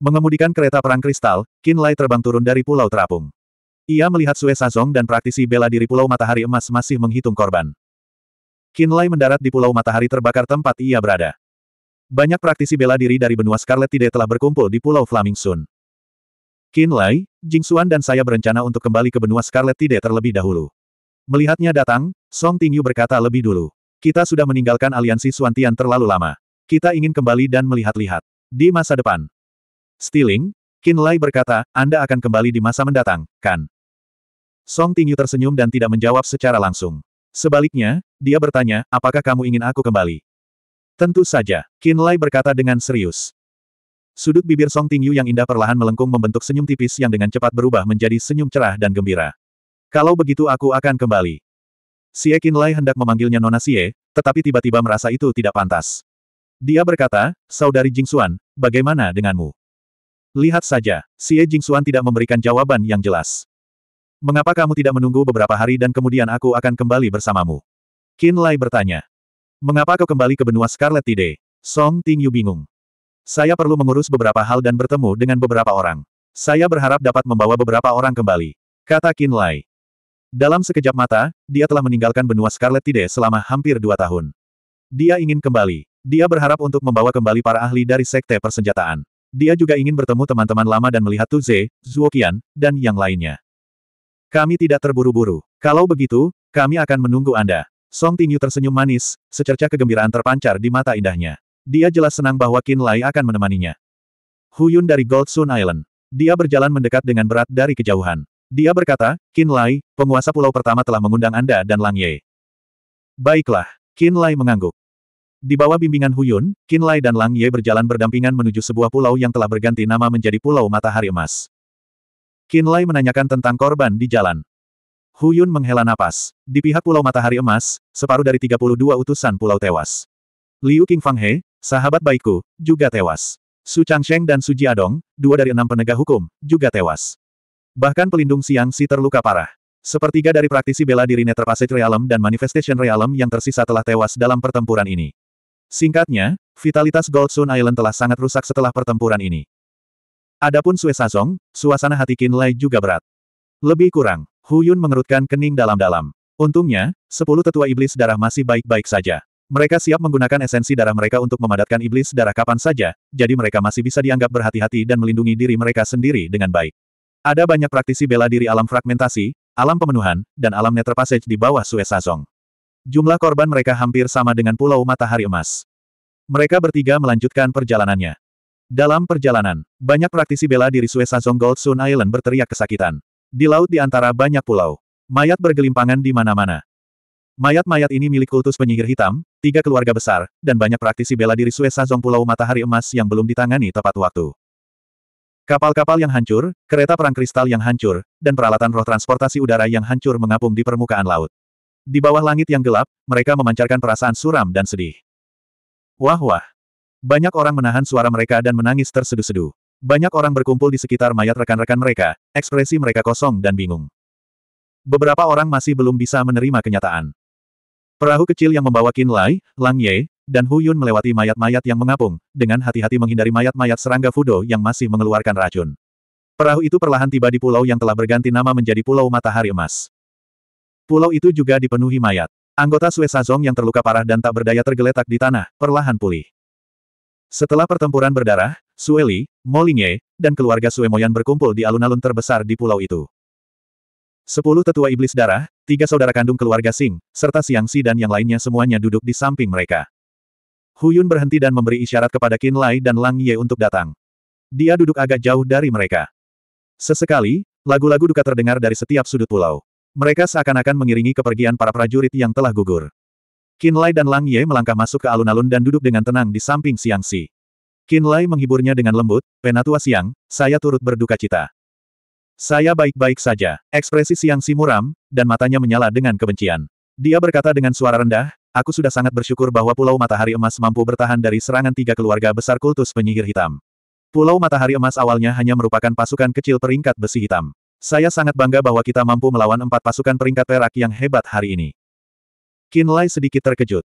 Mengemudikan kereta perang kristal, Qin Lai terbang turun dari Pulau Terapung. Ia melihat Sue Sazong dan praktisi bela diri Pulau Matahari Emas masih menghitung korban. Qin Lai mendarat di Pulau Matahari terbakar tempat ia berada. Banyak praktisi bela diri dari benua Scarlet Tide telah berkumpul di Pulau Flaming Sun. Qin Lai, Jing Xuan dan saya berencana untuk kembali ke benua Scarlet Tide terlebih dahulu. Melihatnya datang, Song Tingyu berkata lebih dulu. Kita sudah meninggalkan aliansi Suantian terlalu lama. Kita ingin kembali dan melihat-lihat. Di masa depan, Stealing, Qin Lai berkata, Anda akan kembali di masa mendatang, kan? Song Tingyu tersenyum dan tidak menjawab secara langsung. Sebaliknya, dia bertanya, apakah kamu ingin aku kembali? Tentu saja, Lai berkata dengan serius. Sudut bibir Song Tingyu yang indah perlahan melengkung membentuk senyum tipis yang dengan cepat berubah menjadi senyum cerah dan gembira. Kalau begitu aku akan kembali. Xie Lai hendak memanggilnya Nona Xie, tetapi tiba-tiba merasa itu tidak pantas. Dia berkata, Saudari Jingxuan, bagaimana denganmu? Lihat saja, Xie Jingxuan tidak memberikan jawaban yang jelas. Mengapa kamu tidak menunggu beberapa hari dan kemudian aku akan kembali bersamamu? Qin Lai bertanya. Mengapa kau kembali ke benua Scarlet Tide? Song Ting Yu bingung. Saya perlu mengurus beberapa hal dan bertemu dengan beberapa orang. Saya berharap dapat membawa beberapa orang kembali. Kata Qin Lai. Dalam sekejap mata, dia telah meninggalkan benua Scarlet Tide selama hampir dua tahun. Dia ingin kembali. Dia berharap untuk membawa kembali para ahli dari Sekte Persenjataan. Dia juga ingin bertemu teman-teman lama dan melihat Tuze, Zuokian, dan yang lainnya. Kami tidak terburu-buru. Kalau begitu, kami akan menunggu Anda. Song Tingyu tersenyum manis, secerca kegembiraan terpancar di mata indahnya. Dia jelas senang bahwa Qin Lai akan menemaninya. Huyun dari Gold Sun Island. Dia berjalan mendekat dengan berat dari kejauhan. Dia berkata, Qin Lai, penguasa pulau pertama telah mengundang Anda dan Lang Ye. Baiklah, Qin Lai mengangguk. Di bawah bimbingan Huyun, Qin Lai dan Lang Ye berjalan berdampingan menuju sebuah pulau yang telah berganti nama menjadi Pulau Matahari Emas. Qin Lai menanyakan tentang korban di jalan. Huyun menghela napas. Di pihak Pulau Matahari Emas, separuh dari 32 utusan pulau tewas. Liu King Qingfang He, sahabat baikku, juga tewas. Su Chang Sheng dan Su Jiadong, dua dari enam penegak hukum, juga tewas. Bahkan pelindung siang si terluka parah. Sepertiga dari praktisi bela diri Netherpassage Realm dan Manifestation Realm yang tersisa telah tewas dalam pertempuran ini. Singkatnya, vitalitas Goldstone Island telah sangat rusak setelah pertempuran ini. Adapun Sue Sazong, suasana hati Qin Lai juga berat. Lebih kurang, Hu Yun mengerutkan kening dalam-dalam. Untungnya, sepuluh tetua iblis darah masih baik-baik saja. Mereka siap menggunakan esensi darah mereka untuk memadatkan iblis darah kapan saja, jadi mereka masih bisa dianggap berhati-hati dan melindungi diri mereka sendiri dengan baik. Ada banyak praktisi bela diri alam fragmentasi, alam pemenuhan, dan alam netter passage di bawah Sue Sazong. Jumlah korban mereka hampir sama dengan Pulau Matahari Emas. Mereka bertiga melanjutkan perjalanannya. Dalam perjalanan, banyak praktisi bela diri Suesa Gold Sun Island berteriak kesakitan. Di laut di antara banyak pulau. Mayat bergelimpangan di mana-mana. Mayat-mayat ini milik kultus penyihir hitam, tiga keluarga besar, dan banyak praktisi bela diri Suesa Zong Pulau Matahari Emas yang belum ditangani tepat waktu. Kapal-kapal yang hancur, kereta perang kristal yang hancur, dan peralatan roh transportasi udara yang hancur mengapung di permukaan laut. Di bawah langit yang gelap, mereka memancarkan perasaan suram dan sedih. Wah-wah. Banyak orang menahan suara mereka dan menangis tersedu-sedu. Banyak orang berkumpul di sekitar mayat rekan-rekan mereka, ekspresi mereka kosong dan bingung. Beberapa orang masih belum bisa menerima kenyataan. Perahu kecil yang membawa Qin Lai, Lang Ye, dan Hu Yun melewati mayat-mayat yang mengapung, dengan hati-hati menghindari mayat-mayat serangga Fudo yang masih mengeluarkan racun. Perahu itu perlahan tiba di pulau yang telah berganti nama menjadi Pulau Matahari Emas. Pulau itu juga dipenuhi mayat. Anggota Sue Sazong yang terluka parah dan tak berdaya tergeletak di tanah, perlahan pulih. Setelah pertempuran berdarah, Sue Li, Lingye, dan keluarga Sue Moyan berkumpul di alun-alun terbesar di pulau itu. Sepuluh tetua iblis darah, tiga saudara kandung keluarga Sing, serta Siang Si dan yang lainnya semuanya duduk di samping mereka. Huyun berhenti dan memberi isyarat kepada Qin Lai dan Lang Ye untuk datang. Dia duduk agak jauh dari mereka. Sesekali, lagu-lagu duka terdengar dari setiap sudut pulau. Mereka seakan-akan mengiringi kepergian para prajurit yang telah gugur. Qin Lai dan Lang Ye melangkah masuk ke alun-alun dan duduk dengan tenang di samping Siang Si. Qin Lai menghiburnya dengan lembut, Penatua Siang, saya turut berduka cita. Saya baik-baik saja. Ekspresi Siang Si muram, dan matanya menyala dengan kebencian. Dia berkata dengan suara rendah, aku sudah sangat bersyukur bahwa Pulau Matahari Emas mampu bertahan dari serangan tiga keluarga besar kultus penyihir hitam. Pulau Matahari Emas awalnya hanya merupakan pasukan kecil peringkat besi hitam. Saya sangat bangga bahwa kita mampu melawan empat pasukan peringkat perak yang hebat hari ini. Lai sedikit terkejut.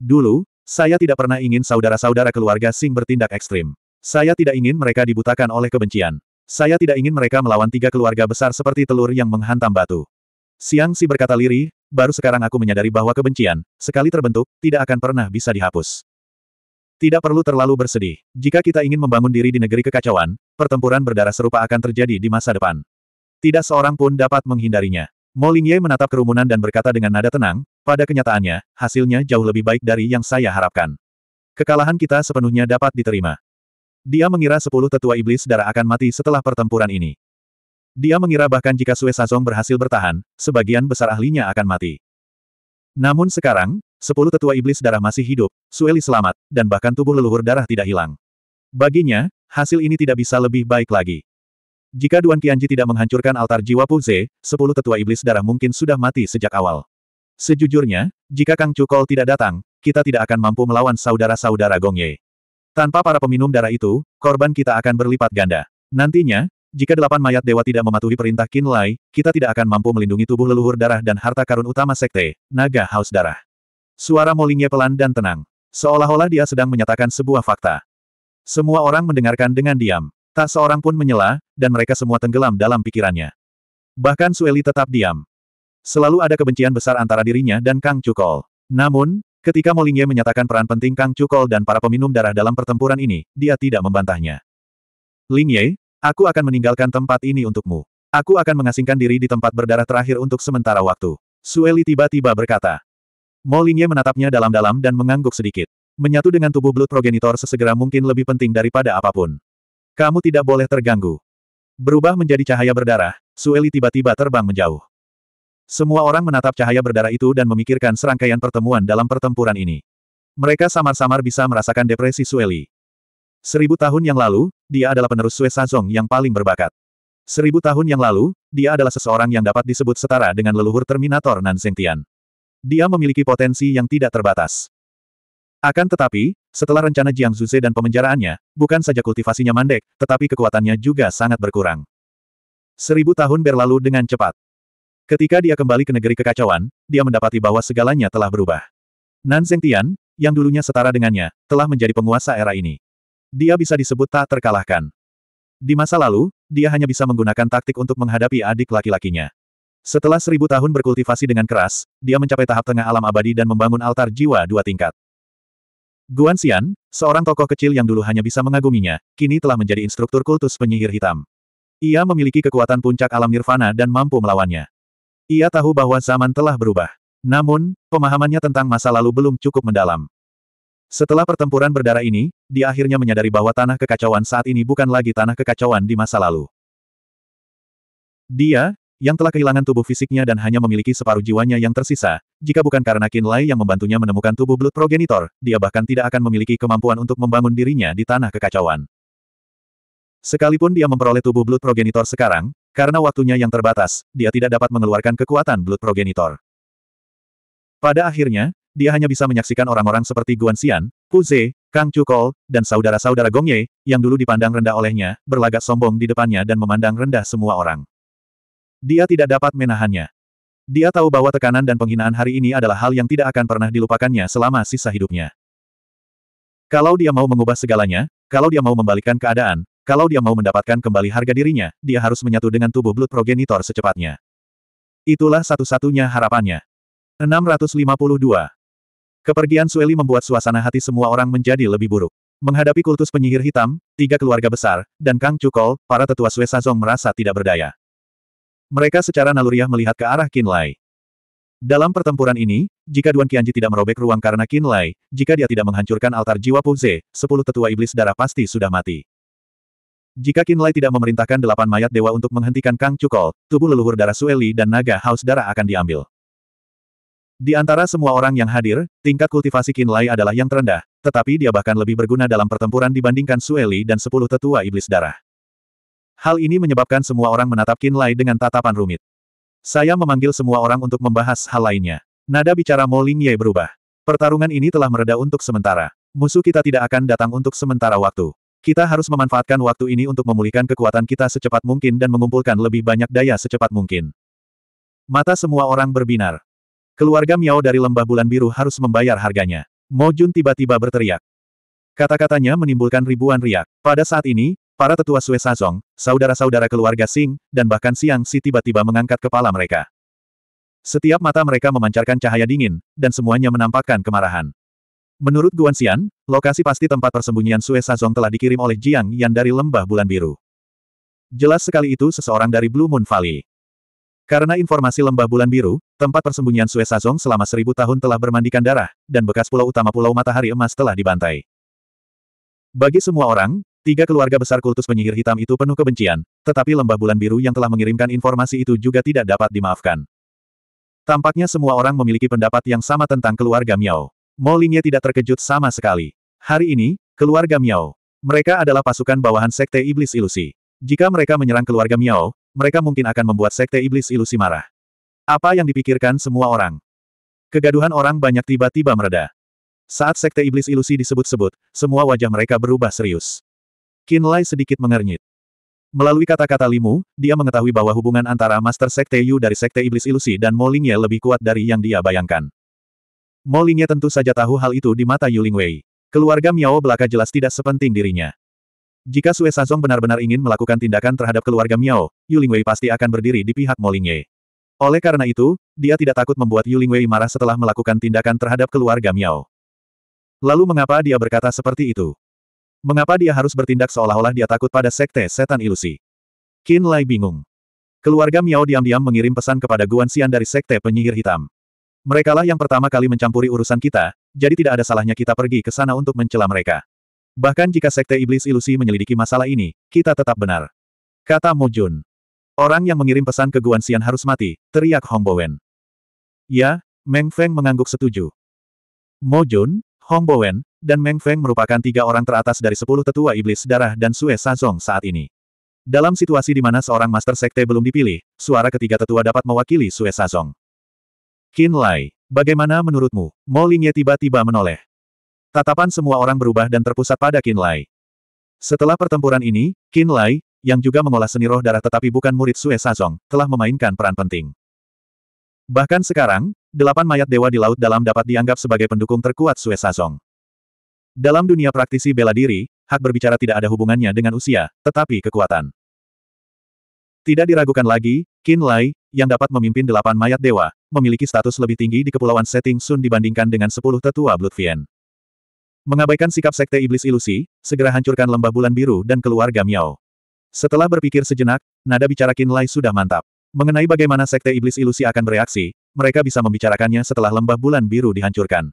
Dulu, saya tidak pernah ingin saudara-saudara keluarga Sing bertindak ekstrim. Saya tidak ingin mereka dibutakan oleh kebencian. Saya tidak ingin mereka melawan tiga keluarga besar seperti telur yang menghantam batu. Siang Si berkata liri, baru sekarang aku menyadari bahwa kebencian, sekali terbentuk, tidak akan pernah bisa dihapus. Tidak perlu terlalu bersedih. Jika kita ingin membangun diri di negeri kekacauan, pertempuran berdarah serupa akan terjadi di masa depan. Tidak seorang pun dapat menghindarinya. Molinier menatap kerumunan dan berkata dengan nada tenang, pada kenyataannya, hasilnya jauh lebih baik dari yang saya harapkan. Kekalahan kita sepenuhnya dapat diterima. Dia mengira sepuluh tetua iblis darah akan mati setelah pertempuran ini. Dia mengira bahkan jika Sue Sazong berhasil bertahan, sebagian besar ahlinya akan mati. Namun sekarang, sepuluh tetua iblis darah masih hidup, Sueli selamat, dan bahkan tubuh leluhur darah tidak hilang. Baginya, hasil ini tidak bisa lebih baik lagi. Jika Duan Qianji tidak menghancurkan altar jiwa Pu sepuluh tetua iblis darah mungkin sudah mati sejak awal. Sejujurnya, jika Kang Cukol tidak datang, kita tidak akan mampu melawan saudara-saudara Gong Ye. Tanpa para peminum darah itu, korban kita akan berlipat ganda. Nantinya, jika delapan mayat dewa tidak mematuhi perintah Qin Lai, kita tidak akan mampu melindungi tubuh leluhur darah dan harta karun utama sekte, naga haus darah. Suara Molingye pelan dan tenang. Seolah-olah dia sedang menyatakan sebuah fakta. Semua orang mendengarkan dengan diam. Tak seorang pun menyela, dan mereka semua tenggelam dalam pikirannya. Bahkan Sueli tetap diam. Selalu ada kebencian besar antara dirinya dan Kang Cukol. Namun, ketika Molingye menyatakan peran penting Kang Cukol dan para peminum darah dalam pertempuran ini, dia tidak membantahnya. Lingye, aku akan meninggalkan tempat ini untukmu. Aku akan mengasingkan diri di tempat berdarah terakhir untuk sementara waktu. Sueli tiba-tiba berkata. Molingye menatapnya dalam-dalam dan mengangguk sedikit. Menyatu dengan tubuh Blood Progenitor sesegera mungkin lebih penting daripada apapun. Kamu tidak boleh terganggu. Berubah menjadi cahaya berdarah, Sueli tiba-tiba terbang menjauh. Semua orang menatap cahaya berdarah itu dan memikirkan serangkaian pertemuan dalam pertempuran ini. Mereka samar-samar bisa merasakan depresi Sueli. Seribu tahun yang lalu, dia adalah penerus Sue Sazong yang paling berbakat. Seribu tahun yang lalu, dia adalah seseorang yang dapat disebut setara dengan leluhur Terminator Nan Zengtian. Dia memiliki potensi yang tidak terbatas. Akan tetapi, setelah rencana Jiang Zuze dan pemenjaraannya, bukan saja kultivasinya mandek, tetapi kekuatannya juga sangat berkurang. Seribu tahun berlalu dengan cepat. Ketika dia kembali ke negeri kekacauan, dia mendapati bahwa segalanya telah berubah. Nan Tian, yang dulunya setara dengannya, telah menjadi penguasa era ini. Dia bisa disebut tak terkalahkan. Di masa lalu, dia hanya bisa menggunakan taktik untuk menghadapi adik laki-lakinya. Setelah seribu tahun berkultivasi dengan keras, dia mencapai tahap tengah alam abadi dan membangun altar jiwa dua tingkat. Guan Xian, seorang tokoh kecil yang dulu hanya bisa mengaguminya, kini telah menjadi instruktur kultus penyihir hitam. Ia memiliki kekuatan puncak alam nirvana dan mampu melawannya. Ia tahu bahwa zaman telah berubah. Namun, pemahamannya tentang masa lalu belum cukup mendalam. Setelah pertempuran berdarah ini, dia akhirnya menyadari bahwa tanah kekacauan saat ini bukan lagi tanah kekacauan di masa lalu. Dia, yang telah kehilangan tubuh fisiknya dan hanya memiliki separuh jiwanya yang tersisa, jika bukan karena Qin Lai yang membantunya menemukan tubuh Blood Progenitor, dia bahkan tidak akan memiliki kemampuan untuk membangun dirinya di tanah kekacauan. Sekalipun dia memperoleh tubuh Blood Progenitor sekarang, karena waktunya yang terbatas, dia tidak dapat mengeluarkan kekuatan Blood Progenitor. Pada akhirnya, dia hanya bisa menyaksikan orang-orang seperti Guan Xian, Pu Ze, Kang Cukol, dan saudara-saudara Gong Ye, yang dulu dipandang rendah olehnya, berlagak sombong di depannya dan memandang rendah semua orang. Dia tidak dapat menahannya. Dia tahu bahwa tekanan dan penghinaan hari ini adalah hal yang tidak akan pernah dilupakannya selama sisa hidupnya. Kalau dia mau mengubah segalanya, kalau dia mau membalikkan keadaan, kalau dia mau mendapatkan kembali harga dirinya, dia harus menyatu dengan tubuh Blood Progenitor secepatnya. Itulah satu-satunya harapannya. 652. Kepergian Sueli membuat suasana hati semua orang menjadi lebih buruk. Menghadapi kultus penyihir hitam, tiga keluarga besar, dan Kang Cukol, para tetua Sue Sazong merasa tidak berdaya. Mereka secara naluriah melihat ke arah Kinlay. Dalam pertempuran ini, jika Duan Qianji tidak merobek ruang karena Kinlay, jika dia tidak menghancurkan altar jiwa Pu sepuluh tetua iblis darah pasti sudah mati. Jika Kinlay tidak memerintahkan delapan mayat dewa untuk menghentikan Kang Cukol, tubuh leluhur darah Sueli dan naga haus darah akan diambil. Di antara semua orang yang hadir, tingkat kultivasi Kinlay adalah yang terendah, tetapi dia bahkan lebih berguna dalam pertempuran dibandingkan Sueli dan sepuluh tetua iblis darah. Hal ini menyebabkan semua orang menatap Qin dengan tatapan rumit. Saya memanggil semua orang untuk membahas hal lainnya. Nada bicara Mo Ye berubah. Pertarungan ini telah mereda untuk sementara. Musuh kita tidak akan datang untuk sementara waktu. Kita harus memanfaatkan waktu ini untuk memulihkan kekuatan kita secepat mungkin dan mengumpulkan lebih banyak daya secepat mungkin. Mata semua orang berbinar. Keluarga Miao dari lembah bulan biru harus membayar harganya. Mo Jun tiba-tiba berteriak. Kata-katanya menimbulkan ribuan riak. Pada saat ini, Para tetua Sue Sazong, saudara-saudara keluarga Sing, dan bahkan Siang Si tiba-tiba mengangkat kepala mereka. Setiap mata mereka memancarkan cahaya dingin, dan semuanya menampakkan kemarahan. Menurut Guan Xian, lokasi pasti tempat persembunyian Sue Sazong telah dikirim oleh Jiang Yan dari lembah bulan biru. Jelas sekali itu seseorang dari Blue Moon Valley. Karena informasi lembah bulan biru, tempat persembunyian Sue Sazong selama seribu tahun telah bermandikan darah, dan bekas pulau utama Pulau Matahari Emas telah dibantai. Bagi semua orang, Tiga keluarga besar kultus penyihir hitam itu penuh kebencian, tetapi lembah bulan biru yang telah mengirimkan informasi itu juga tidak dapat dimaafkan. Tampaknya semua orang memiliki pendapat yang sama tentang keluarga Miao. Mo tidak terkejut sama sekali. Hari ini, keluarga Miao. Mereka adalah pasukan bawahan Sekte Iblis Ilusi. Jika mereka menyerang keluarga Miao, mereka mungkin akan membuat Sekte Iblis Ilusi marah. Apa yang dipikirkan semua orang? Kegaduhan orang banyak tiba-tiba mereda. Saat Sekte Iblis Ilusi disebut-sebut, semua wajah mereka berubah serius. Lai sedikit mengernyit. Melalui kata-kata Limu, dia mengetahui bahwa hubungan antara Master Sekte Yu dari Sekte Iblis Ilusi dan Mo Lingye lebih kuat dari yang dia bayangkan. Mo Lingye tentu saja tahu hal itu di mata Yu Lingwei. Keluarga Miao belaka jelas tidak sepenting dirinya. Jika Sue Sazong benar-benar ingin melakukan tindakan terhadap keluarga Miao, Yu Lingwei pasti akan berdiri di pihak Mo Lingye. Oleh karena itu, dia tidak takut membuat Yu Lingwei marah setelah melakukan tindakan terhadap keluarga Miao. Lalu mengapa dia berkata seperti itu? Mengapa dia harus bertindak seolah-olah dia takut pada sekte setan ilusi? Qin Lai bingung. Keluarga Miao diam-diam mengirim pesan kepada Guan Xian dari sekte penyihir hitam. Merekalah yang pertama kali mencampuri urusan kita, jadi tidak ada salahnya kita pergi ke sana untuk mencela mereka. Bahkan jika sekte iblis ilusi menyelidiki masalah ini, kita tetap benar. Kata Mo Jun. Orang yang mengirim pesan ke Guan Xian harus mati, teriak Hong Bowen. Ya, Meng Feng mengangguk setuju. Mo Jun, Hong Bowen, dan Meng Feng merupakan tiga orang teratas dari sepuluh tetua iblis darah dan Sue Sazong saat ini. Dalam situasi di mana seorang master sekte belum dipilih, suara ketiga tetua dapat mewakili Sue Sazong. Qin Lai, bagaimana menurutmu? Mo Lingye tiba-tiba menoleh. Tatapan semua orang berubah dan terpusat pada Qin Lai. Setelah pertempuran ini, Qin Lai, yang juga mengolah seni roh darah tetapi bukan murid Sue Sazong, telah memainkan peran penting. Bahkan sekarang, delapan mayat dewa di Laut Dalam dapat dianggap sebagai pendukung terkuat Sue Sazong. Dalam dunia praktisi bela diri, hak berbicara tidak ada hubungannya dengan usia, tetapi kekuatan. Tidak diragukan lagi, Qin Lai, yang dapat memimpin delapan mayat dewa, memiliki status lebih tinggi di Kepulauan Setting Sun dibandingkan dengan sepuluh tetua Bloodfien. Mengabaikan sikap sekte iblis ilusi, segera hancurkan lembah bulan biru dan keluarga Miao. Setelah berpikir sejenak, nada bicara Qin Lai sudah mantap. Mengenai bagaimana sekte iblis ilusi akan bereaksi, mereka bisa membicarakannya setelah lembah bulan biru dihancurkan.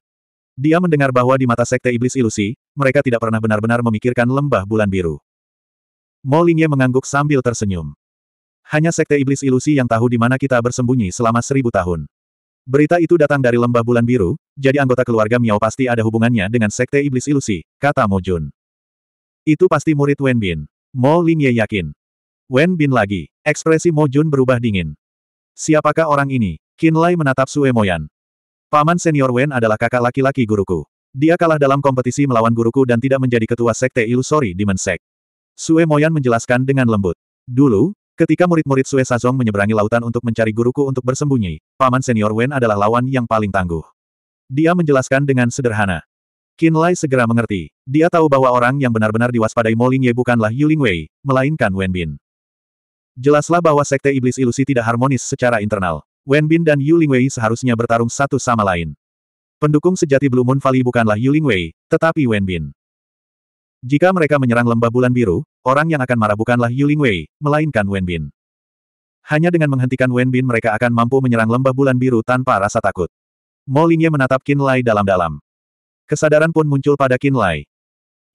Dia mendengar bahwa di mata Sekte Iblis Ilusi, mereka tidak pernah benar-benar memikirkan lembah bulan biru. Mo Lingye mengangguk sambil tersenyum. Hanya Sekte Iblis Ilusi yang tahu di mana kita bersembunyi selama seribu tahun. Berita itu datang dari lembah bulan biru, jadi anggota keluarga Miao pasti ada hubungannya dengan Sekte Iblis Ilusi, kata Mo Jun. Itu pasti murid Wen Bin. Mo Lingye yakin. Wen Bin lagi. Ekspresi Mo Jun berubah dingin. Siapakah orang ini? Qin Lai menatap Sue Moyan. Paman senior Wen adalah kakak laki-laki guruku. Dia kalah dalam kompetisi melawan guruku dan tidak menjadi ketua sekte ilusori di Mensek. Sue Moyan menjelaskan dengan lembut. Dulu, ketika murid-murid Sue Sazong menyeberangi lautan untuk mencari guruku untuk bersembunyi, paman senior Wen adalah lawan yang paling tangguh. Dia menjelaskan dengan sederhana. Qin Lai segera mengerti. Dia tahu bahwa orang yang benar-benar diwaspadai Mo Ye bukanlah Yu Wei, melainkan Wen Bin. Jelaslah bahwa sekte iblis ilusi tidak harmonis secara internal. Wen Bin dan Yu Lingwei seharusnya bertarung satu sama lain. Pendukung sejati Blue Moon Valley bukanlah Yu Lingwei, tetapi Wen Bin. Jika mereka menyerang lembah bulan biru, orang yang akan marah bukanlah Yu Lingwei, melainkan Wen Bin. Hanya dengan menghentikan Wen Bin mereka akan mampu menyerang lembah bulan biru tanpa rasa takut. Mo Lingye menatap Qin Lai dalam-dalam. Kesadaran pun muncul pada Qin Lai.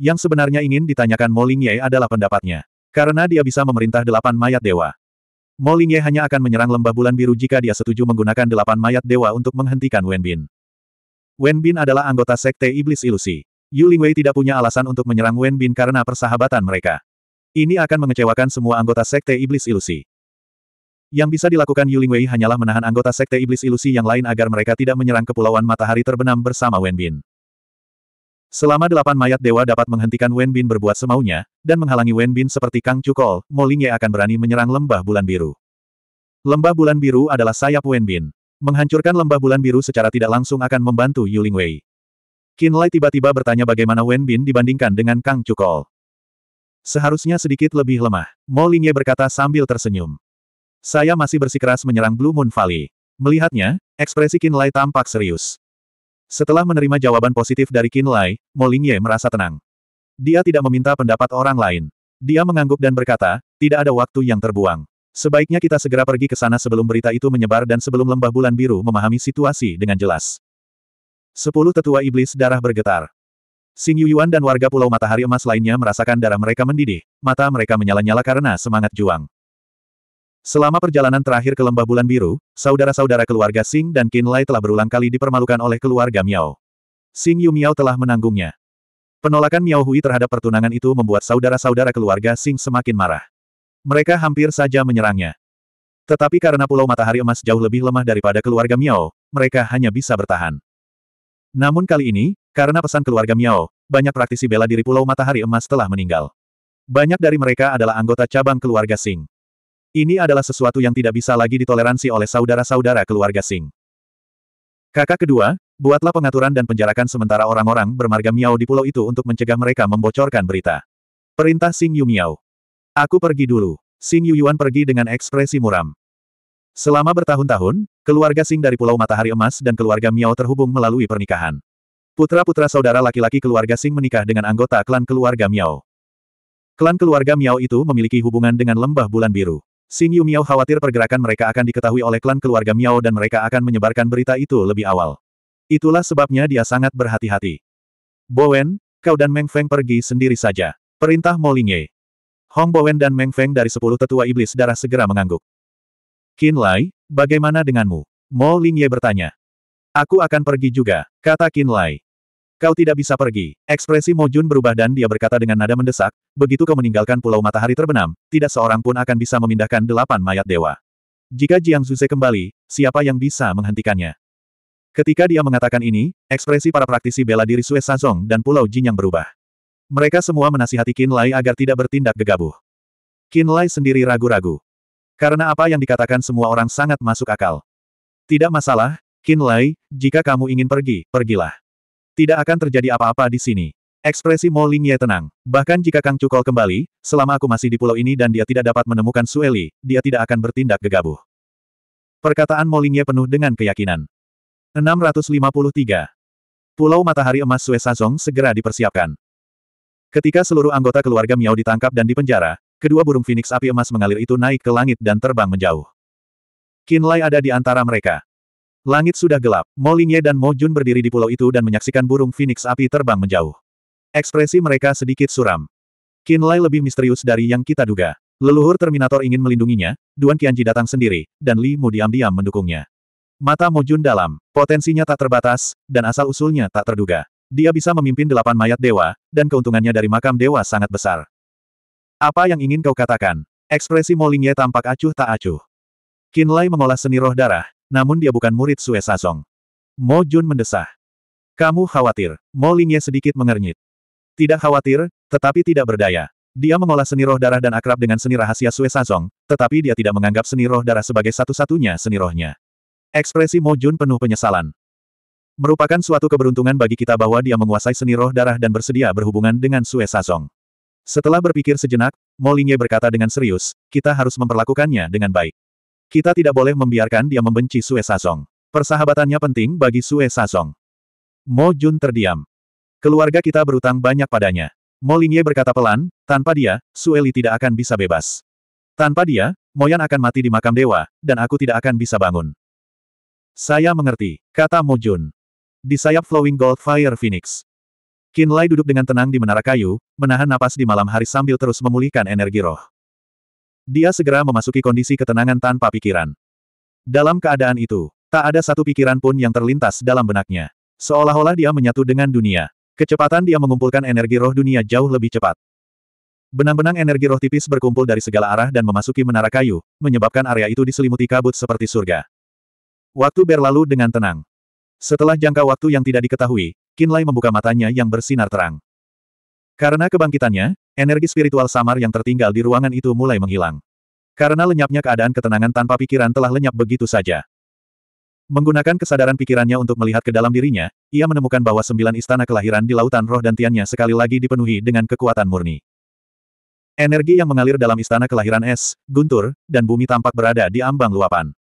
Yang sebenarnya ingin ditanyakan Mo Lingye adalah pendapatnya. Karena dia bisa memerintah delapan mayat dewa. Molinye hanya akan menyerang lembah bulan biru jika dia setuju menggunakan delapan mayat dewa untuk menghentikan Wenbin. Wenbin adalah anggota Sekte Iblis Ilusi. Yu Lingwei tidak punya alasan untuk menyerang Wenbin karena persahabatan mereka. Ini akan mengecewakan semua anggota Sekte Iblis Ilusi. Yang bisa dilakukan Yu Lingwei hanyalah menahan anggota Sekte Iblis Ilusi yang lain agar mereka tidak menyerang Kepulauan Matahari Terbenam bersama Wenbin. Selama delapan mayat dewa dapat menghentikan Wen Bin berbuat semaunya, dan menghalangi Wen Bin seperti Kang Cukol, Lingye akan berani menyerang lembah bulan biru. Lembah bulan biru adalah sayap Wen Bin. Menghancurkan lembah bulan biru secara tidak langsung akan membantu Yuling Wei. Qin Lai tiba-tiba bertanya bagaimana Wen Bin dibandingkan dengan Kang Cukol. Seharusnya sedikit lebih lemah, Mo Lingye berkata sambil tersenyum. Saya masih bersikeras menyerang Blue Moon Valley. Melihatnya, ekspresi Qin Lai tampak serius. Setelah menerima jawaban positif dari Qin Lai, Mo Lingye merasa tenang. Dia tidak meminta pendapat orang lain. Dia mengangguk dan berkata, tidak ada waktu yang terbuang. Sebaiknya kita segera pergi ke sana sebelum berita itu menyebar dan sebelum lembah bulan biru memahami situasi dengan jelas. Sepuluh tetua iblis darah bergetar. Sing Yuyuan dan warga Pulau Matahari Emas lainnya merasakan darah mereka mendidih, mata mereka menyala-nyala karena semangat juang. Selama perjalanan terakhir ke lembah bulan biru, saudara-saudara keluarga Sing dan Qin Lai telah berulang kali dipermalukan oleh keluarga Miao. Sing Yu Miao telah menanggungnya. Penolakan Miao Hui terhadap pertunangan itu membuat saudara-saudara keluarga Sing semakin marah. Mereka hampir saja menyerangnya. Tetapi karena Pulau Matahari Emas jauh lebih lemah daripada keluarga Miao, mereka hanya bisa bertahan. Namun kali ini, karena pesan keluarga Miao, banyak praktisi bela diri Pulau Matahari Emas telah meninggal. Banyak dari mereka adalah anggota cabang keluarga Sing. Ini adalah sesuatu yang tidak bisa lagi ditoleransi oleh saudara-saudara keluarga Sing. Kakak kedua, buatlah pengaturan dan penjarakan sementara orang-orang bermarga Miao di pulau itu untuk mencegah mereka membocorkan berita. Perintah Sing Yu Miao. Aku pergi dulu. Sing Yu Yuan pergi dengan ekspresi muram. Selama bertahun-tahun, keluarga Sing dari Pulau Matahari Emas dan keluarga Miao terhubung melalui pernikahan. Putra-putra saudara laki-laki keluarga Sing menikah dengan anggota klan keluarga Miao. Klan keluarga Miao itu memiliki hubungan dengan lembah bulan biru. Xing Yu Miao khawatir pergerakan mereka akan diketahui oleh klan keluarga Miao dan mereka akan menyebarkan berita itu lebih awal. Itulah sebabnya dia sangat berhati-hati. Bowen, kau dan Meng Feng pergi sendiri saja. Perintah Mo Ye. Hong Bowen dan Meng Feng dari sepuluh tetua iblis darah segera mengangguk. Qin Lai, bagaimana denganmu? Mo Lingye bertanya. Aku akan pergi juga, kata Qin Lai. Kau tidak bisa pergi. Ekspresi Mojun berubah dan dia berkata dengan nada mendesak, begitu kau meninggalkan pulau matahari terbenam, tidak seorang pun akan bisa memindahkan delapan mayat dewa. Jika Jiang Zuse kembali, siapa yang bisa menghentikannya? Ketika dia mengatakan ini, ekspresi para praktisi bela diri Sue Sazong dan Pulau Jin yang berubah. Mereka semua menasihati Qin Lai agar tidak bertindak gegabah. Qin Lai sendiri ragu-ragu. Karena apa yang dikatakan semua orang sangat masuk akal. Tidak masalah, Qin Lai, jika kamu ingin pergi, pergilah. Tidak akan terjadi apa-apa di sini. Ekspresi Mo Lingye tenang. Bahkan jika Kang Cukol kembali, selama aku masih di pulau ini dan dia tidak dapat menemukan Sueli, dia tidak akan bertindak gegabah. Perkataan Mo Lingye penuh dengan keyakinan. 653. Pulau Matahari Emas Sue Sazong segera dipersiapkan. Ketika seluruh anggota keluarga Miao ditangkap dan dipenjara, kedua burung phoenix api emas mengalir itu naik ke langit dan terbang menjauh. Kinlay ada di antara mereka. Langit sudah gelap, Mo Lingye dan Mo Jun berdiri di pulau itu dan menyaksikan burung phoenix api terbang menjauh. Ekspresi mereka sedikit suram. Qin Lai lebih misterius dari yang kita duga. Leluhur Terminator ingin melindunginya, Duan Qianji datang sendiri, dan Li Mu diam-diam mendukungnya. Mata Mo Jun dalam, potensinya tak terbatas, dan asal-usulnya tak terduga. Dia bisa memimpin delapan mayat dewa, dan keuntungannya dari makam dewa sangat besar. Apa yang ingin kau katakan? Ekspresi Mo Lingye tampak acuh tak acuh. Qin Lai mengolah seni roh darah, namun dia bukan murid Sue Sazong. Mo Jun mendesah. Kamu khawatir, Mo Lingye sedikit mengernyit. Tidak khawatir, tetapi tidak berdaya. Dia mengolah seni roh darah dan akrab dengan seni rahasia Sue Sazong, tetapi dia tidak menganggap seni roh darah sebagai satu-satunya seni rohnya. Ekspresi Mo Jun penuh penyesalan. Merupakan suatu keberuntungan bagi kita bahwa dia menguasai seni roh darah dan bersedia berhubungan dengan Sue Sazong. Setelah berpikir sejenak, Mo Lingye berkata dengan serius, kita harus memperlakukannya dengan baik. Kita tidak boleh membiarkan dia membenci Sue Sasong. Persahabatannya penting bagi Sue Sasong. Mo Jun terdiam. Keluarga kita berutang banyak padanya. Mo Lingye berkata pelan, tanpa dia, Sue Li tidak akan bisa bebas. Tanpa dia, Moyan akan mati di makam dewa, dan aku tidak akan bisa bangun. Saya mengerti, kata Mo Jun. Di sayap Flowing Gold Fire Phoenix. Kinlay Lai duduk dengan tenang di menara kayu, menahan napas di malam hari sambil terus memulihkan energi roh. Dia segera memasuki kondisi ketenangan tanpa pikiran. Dalam keadaan itu, tak ada satu pikiran pun yang terlintas dalam benaknya. Seolah-olah dia menyatu dengan dunia. Kecepatan dia mengumpulkan energi roh dunia jauh lebih cepat. Benang-benang energi roh tipis berkumpul dari segala arah dan memasuki menara kayu, menyebabkan area itu diselimuti kabut seperti surga. Waktu berlalu dengan tenang. Setelah jangka waktu yang tidak diketahui, Kinlay membuka matanya yang bersinar terang. Karena kebangkitannya, energi spiritual samar yang tertinggal di ruangan itu mulai menghilang. Karena lenyapnya keadaan ketenangan tanpa pikiran telah lenyap begitu saja. Menggunakan kesadaran pikirannya untuk melihat ke dalam dirinya, ia menemukan bahwa sembilan istana kelahiran di lautan roh dan tiannya sekali lagi dipenuhi dengan kekuatan murni. Energi yang mengalir dalam istana kelahiran es, guntur, dan bumi tampak berada di ambang luapan.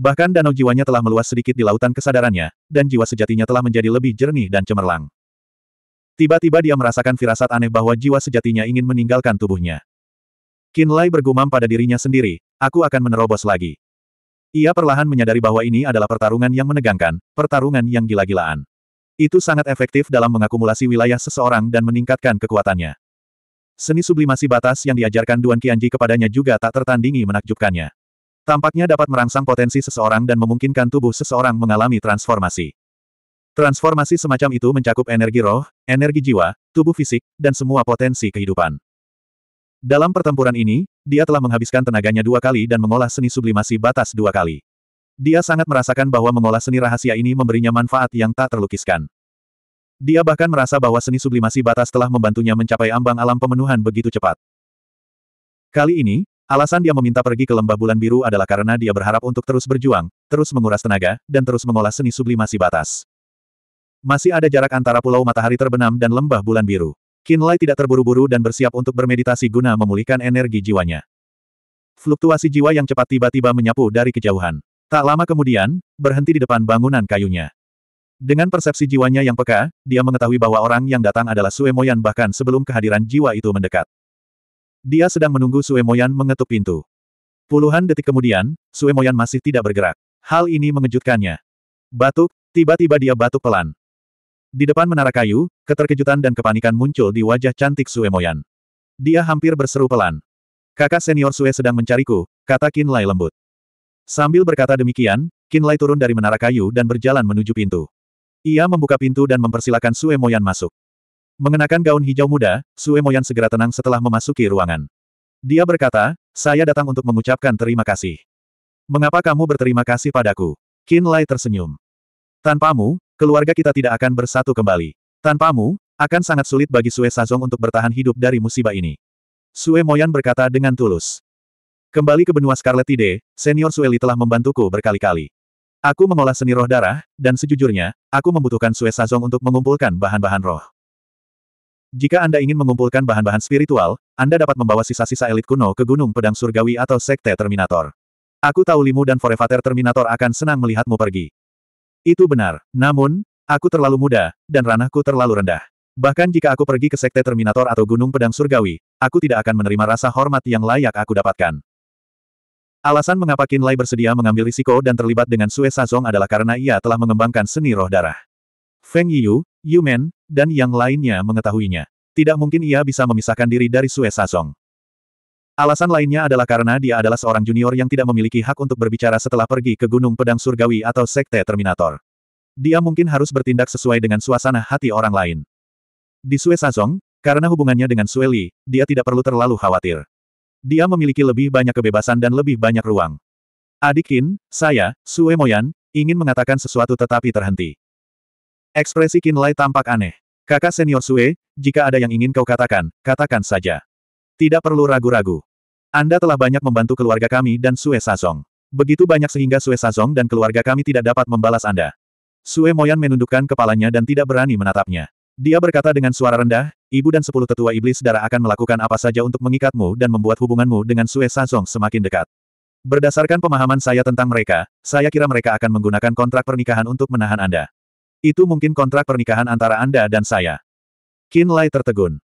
Bahkan danau jiwanya telah meluas sedikit di lautan kesadarannya, dan jiwa sejatinya telah menjadi lebih jernih dan cemerlang. Tiba-tiba dia merasakan firasat aneh bahwa jiwa sejatinya ingin meninggalkan tubuhnya. Lai bergumam pada dirinya sendiri, aku akan menerobos lagi. Ia perlahan menyadari bahwa ini adalah pertarungan yang menegangkan, pertarungan yang gila-gilaan. Itu sangat efektif dalam mengakumulasi wilayah seseorang dan meningkatkan kekuatannya. Seni sublimasi batas yang diajarkan Duan Qianji kepadanya juga tak tertandingi menakjubkannya. Tampaknya dapat merangsang potensi seseorang dan memungkinkan tubuh seseorang mengalami transformasi. Transformasi semacam itu mencakup energi roh, energi jiwa, tubuh fisik, dan semua potensi kehidupan. Dalam pertempuran ini, dia telah menghabiskan tenaganya dua kali dan mengolah seni sublimasi batas dua kali. Dia sangat merasakan bahwa mengolah seni rahasia ini memberinya manfaat yang tak terlukiskan. Dia bahkan merasa bahwa seni sublimasi batas telah membantunya mencapai ambang alam pemenuhan begitu cepat. Kali ini, alasan dia meminta pergi ke lembah bulan biru adalah karena dia berharap untuk terus berjuang, terus menguras tenaga, dan terus mengolah seni sublimasi batas. Masih ada jarak antara pulau matahari terbenam dan lembah bulan biru. Kinlay tidak terburu-buru dan bersiap untuk bermeditasi guna memulihkan energi jiwanya. Fluktuasi jiwa yang cepat tiba-tiba menyapu dari kejauhan. Tak lama kemudian, berhenti di depan bangunan kayunya. Dengan persepsi jiwanya yang peka, dia mengetahui bahwa orang yang datang adalah Sue Moyan bahkan sebelum kehadiran jiwa itu mendekat. Dia sedang menunggu Sue Moyan mengetuk pintu. Puluhan detik kemudian, Sue Moyan masih tidak bergerak. Hal ini mengejutkannya. Batuk, tiba-tiba dia batuk pelan. Di depan menara kayu, keterkejutan dan kepanikan muncul di wajah cantik Sue Moyan. Dia hampir berseru pelan. Kakak senior Sue sedang mencariku, kata Kin Lai lembut. Sambil berkata demikian, Kin Lai turun dari menara kayu dan berjalan menuju pintu. Ia membuka pintu dan mempersilakan Sue Moyan masuk. Mengenakan gaun hijau muda, Sue Moyan segera tenang setelah memasuki ruangan. Dia berkata, saya datang untuk mengucapkan terima kasih. Mengapa kamu berterima kasih padaku? Kin Lai tersenyum. Tanpamu, keluarga kita tidak akan bersatu kembali. Tanpamu, akan sangat sulit bagi Sue Sazong untuk bertahan hidup dari musibah ini. Sue Moyan berkata dengan tulus. Kembali ke benua Scarlet Tide, senior Sueli telah membantuku berkali-kali. Aku mengolah seni roh darah, dan sejujurnya, aku membutuhkan Sue Sazong untuk mengumpulkan bahan-bahan roh. Jika Anda ingin mengumpulkan bahan-bahan spiritual, Anda dapat membawa sisa-sisa elit kuno ke Gunung Pedang Surgawi atau Sekte Terminator. Aku tahu Limu dan Forevater Terminator akan senang melihatmu pergi. Itu benar. Namun, aku terlalu muda, dan ranahku terlalu rendah. Bahkan jika aku pergi ke Sekte Terminator atau Gunung Pedang Surgawi, aku tidak akan menerima rasa hormat yang layak aku dapatkan. Alasan mengapa Qin Lai bersedia mengambil risiko dan terlibat dengan Sue Sazong adalah karena ia telah mengembangkan seni roh darah. Feng Yu, Yu Men, dan yang lainnya mengetahuinya. Tidak mungkin ia bisa memisahkan diri dari Sue Sazong. Alasan lainnya adalah karena dia adalah seorang junior yang tidak memiliki hak untuk berbicara setelah pergi ke Gunung Pedang Surgawi atau Sekte Terminator. Dia mungkin harus bertindak sesuai dengan suasana hati orang lain. Di Sue Sazong, karena hubungannya dengan Sue Li, dia tidak perlu terlalu khawatir. Dia memiliki lebih banyak kebebasan dan lebih banyak ruang. Adikin, saya, Sue Moyan, ingin mengatakan sesuatu tetapi terhenti. Ekspresi Lai tampak aneh. Kakak senior Sue, jika ada yang ingin kau katakan, katakan saja. Tidak perlu ragu-ragu. Anda telah banyak membantu keluarga kami dan Sue Sazong. Begitu banyak sehingga Sue Sazong dan keluarga kami tidak dapat membalas Anda. Sue Moyan menundukkan kepalanya dan tidak berani menatapnya. Dia berkata dengan suara rendah, Ibu dan sepuluh tetua iblis darah akan melakukan apa saja untuk mengikatmu dan membuat hubunganmu dengan Sue Sazong semakin dekat. Berdasarkan pemahaman saya tentang mereka, saya kira mereka akan menggunakan kontrak pernikahan untuk menahan Anda. Itu mungkin kontrak pernikahan antara Anda dan saya. Kin Lai tertegun.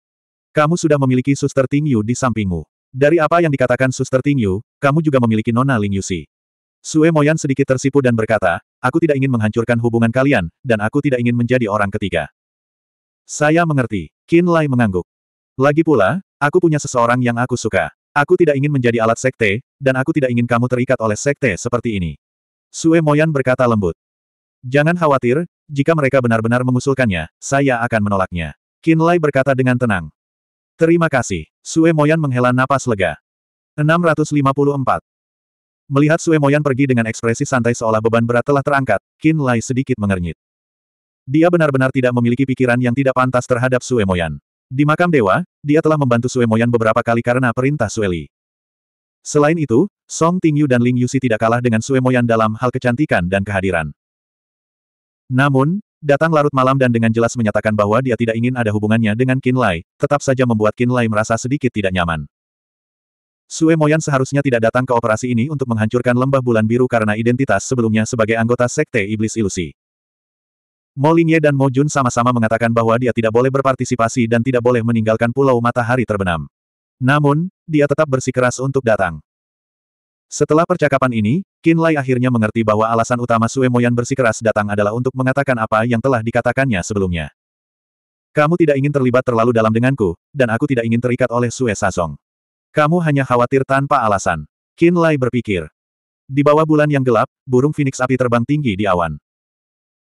Kamu sudah memiliki suster Ting Yu di sampingmu. Dari apa yang dikatakan Suster Tingyu, kamu juga memiliki Nona Ling Yusi. Sue Moyan sedikit tersipu dan berkata, aku tidak ingin menghancurkan hubungan kalian, dan aku tidak ingin menjadi orang ketiga. Saya mengerti. Qin Lai mengangguk. Lagi pula, aku punya seseorang yang aku suka. Aku tidak ingin menjadi alat sekte, dan aku tidak ingin kamu terikat oleh sekte seperti ini. Sue Moyan berkata lembut. Jangan khawatir, jika mereka benar-benar mengusulkannya, saya akan menolaknya. Qin Lai berkata dengan tenang. Terima kasih. Sue Moyan menghela napas lega. 654. Melihat Sue Moyan pergi dengan ekspresi santai seolah beban berat telah terangkat, Qin Lai sedikit mengernyit. Dia benar-benar tidak memiliki pikiran yang tidak pantas terhadap Sue Moyan. Di makam dewa, dia telah membantu Sue Moyan beberapa kali karena perintah Sue Li. Selain itu, Song Tingyu dan Ling Yusi tidak kalah dengan Sue Moyan dalam hal kecantikan dan kehadiran. Namun, Datang larut malam dan dengan jelas menyatakan bahwa dia tidak ingin ada hubungannya dengan Qin Lai, tetap saja membuat Qin Lai merasa sedikit tidak nyaman. Sue Moyan seharusnya tidak datang ke operasi ini untuk menghancurkan lembah bulan biru karena identitas sebelumnya sebagai anggota Sekte Iblis Ilusi. Mo Lingye dan Mo Jun sama-sama mengatakan bahwa dia tidak boleh berpartisipasi dan tidak boleh meninggalkan pulau matahari terbenam. Namun, dia tetap bersikeras untuk datang. Setelah percakapan ini, Qin Lai akhirnya mengerti bahwa alasan utama Sue Moyan bersikeras datang adalah untuk mengatakan apa yang telah dikatakannya sebelumnya. Kamu tidak ingin terlibat terlalu dalam denganku, dan aku tidak ingin terikat oleh Sue Sazong. Kamu hanya khawatir tanpa alasan. Qin Lai berpikir. Di bawah bulan yang gelap, burung Phoenix api terbang tinggi di awan.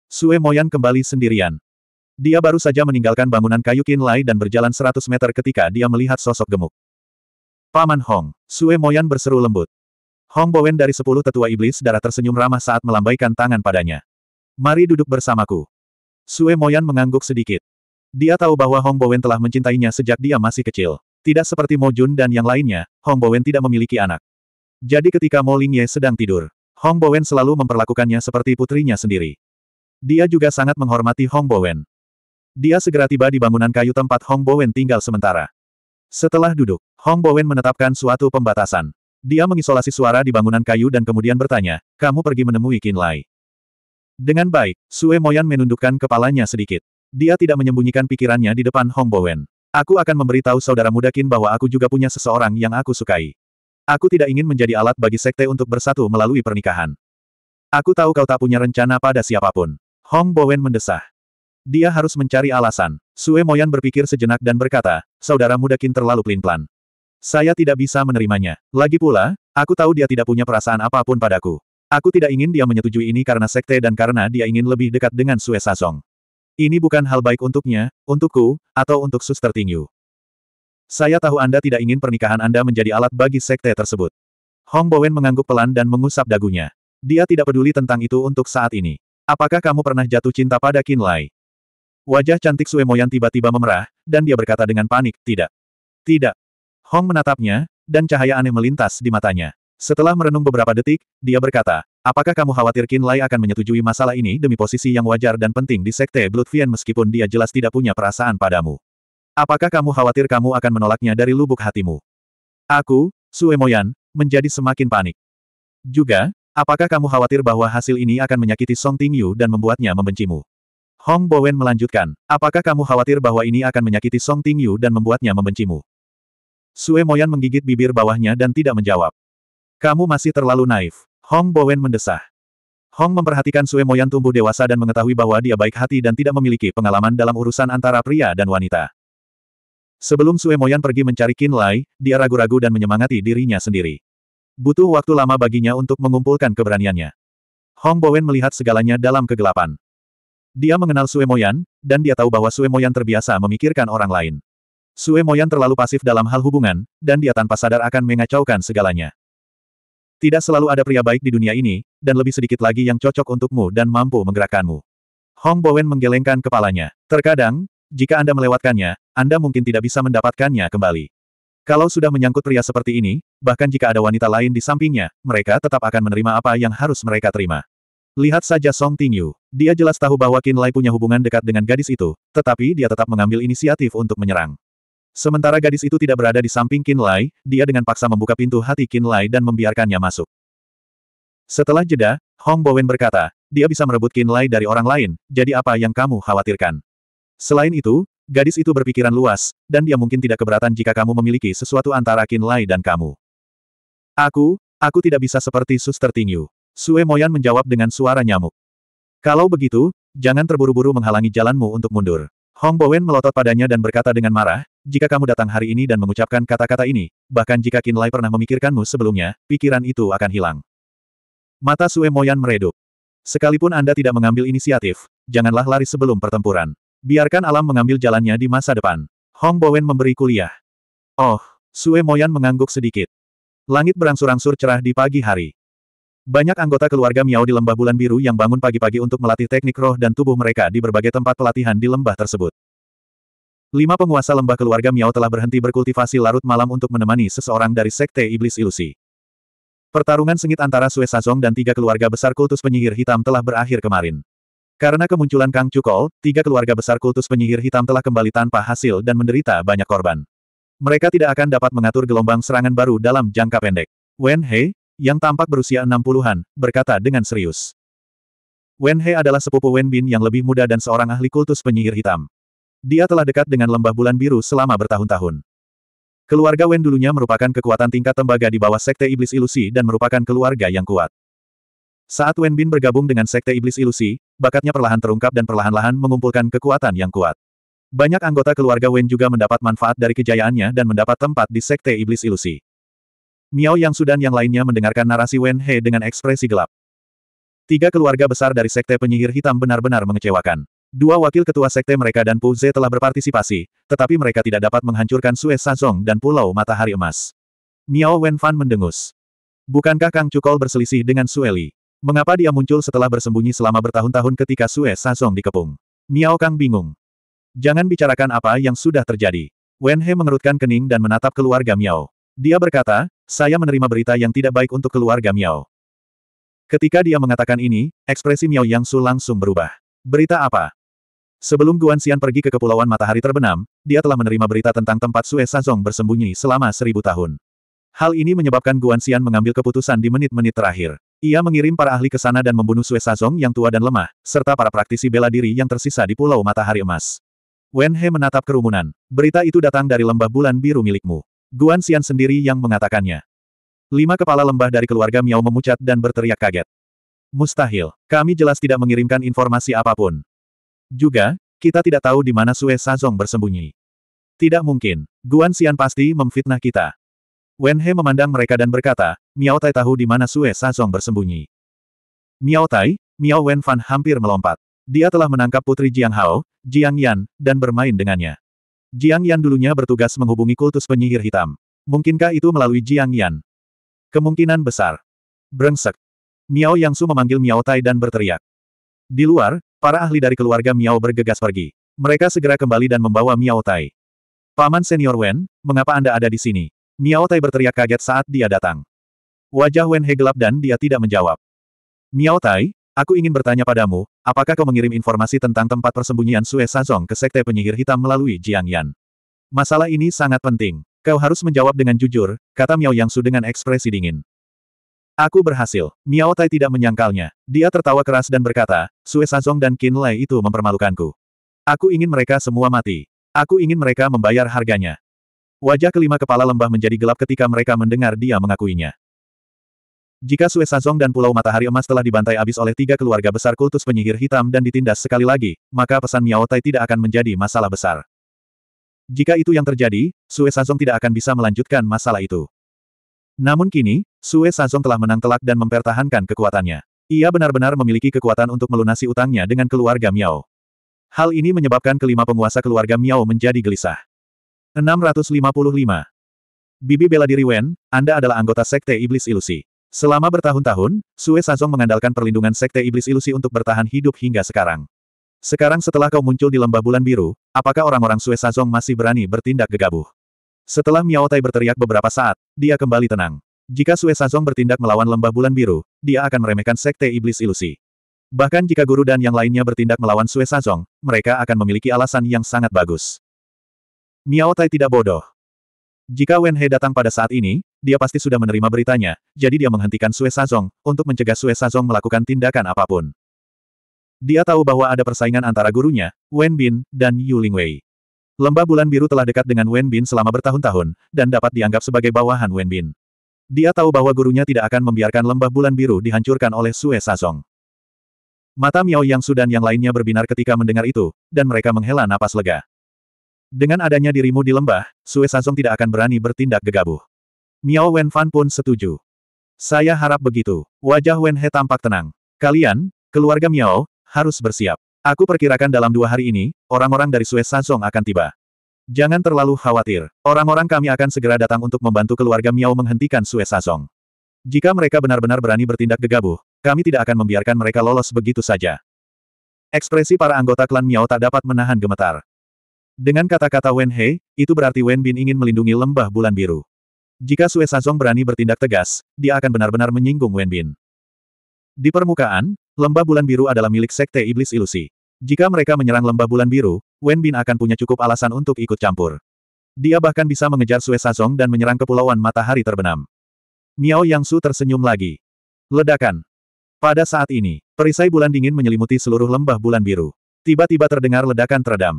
Sue Moyan kembali sendirian. Dia baru saja meninggalkan bangunan kayu Qin Lai dan berjalan 100 meter ketika dia melihat sosok gemuk. Paman Hong, Sue Moyan berseru lembut. Hong Bowen dari sepuluh tetua iblis darah tersenyum ramah saat melambaikan tangan padanya. Mari duduk bersamaku. Sue Moyan mengangguk sedikit. Dia tahu bahwa Hong Bowen telah mencintainya sejak dia masih kecil. Tidak seperti Mo Jun dan yang lainnya, Hong Bowen tidak memiliki anak. Jadi ketika Mo Lingye sedang tidur, Hong Bowen selalu memperlakukannya seperti putrinya sendiri. Dia juga sangat menghormati Hong Bowen. Dia segera tiba di bangunan kayu tempat Hong Bowen tinggal sementara. Setelah duduk, Hong Bowen menetapkan suatu pembatasan. Dia mengisolasi suara di bangunan kayu dan kemudian bertanya, kamu pergi menemui Qin Lai. Dengan baik, Sue Moyan menundukkan kepalanya sedikit. Dia tidak menyembunyikan pikirannya di depan Hong Bowen. Aku akan memberitahu saudara muda Qin bahwa aku juga punya seseorang yang aku sukai. Aku tidak ingin menjadi alat bagi sekte untuk bersatu melalui pernikahan. Aku tahu kau tak punya rencana pada siapapun. Hong Bowen mendesah. Dia harus mencari alasan. Sue Moyan berpikir sejenak dan berkata, saudara muda Qin terlalu pelin-pelan. Saya tidak bisa menerimanya. Lagi pula, aku tahu dia tidak punya perasaan apapun padaku. Aku tidak ingin dia menyetujui ini karena sekte dan karena dia ingin lebih dekat dengan Sue Sasong. Ini bukan hal baik untuknya, untukku, atau untuk Suster Tingyu. Saya tahu Anda tidak ingin pernikahan Anda menjadi alat bagi sekte tersebut. Hong Bowen mengangguk pelan dan mengusap dagunya. Dia tidak peduli tentang itu untuk saat ini. Apakah kamu pernah jatuh cinta pada Qin Lai? Wajah cantik Sue Moyan tiba-tiba memerah, dan dia berkata dengan panik, tidak. Tidak. Hong menatapnya, dan cahaya aneh melintas di matanya. Setelah merenung beberapa detik, dia berkata, apakah kamu khawatir Qin Lai akan menyetujui masalah ini demi posisi yang wajar dan penting di Sekte Bloodfian meskipun dia jelas tidak punya perasaan padamu? Apakah kamu khawatir kamu akan menolaknya dari lubuk hatimu? Aku, Sue Suemoyan, menjadi semakin panik. Juga, apakah kamu khawatir bahwa hasil ini akan menyakiti Song Tingyu dan membuatnya membencimu? Hong Bowen melanjutkan, apakah kamu khawatir bahwa ini akan menyakiti Song Tingyu dan membuatnya membencimu? Sue Moyan menggigit bibir bawahnya dan tidak menjawab. Kamu masih terlalu naif. Hong Bowen mendesah. Hong memperhatikan Sue Moyan tumbuh dewasa dan mengetahui bahwa dia baik hati dan tidak memiliki pengalaman dalam urusan antara pria dan wanita. Sebelum Sue Moyan pergi mencari Kin Lai, dia ragu-ragu dan menyemangati dirinya sendiri. Butuh waktu lama baginya untuk mengumpulkan keberaniannya. Hong Bowen melihat segalanya dalam kegelapan. Dia mengenal Sue Moyan, dan dia tahu bahwa Sue Moyan terbiasa memikirkan orang lain. Sue Moyan terlalu pasif dalam hal hubungan, dan dia tanpa sadar akan mengacaukan segalanya. Tidak selalu ada pria baik di dunia ini, dan lebih sedikit lagi yang cocok untukmu dan mampu menggerakkanmu. Hong Bowen menggelengkan kepalanya. Terkadang, jika Anda melewatkannya, Anda mungkin tidak bisa mendapatkannya kembali. Kalau sudah menyangkut pria seperti ini, bahkan jika ada wanita lain di sampingnya, mereka tetap akan menerima apa yang harus mereka terima. Lihat saja Song Tingyu. Dia jelas tahu bahwa Qin Lai punya hubungan dekat dengan gadis itu, tetapi dia tetap mengambil inisiatif untuk menyerang. Sementara gadis itu tidak berada di samping Qin Lai, dia dengan paksa membuka pintu hati Qin Lai dan membiarkannya masuk. Setelah jeda, Hong Bowen berkata, dia bisa merebut Qin Lai dari orang lain, jadi apa yang kamu khawatirkan? Selain itu, gadis itu berpikiran luas, dan dia mungkin tidak keberatan jika kamu memiliki sesuatu antara Qin Lai dan kamu. Aku, aku tidak bisa seperti suster Tingyu. Sue Moyan menjawab dengan suara nyamuk. Kalau begitu, jangan terburu-buru menghalangi jalanmu untuk mundur. Hong Bowen melotot padanya dan berkata dengan marah, jika kamu datang hari ini dan mengucapkan kata-kata ini, bahkan jika Qin Lai pernah memikirkanmu sebelumnya, pikiran itu akan hilang. Mata Sue Moyan meredup. Sekalipun Anda tidak mengambil inisiatif, janganlah lari sebelum pertempuran. Biarkan alam mengambil jalannya di masa depan. Hong Bowen memberi kuliah. Oh, Sue Moyan mengangguk sedikit. Langit berangsur-angsur cerah di pagi hari. Banyak anggota keluarga Miao di Lembah Bulan Biru yang bangun pagi-pagi untuk melatih teknik roh dan tubuh mereka di berbagai tempat pelatihan di lembah tersebut. Lima penguasa lembah keluarga Miao telah berhenti berkultivasi larut malam untuk menemani seseorang dari Sekte Iblis Ilusi. Pertarungan sengit antara Sue Sazong dan tiga keluarga besar kultus penyihir hitam telah berakhir kemarin. Karena kemunculan Kang Cukol, tiga keluarga besar kultus penyihir hitam telah kembali tanpa hasil dan menderita banyak korban. Mereka tidak akan dapat mengatur gelombang serangan baru dalam jangka pendek. Wen He, yang tampak berusia enam puluhan berkata dengan serius. Wen He adalah sepupu Wen Bin yang lebih muda dan seorang ahli kultus penyihir hitam. Dia telah dekat dengan lembah bulan biru selama bertahun-tahun. Keluarga Wen dulunya merupakan kekuatan tingkat tembaga di bawah Sekte Iblis Ilusi dan merupakan keluarga yang kuat. Saat Wen Bin bergabung dengan Sekte Iblis Ilusi, bakatnya perlahan terungkap dan perlahan-lahan mengumpulkan kekuatan yang kuat. Banyak anggota keluarga Wen juga mendapat manfaat dari kejayaannya dan mendapat tempat di Sekte Iblis Ilusi. Miao Yang Sudan yang lainnya mendengarkan narasi Wen He dengan ekspresi gelap. Tiga keluarga besar dari Sekte Penyihir Hitam benar-benar mengecewakan. Dua wakil ketua sekte mereka dan Pu Ze telah berpartisipasi, tetapi mereka tidak dapat menghancurkan Sue Sazong dan Pulau Matahari Emas. Miao Wen Fan mendengus. Bukankah Kang Cukol berselisih dengan Sue Li? Mengapa dia muncul setelah bersembunyi selama bertahun-tahun ketika Sue Sazong dikepung? Miao Kang bingung. Jangan bicarakan apa yang sudah terjadi. Wen He mengerutkan kening dan menatap keluarga Miao. Dia berkata, saya menerima berita yang tidak baik untuk keluarga Miao. Ketika dia mengatakan ini, ekspresi Miao Yang Su langsung berubah. Berita apa? Sebelum Guan Xian pergi ke Kepulauan Matahari Terbenam, dia telah menerima berita tentang tempat Sue Sazong bersembunyi selama seribu tahun. Hal ini menyebabkan Guan Xian mengambil keputusan di menit-menit terakhir. Ia mengirim para ahli ke sana dan membunuh Sue Sazong yang tua dan lemah, serta para praktisi bela diri yang tersisa di Pulau Matahari Emas. Wen He menatap kerumunan. Berita itu datang dari lembah bulan biru milikmu. Guan Xian sendiri yang mengatakannya. Lima kepala lembah dari keluarga Miao memucat dan berteriak kaget. Mustahil, kami jelas tidak mengirimkan informasi apapun. Juga, kita tidak tahu di mana Sue Sazong bersembunyi. Tidak mungkin, Guan Xian pasti memfitnah kita. Wen He memandang mereka dan berkata, Miao Tai tahu di mana Sue Sazong bersembunyi. Miao Tai, Miao Wen Fan hampir melompat. Dia telah menangkap putri Jiang Hao, Jiang Yan, dan bermain dengannya. Jiang Yan dulunya bertugas menghubungi kultus penyihir hitam. Mungkinkah itu melalui Jiang Yan? Kemungkinan besar. Brengsek. Miao Yang Su memanggil Miao Tai dan berteriak. Di luar, para ahli dari keluarga Miao bergegas pergi. Mereka segera kembali dan membawa Miao Tai. Paman senior Wen, mengapa Anda ada di sini? Miao Tai berteriak kaget saat dia datang. Wajah Wen He gelap dan dia tidak menjawab. Miao Tai, Aku ingin bertanya padamu, apakah kau mengirim informasi tentang tempat persembunyian Sue Sazong ke Sekte Penyihir Hitam melalui Jiang Yan? Masalah ini sangat penting. Kau harus menjawab dengan jujur, kata Miao Yang Su dengan ekspresi dingin. Aku berhasil. Miao Tai tidak menyangkalnya. Dia tertawa keras dan berkata, Sue Sazong dan Qin Lei itu mempermalukanku. Aku ingin mereka semua mati. Aku ingin mereka membayar harganya. Wajah kelima kepala lembah menjadi gelap ketika mereka mendengar dia mengakuinya. Jika Sue Sazong dan Pulau Matahari Emas telah dibantai abis oleh tiga keluarga besar kultus penyihir hitam dan ditindas sekali lagi, maka pesan Miao Tai tidak akan menjadi masalah besar. Jika itu yang terjadi, Sue Sazong tidak akan bisa melanjutkan masalah itu. Namun kini, Sue Sazong telah menang telak dan mempertahankan kekuatannya. Ia benar-benar memiliki kekuatan untuk melunasi utangnya dengan keluarga Miao. Hal ini menyebabkan kelima penguasa keluarga Miao menjadi gelisah. 655. Bibi bela diri Wen, Anda adalah anggota Sekte Iblis Ilusi. Selama bertahun-tahun, Sue Sazong mengandalkan perlindungan Sekte Iblis Ilusi untuk bertahan hidup hingga sekarang. Sekarang setelah kau muncul di lembah bulan biru, apakah orang-orang Sue Sazong masih berani bertindak gegabah? Setelah Miao Tai berteriak beberapa saat, dia kembali tenang. Jika Sue Sazong bertindak melawan lembah bulan biru, dia akan meremehkan Sekte Iblis Ilusi. Bahkan jika guru dan yang lainnya bertindak melawan Sue Sazong, mereka akan memiliki alasan yang sangat bagus. Miao Tai tidak bodoh. Jika Wen He datang pada saat ini, dia pasti sudah menerima beritanya, jadi dia menghentikan Sue Sazong, untuk mencegah Sue Sazong melakukan tindakan apapun. Dia tahu bahwa ada persaingan antara gurunya, Wen Bin, dan Yu Lingwei. Lembah bulan biru telah dekat dengan Wen Bin selama bertahun-tahun, dan dapat dianggap sebagai bawahan Wen Bin. Dia tahu bahwa gurunya tidak akan membiarkan lembah bulan biru dihancurkan oleh Sue Sazong. Mata Miao Yang Su dan yang lainnya berbinar ketika mendengar itu, dan mereka menghela napas lega. Dengan adanya dirimu di lembah, Sue Sazong tidak akan berani bertindak gegabah. Miao Wenfan pun setuju. Saya harap begitu. Wajah Wen He tampak tenang. Kalian, keluarga Miao, harus bersiap. Aku perkirakan dalam dua hari ini, orang-orang dari Sue Sazong akan tiba. Jangan terlalu khawatir. Orang-orang kami akan segera datang untuk membantu keluarga Miao menghentikan Sue Sazong. Jika mereka benar-benar berani bertindak gegabah, kami tidak akan membiarkan mereka lolos begitu saja. Ekspresi para anggota klan Miao tak dapat menahan gemetar. Dengan kata-kata Wen He, itu berarti Wen Bin ingin melindungi lembah bulan biru. Jika Sue Sazong berani bertindak tegas, dia akan benar-benar menyinggung Wen Bin. Di permukaan, lembah bulan biru adalah milik Sekte Iblis Ilusi. Jika mereka menyerang lembah bulan biru, Wen Bin akan punya cukup alasan untuk ikut campur. Dia bahkan bisa mengejar Sue Sazong dan menyerang kepulauan matahari terbenam. Miao Yang Su tersenyum lagi. Ledakan. Pada saat ini, perisai bulan dingin menyelimuti seluruh lembah bulan biru. Tiba-tiba terdengar ledakan teredam.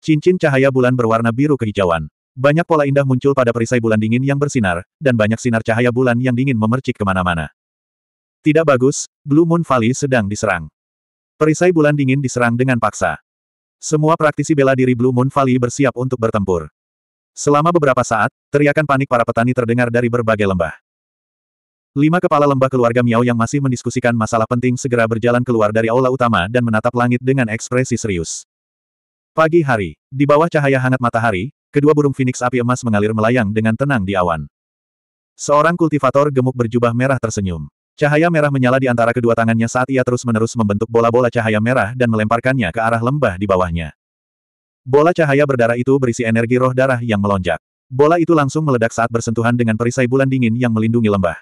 Cincin cahaya bulan berwarna biru kehijauan. Banyak pola indah muncul pada perisai bulan dingin yang bersinar, dan banyak sinar cahaya bulan yang dingin memercik kemana-mana. Tidak bagus, Blue Moon Valley sedang diserang. Perisai bulan dingin diserang dengan paksa. Semua praktisi bela diri Blue Moon Valley bersiap untuk bertempur. Selama beberapa saat, teriakan panik para petani terdengar dari berbagai lembah. Lima kepala lembah keluarga Miao yang masih mendiskusikan masalah penting segera berjalan keluar dari aula utama dan menatap langit dengan ekspresi serius. Pagi hari, di bawah cahaya hangat matahari, Kedua burung Phoenix api emas mengalir melayang dengan tenang di awan. Seorang kultivator gemuk berjubah merah tersenyum. Cahaya merah menyala di antara kedua tangannya saat ia terus-menerus membentuk bola-bola cahaya merah dan melemparkannya ke arah lembah di bawahnya. Bola cahaya berdarah itu berisi energi roh darah yang melonjak. Bola itu langsung meledak saat bersentuhan dengan perisai bulan dingin yang melindungi lembah.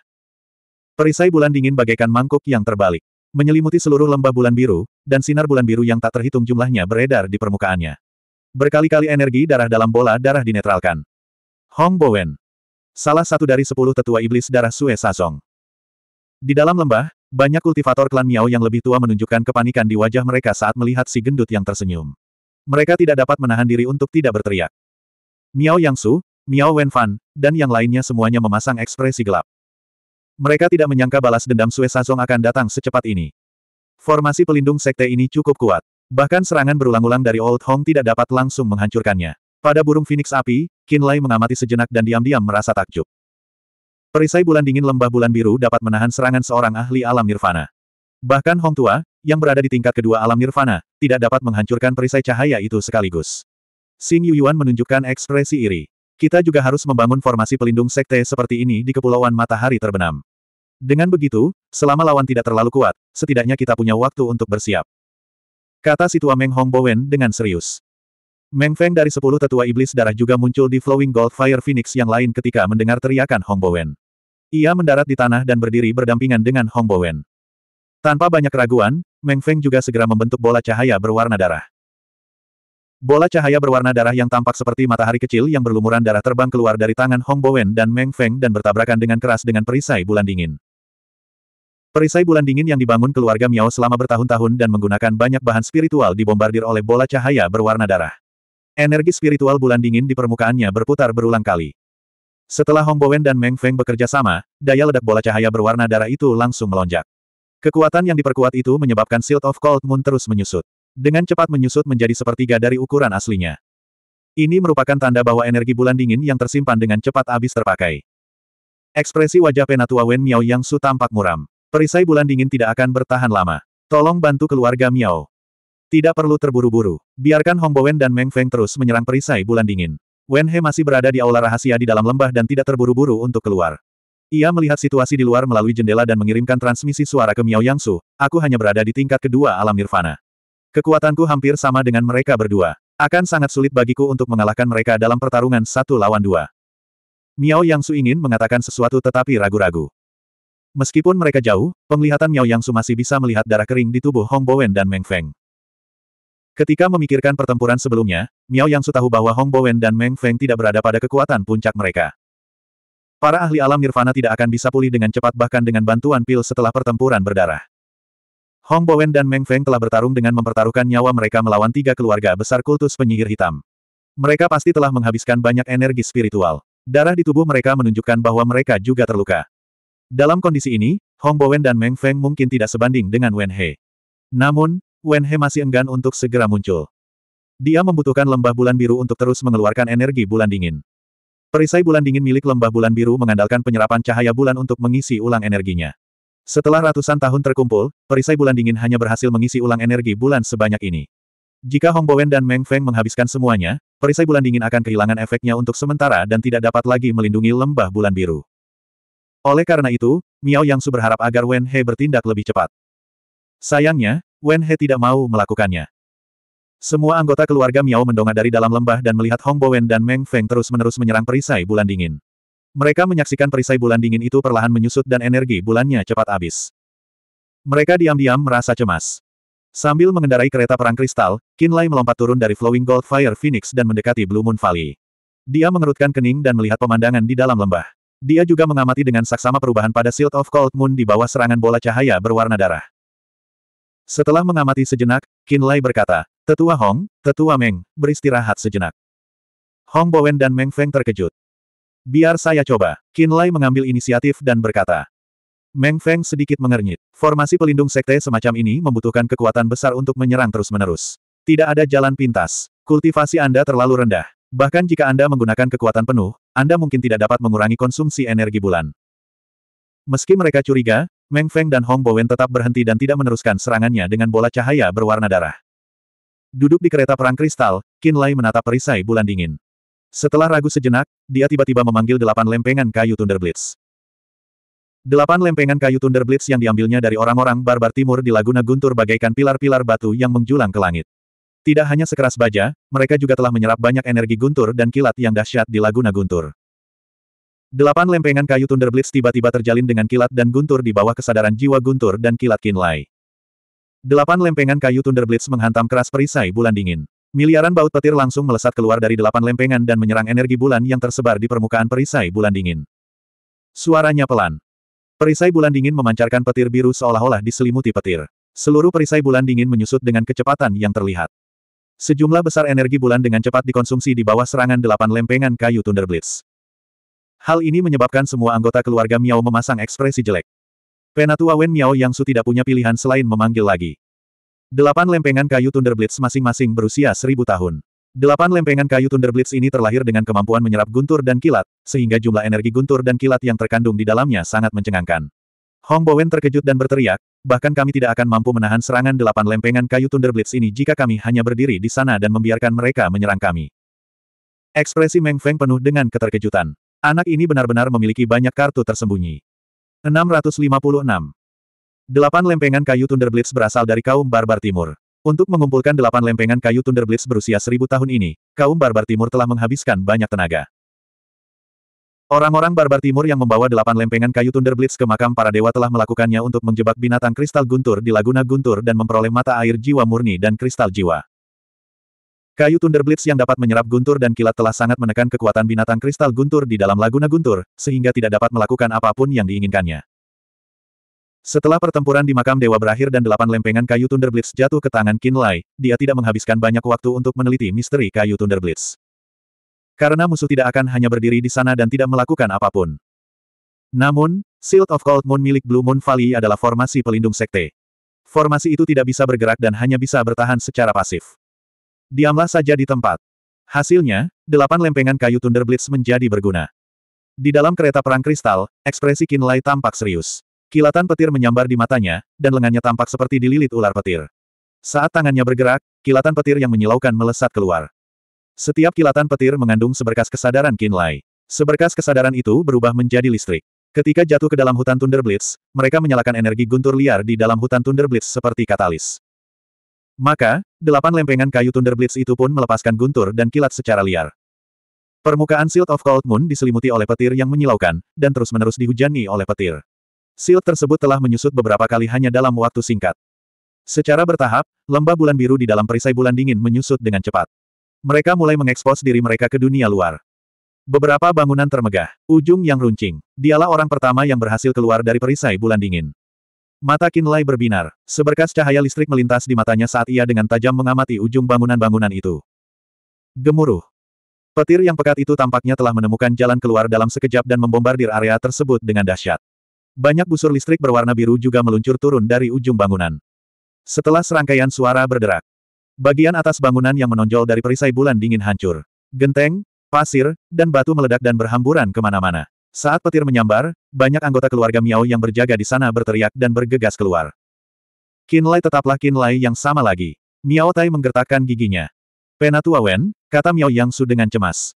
Perisai bulan dingin bagaikan mangkuk yang terbalik menyelimuti seluruh lembah bulan biru, dan sinar bulan biru yang tak terhitung jumlahnya beredar di permukaannya. Berkali-kali energi darah dalam bola darah dinetralkan. Hong Bowen. Salah satu dari sepuluh tetua iblis darah Sue Sazong. Di dalam lembah, banyak kultivator klan Miao yang lebih tua menunjukkan kepanikan di wajah mereka saat melihat si gendut yang tersenyum. Mereka tidak dapat menahan diri untuk tidak berteriak. Miao Yang Yangsu, Miao Wen Fan, dan yang lainnya semuanya memasang ekspresi gelap. Mereka tidak menyangka balas dendam Sue Sazong akan datang secepat ini. Formasi pelindung sekte ini cukup kuat. Bahkan serangan berulang-ulang dari Old Hong tidak dapat langsung menghancurkannya. Pada burung Phoenix api, Kinlay mengamati sejenak dan diam-diam merasa takjub. Perisai bulan dingin lembah bulan biru dapat menahan serangan seorang ahli alam nirvana. Bahkan Hong Tua, yang berada di tingkat kedua alam nirvana, tidak dapat menghancurkan perisai cahaya itu sekaligus. Xing Yuan menunjukkan ekspresi iri. Kita juga harus membangun formasi pelindung sekte seperti ini di Kepulauan Matahari Terbenam. Dengan begitu, selama lawan tidak terlalu kuat, setidaknya kita punya waktu untuk bersiap. Kata si tua Meng Hongbowen dengan serius. Meng Feng dari sepuluh tetua iblis darah juga muncul di Flowing Gold Fire Phoenix yang lain ketika mendengar teriakan Hongbowen. Ia mendarat di tanah dan berdiri berdampingan dengan Hongbowen. Tanpa banyak keraguan, Meng Feng juga segera membentuk bola cahaya berwarna darah. Bola cahaya berwarna darah yang tampak seperti matahari kecil yang berlumuran darah terbang keluar dari tangan Hong Bowen dan Meng Feng dan bertabrakan dengan keras dengan perisai bulan dingin. Perisai bulan dingin yang dibangun keluarga Miao selama bertahun-tahun dan menggunakan banyak bahan spiritual dibombardir oleh bola cahaya berwarna darah. Energi spiritual bulan dingin di permukaannya berputar berulang kali. Setelah Hong Bowen dan Meng Feng bekerja sama, daya ledak bola cahaya berwarna darah itu langsung melonjak. Kekuatan yang diperkuat itu menyebabkan Shield of Cold Moon terus menyusut. Dengan cepat menyusut menjadi sepertiga dari ukuran aslinya. Ini merupakan tanda bahwa energi bulan dingin yang tersimpan dengan cepat habis terpakai. Ekspresi wajah penatua Wen Miao Yang Su tampak muram. Perisai bulan dingin tidak akan bertahan lama. Tolong bantu keluarga Miao. Tidak perlu terburu-buru. Biarkan Hongbowen dan Meng Feng terus menyerang perisai bulan dingin. Wen He masih berada di aula rahasia di dalam lembah dan tidak terburu-buru untuk keluar. Ia melihat situasi di luar melalui jendela dan mengirimkan transmisi suara ke Miao Yangsu, aku hanya berada di tingkat kedua alam nirvana. Kekuatanku hampir sama dengan mereka berdua. Akan sangat sulit bagiku untuk mengalahkan mereka dalam pertarungan satu lawan dua. Miao Yangsu ingin mengatakan sesuatu tetapi ragu-ragu. Meskipun mereka jauh, penglihatan Miao Yang Su masih bisa melihat darah kering di tubuh Hong Bowen dan Meng Feng. Ketika memikirkan pertempuran sebelumnya, Miao Yang Su tahu bahwa Hong Bowen dan Meng Feng tidak berada pada kekuatan puncak mereka. Para ahli alam nirvana tidak akan bisa pulih dengan cepat bahkan dengan bantuan pil setelah pertempuran berdarah. Hong Bowen dan Meng Feng telah bertarung dengan mempertaruhkan nyawa mereka melawan tiga keluarga besar kultus penyihir hitam. Mereka pasti telah menghabiskan banyak energi spiritual. Darah di tubuh mereka menunjukkan bahwa mereka juga terluka. Dalam kondisi ini, Hong Bowen dan Meng Feng mungkin tidak sebanding dengan Wen He. Namun, Wen He masih enggan untuk segera muncul. Dia membutuhkan lembah bulan biru untuk terus mengeluarkan energi bulan dingin. Perisai bulan dingin milik lembah bulan biru mengandalkan penyerapan cahaya bulan untuk mengisi ulang energinya. Setelah ratusan tahun terkumpul, perisai bulan dingin hanya berhasil mengisi ulang energi bulan sebanyak ini. Jika Hong Bowen dan Meng Feng menghabiskan semuanya, perisai bulan dingin akan kehilangan efeknya untuk sementara dan tidak dapat lagi melindungi lembah bulan biru. Oleh karena itu, Miao yang super berharap agar Wen He bertindak lebih cepat. Sayangnya, Wen He tidak mau melakukannya. Semua anggota keluarga Miao mendongak dari dalam lembah dan melihat Hong Bowen dan Meng Feng terus-menerus menyerang perisai bulan dingin. Mereka menyaksikan perisai bulan dingin itu perlahan menyusut dan energi bulannya cepat habis. Mereka diam-diam merasa cemas. Sambil mengendarai kereta perang kristal, Kinlay melompat turun dari Flowing Gold Fire Phoenix dan mendekati Blue Moon Valley. Dia mengerutkan kening dan melihat pemandangan di dalam lembah. Dia juga mengamati dengan saksama perubahan pada Shield of Cold Moon di bawah serangan bola cahaya berwarna darah. Setelah mengamati sejenak, Lai berkata, Tetua Hong, Tetua Meng, beristirahat sejenak. Hong Bowen dan Meng Feng terkejut. Biar saya coba. Lai mengambil inisiatif dan berkata. Meng Feng sedikit mengernyit. Formasi pelindung sekte semacam ini membutuhkan kekuatan besar untuk menyerang terus-menerus. Tidak ada jalan pintas. Kultivasi Anda terlalu rendah. Bahkan jika Anda menggunakan kekuatan penuh, Anda mungkin tidak dapat mengurangi konsumsi energi bulan. Meski mereka curiga, Meng Feng dan Hong Bowen tetap berhenti dan tidak meneruskan serangannya dengan bola cahaya berwarna darah. Duduk di kereta perang kristal, Qin Lai menatap perisai bulan dingin. Setelah ragu sejenak, dia tiba-tiba memanggil delapan lempengan kayu Thunder Blitz. Delapan lempengan kayu Thunder Blitz yang diambilnya dari orang-orang barbar timur di Laguna Guntur bagaikan pilar-pilar batu yang menjulang ke langit. Tidak hanya sekeras baja, mereka juga telah menyerap banyak energi guntur dan kilat yang dahsyat di Laguna Guntur. Delapan lempengan kayu Thunder Blitz tiba-tiba terjalin dengan kilat dan guntur di bawah kesadaran jiwa guntur dan kilat kinlay. Delapan lempengan kayu Thunder Blitz menghantam keras perisai bulan dingin. Miliaran baut petir langsung melesat keluar dari delapan lempengan dan menyerang energi bulan yang tersebar di permukaan perisai bulan dingin. Suaranya pelan. Perisai bulan dingin memancarkan petir biru seolah-olah diselimuti petir. Seluruh perisai bulan dingin menyusut dengan kecepatan yang terlihat. Sejumlah besar energi bulan dengan cepat dikonsumsi di bawah serangan delapan lempengan kayu Thunderblitz. Hal ini menyebabkan semua anggota keluarga Miao memasang ekspresi jelek. Penatua Wen Miao Yang Su tidak punya pilihan selain memanggil lagi. Delapan lempengan kayu Thunderblitz masing-masing berusia seribu tahun. Delapan lempengan kayu Thunderblitz ini terlahir dengan kemampuan menyerap guntur dan kilat, sehingga jumlah energi guntur dan kilat yang terkandung di dalamnya sangat mencengangkan. Hong Bowen terkejut dan berteriak, bahkan kami tidak akan mampu menahan serangan delapan lempengan kayu Thunderblitz ini jika kami hanya berdiri di sana dan membiarkan mereka menyerang kami. Ekspresi Meng Feng penuh dengan keterkejutan. Anak ini benar-benar memiliki banyak kartu tersembunyi. 656. Delapan lempengan kayu Thunderblitz berasal dari kaum Barbar Timur. Untuk mengumpulkan delapan lempengan kayu Thunderblitz berusia seribu tahun ini, kaum Barbar Timur telah menghabiskan banyak tenaga. Orang-orang barbar timur yang membawa delapan lempengan kayu Thunderblitz ke makam para dewa telah melakukannya untuk menjebak binatang kristal guntur di Laguna Guntur dan memperoleh mata air jiwa murni dan kristal jiwa. Kayu Thunderblitz yang dapat menyerap guntur dan kilat telah sangat menekan kekuatan binatang kristal guntur di dalam Laguna Guntur, sehingga tidak dapat melakukan apapun yang diinginkannya. Setelah pertempuran di makam dewa berakhir dan delapan lempengan kayu Thunderblitz jatuh ke tangan Kinlay, dia tidak menghabiskan banyak waktu untuk meneliti misteri kayu Thunderblitz. Karena musuh tidak akan hanya berdiri di sana dan tidak melakukan apapun. Namun, Shield of Cold Moon milik Blue Moon Valley adalah formasi pelindung sekte. Formasi itu tidak bisa bergerak dan hanya bisa bertahan secara pasif. Diamlah saja di tempat. Hasilnya, delapan lempengan kayu Thunderblitz menjadi berguna. Di dalam kereta perang kristal, ekspresi Kinlay tampak serius. Kilatan petir menyambar di matanya, dan lengannya tampak seperti dililit ular petir. Saat tangannya bergerak, kilatan petir yang menyilaukan melesat keluar. Setiap kilatan petir mengandung seberkas kesadaran Kinlay. Seberkas kesadaran itu berubah menjadi listrik. Ketika jatuh ke dalam hutan Thunder Blitz, mereka menyalakan energi guntur liar di dalam hutan Thunder Blitz seperti katalis. Maka, delapan lempengan kayu Thunder Blitz itu pun melepaskan guntur dan kilat secara liar. Permukaan Shield of Cold Moon diselimuti oleh petir yang menyilaukan, dan terus-menerus dihujani oleh petir. Shield tersebut telah menyusut beberapa kali hanya dalam waktu singkat. Secara bertahap, lembah bulan biru di dalam perisai bulan dingin menyusut dengan cepat. Mereka mulai mengekspos diri mereka ke dunia luar. Beberapa bangunan termegah, ujung yang runcing. Dialah orang pertama yang berhasil keluar dari perisai bulan dingin. Mata Kinlay berbinar, seberkas cahaya listrik melintas di matanya saat ia dengan tajam mengamati ujung bangunan-bangunan itu. Gemuruh. Petir yang pekat itu tampaknya telah menemukan jalan keluar dalam sekejap dan membombardir area tersebut dengan dahsyat. Banyak busur listrik berwarna biru juga meluncur turun dari ujung bangunan. Setelah serangkaian suara berderak, Bagian atas bangunan yang menonjol dari perisai bulan dingin hancur. Genteng, pasir, dan batu meledak dan berhamburan kemana-mana. Saat petir menyambar, banyak anggota keluarga Miao yang berjaga di sana berteriak dan bergegas keluar. Kinlay tetaplah Kinlay yang sama lagi. Miao Tai menggertakkan giginya. Penatua Wen, kata Miao Yang Su dengan cemas.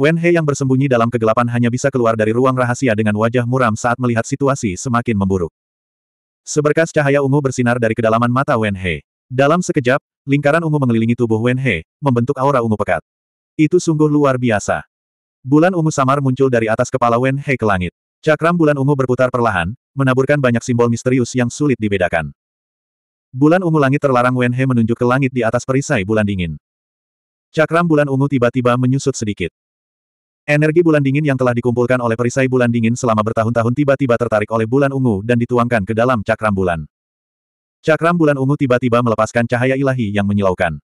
Wen He yang bersembunyi dalam kegelapan hanya bisa keluar dari ruang rahasia dengan wajah muram saat melihat situasi semakin memburuk. Seberkas cahaya ungu bersinar dari kedalaman mata Wen He. Dalam sekejap, lingkaran ungu mengelilingi tubuh Wen He, membentuk aura ungu pekat. Itu sungguh luar biasa. Bulan ungu samar muncul dari atas kepala Wen He ke langit. Cakram bulan ungu berputar perlahan, menaburkan banyak simbol misterius yang sulit dibedakan. Bulan ungu langit terlarang Wen He menunjuk ke langit di atas perisai bulan dingin. Cakram bulan ungu tiba-tiba menyusut sedikit. Energi bulan dingin yang telah dikumpulkan oleh perisai bulan dingin selama bertahun-tahun tiba-tiba tertarik oleh bulan ungu dan dituangkan ke dalam cakram bulan. Cakram bulan ungu tiba-tiba melepaskan cahaya ilahi yang menyilaukan.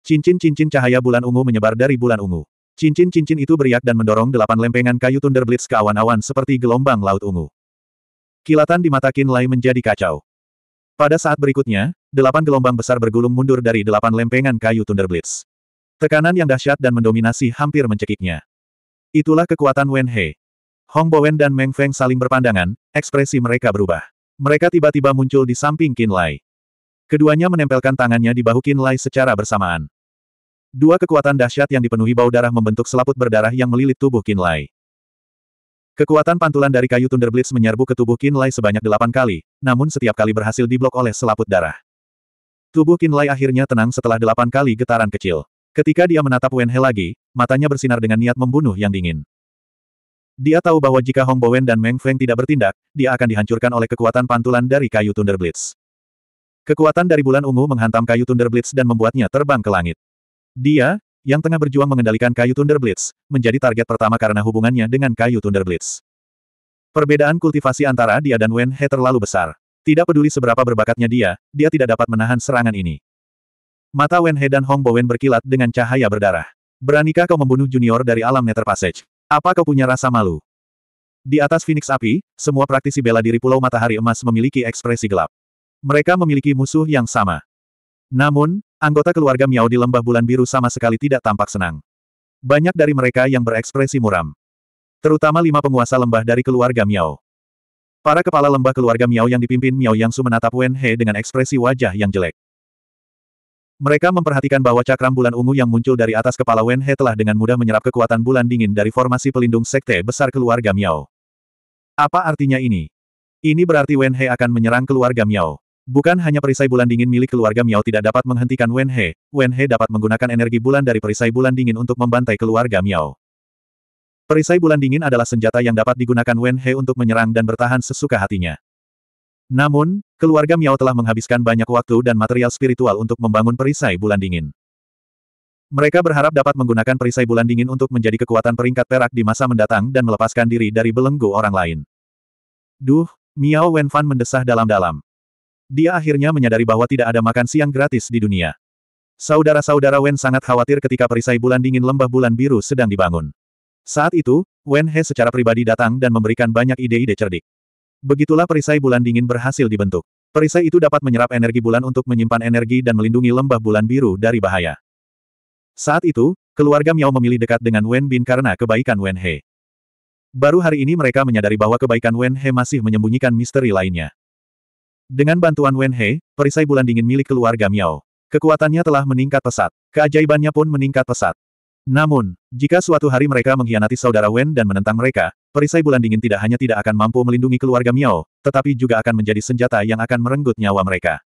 Cincin-cincin cahaya bulan ungu menyebar dari bulan ungu. Cincin-cincin itu beriak dan mendorong delapan lempengan kayu Thunder Blitz ke awan-awan seperti gelombang laut ungu. Kilatan di mata Lai menjadi kacau. Pada saat berikutnya, delapan gelombang besar bergulung mundur dari delapan lempengan kayu Thunder Blitz. Tekanan yang dahsyat dan mendominasi hampir mencekiknya. Itulah kekuatan Wen He. Hong Bowen dan Meng Feng saling berpandangan, ekspresi mereka berubah. Mereka tiba-tiba muncul di samping Kinlay. Keduanya menempelkan tangannya di bahu Kinlay secara bersamaan. Dua kekuatan dahsyat yang dipenuhi bau darah membentuk selaput berdarah yang melilit tubuh Kinlay. Kekuatan pantulan dari kayu Thunder Blitz menyerbu ke tubuh Kinlay sebanyak delapan kali, namun setiap kali berhasil diblok oleh selaput darah. Tubuh Kinlay akhirnya tenang setelah delapan kali getaran kecil. Ketika dia menatap Wen lagi, matanya bersinar dengan niat membunuh yang dingin. Dia tahu bahwa jika Hong Bowen dan Meng Feng tidak bertindak, dia akan dihancurkan oleh kekuatan pantulan dari kayu Thunder Blitz. Kekuatan dari bulan ungu menghantam kayu Thunder Blitz dan membuatnya terbang ke langit. Dia, yang tengah berjuang mengendalikan kayu Thunder Blitz, menjadi target pertama karena hubungannya dengan kayu Thunder Blitz. Perbedaan kultivasi antara dia dan Wen He terlalu besar. Tidak peduli seberapa berbakatnya dia, dia tidak dapat menahan serangan ini. Mata Wen He dan Hong Bowen berkilat dengan cahaya berdarah. Beranikah kau membunuh junior dari alam Nether Passage? Apa kau punya rasa malu? Di atas Phoenix Api, semua praktisi bela diri Pulau Matahari Emas memiliki ekspresi gelap. Mereka memiliki musuh yang sama. Namun, anggota keluarga Miao di Lembah Bulan Biru sama sekali tidak tampak senang. Banyak dari mereka yang berekspresi muram. Terutama lima penguasa lembah dari keluarga Miao. Para kepala lembah keluarga Miao yang dipimpin Miao Yang Su menatap Wen He dengan ekspresi wajah yang jelek. Mereka memperhatikan bahwa cakram bulan ungu yang muncul dari atas kepala Wen He telah dengan mudah menyerap kekuatan bulan dingin dari formasi pelindung sekte besar keluarga Miao. Apa artinya ini? Ini berarti Wen He akan menyerang keluarga Miao. Bukan hanya perisai bulan dingin milik keluarga Miao tidak dapat menghentikan Wen He, Wen He dapat menggunakan energi bulan dari perisai bulan dingin untuk membantai keluarga Miao. Perisai bulan dingin adalah senjata yang dapat digunakan Wen He untuk menyerang dan bertahan sesuka hatinya. Namun, keluarga Miao telah menghabiskan banyak waktu dan material spiritual untuk membangun perisai bulan dingin. Mereka berharap dapat menggunakan perisai bulan dingin untuk menjadi kekuatan peringkat perak di masa mendatang dan melepaskan diri dari belenggu orang lain. Duh, Miao Wenfan mendesah dalam-dalam. Dia akhirnya menyadari bahwa tidak ada makan siang gratis di dunia. Saudara-saudara Wen sangat khawatir ketika perisai bulan dingin lembah bulan biru sedang dibangun. Saat itu, Wen He secara pribadi datang dan memberikan banyak ide-ide cerdik. Begitulah perisai bulan dingin berhasil dibentuk. Perisai itu dapat menyerap energi bulan untuk menyimpan energi dan melindungi lembah bulan biru dari bahaya. Saat itu, keluarga Miao memilih dekat dengan Wen Bin karena kebaikan Wen He. Baru hari ini mereka menyadari bahwa kebaikan Wen He masih menyembunyikan misteri lainnya. Dengan bantuan Wen He, perisai bulan dingin milik keluarga Miao, kekuatannya telah meningkat pesat, keajaibannya pun meningkat pesat. Namun, jika suatu hari mereka mengkhianati saudara Wen dan menentang mereka, Perisai bulan dingin tidak hanya tidak akan mampu melindungi keluarga Miao, tetapi juga akan menjadi senjata yang akan merenggut nyawa mereka.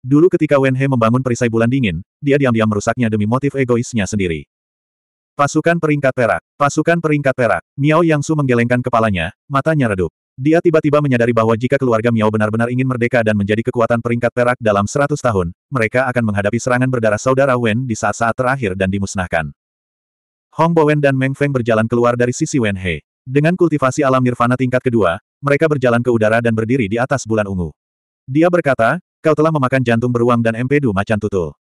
Dulu ketika Wen He membangun perisai bulan dingin, dia diam-diam merusaknya demi motif egoisnya sendiri. Pasukan peringkat perak, pasukan peringkat perak, Miao Yang Su menggelengkan kepalanya, matanya redup. Dia tiba-tiba menyadari bahwa jika keluarga Miao benar-benar ingin merdeka dan menjadi kekuatan peringkat perak dalam 100 tahun, mereka akan menghadapi serangan berdarah saudara Wen di saat-saat terakhir dan dimusnahkan. Hong Bowen dan Meng Feng berjalan keluar dari sisi Wen He. Dengan kultivasi alam nirvana tingkat kedua, mereka berjalan ke udara dan berdiri di atas bulan ungu. Dia berkata, kau telah memakan jantung beruang dan empedu macan tutul.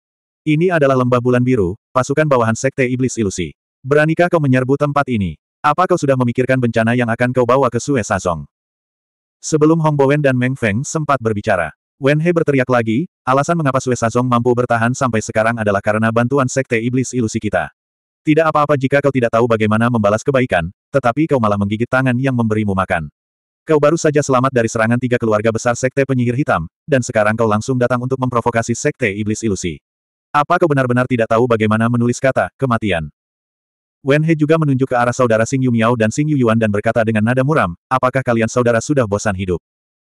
Ini adalah lembah bulan biru, pasukan bawahan sekte iblis ilusi. Beranikah kau menyerbu tempat ini? Apa kau sudah memikirkan bencana yang akan kau bawa ke Sue Sazong? Sebelum Hong Bowen dan Meng Feng sempat berbicara, Wen He berteriak lagi, alasan mengapa Sue Sazong mampu bertahan sampai sekarang adalah karena bantuan sekte iblis ilusi kita. Tidak apa-apa jika kau tidak tahu bagaimana membalas kebaikan, tetapi kau malah menggigit tangan yang memberimu makan. Kau baru saja selamat dari serangan tiga keluarga besar Sekte Penyihir Hitam, dan sekarang kau langsung datang untuk memprovokasi Sekte Iblis Ilusi. Apa kau benar-benar tidak tahu bagaimana menulis kata, kematian? Wen He juga menunjuk ke arah saudara Sing Yu Miao dan Sing Yu Yuan dan berkata dengan nada muram, apakah kalian saudara sudah bosan hidup?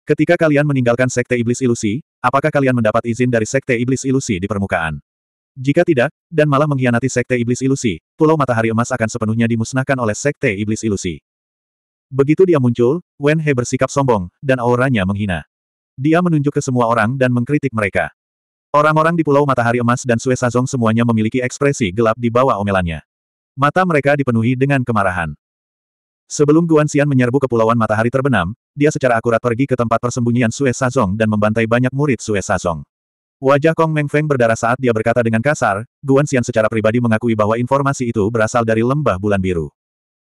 Ketika kalian meninggalkan Sekte Iblis Ilusi, apakah kalian mendapat izin dari Sekte Iblis Ilusi di permukaan? Jika tidak, dan malah mengkhianati Sekte Iblis Ilusi, Pulau Matahari Emas akan sepenuhnya dimusnahkan oleh Sekte Iblis Ilusi. Begitu dia muncul, Wen He bersikap sombong, dan auranya menghina. Dia menunjuk ke semua orang dan mengkritik mereka. Orang-orang di Pulau Matahari Emas dan Sue Sazong semuanya memiliki ekspresi gelap di bawah omelannya. Mata mereka dipenuhi dengan kemarahan. Sebelum Guan Xian menyerbu kepulauan matahari terbenam, dia secara akurat pergi ke tempat persembunyian Sue Sazong dan membantai banyak murid Sue Sazong. Wajah Kong Meng Feng berdarah saat dia berkata dengan kasar, Guan Xian secara pribadi mengakui bahwa informasi itu berasal dari lembah bulan biru.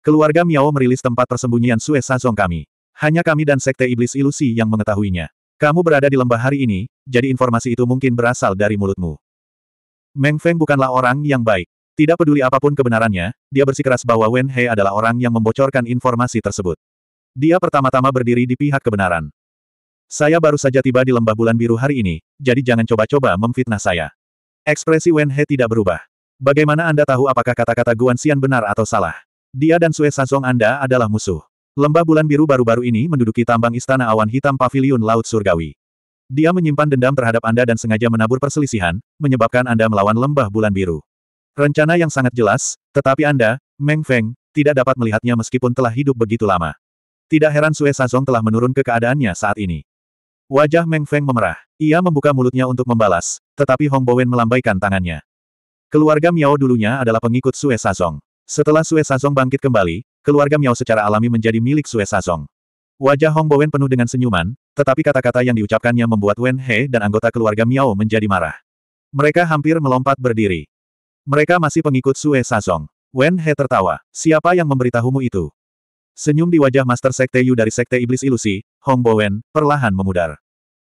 Keluarga Miao merilis tempat persembunyian Sue Sazong kami. Hanya kami dan Sekte Iblis Ilusi yang mengetahuinya. Kamu berada di lembah hari ini, jadi informasi itu mungkin berasal dari mulutmu. Meng Feng bukanlah orang yang baik. Tidak peduli apapun kebenarannya, dia bersikeras bahwa Wen He adalah orang yang membocorkan informasi tersebut. Dia pertama-tama berdiri di pihak kebenaran. Saya baru saja tiba di lembah bulan biru hari ini, jadi jangan coba-coba memfitnah saya. Ekspresi Wen He tidak berubah. Bagaimana Anda tahu apakah kata-kata Guan Xian benar atau salah? Dia dan Sue Sazong Anda adalah musuh. Lembah bulan biru baru-baru ini menduduki tambang istana awan hitam paviliun Laut Surgawi. Dia menyimpan dendam terhadap Anda dan sengaja menabur perselisihan, menyebabkan Anda melawan lembah bulan biru. Rencana yang sangat jelas, tetapi Anda, Meng Feng, tidak dapat melihatnya meskipun telah hidup begitu lama. Tidak heran Sue Sazong telah menurun ke keadaannya saat ini. Wajah Meng Feng memerah. Ia membuka mulutnya untuk membalas, tetapi Hong Bowen melambaikan tangannya. Keluarga Miao dulunya adalah pengikut Sue Sazong. Setelah Sue Sazong bangkit kembali, keluarga Miao secara alami menjadi milik Sue Sazong. Wajah Hong Bowen penuh dengan senyuman, tetapi kata-kata yang diucapkannya membuat Wen He dan anggota keluarga Miao menjadi marah. Mereka hampir melompat berdiri. Mereka masih pengikut Sue Sazong. Wen He tertawa. Siapa yang memberitahumu itu? Senyum di wajah Master Sekte Yu dari Sekte Iblis Ilusi, Hong Bowen, perlahan memudar.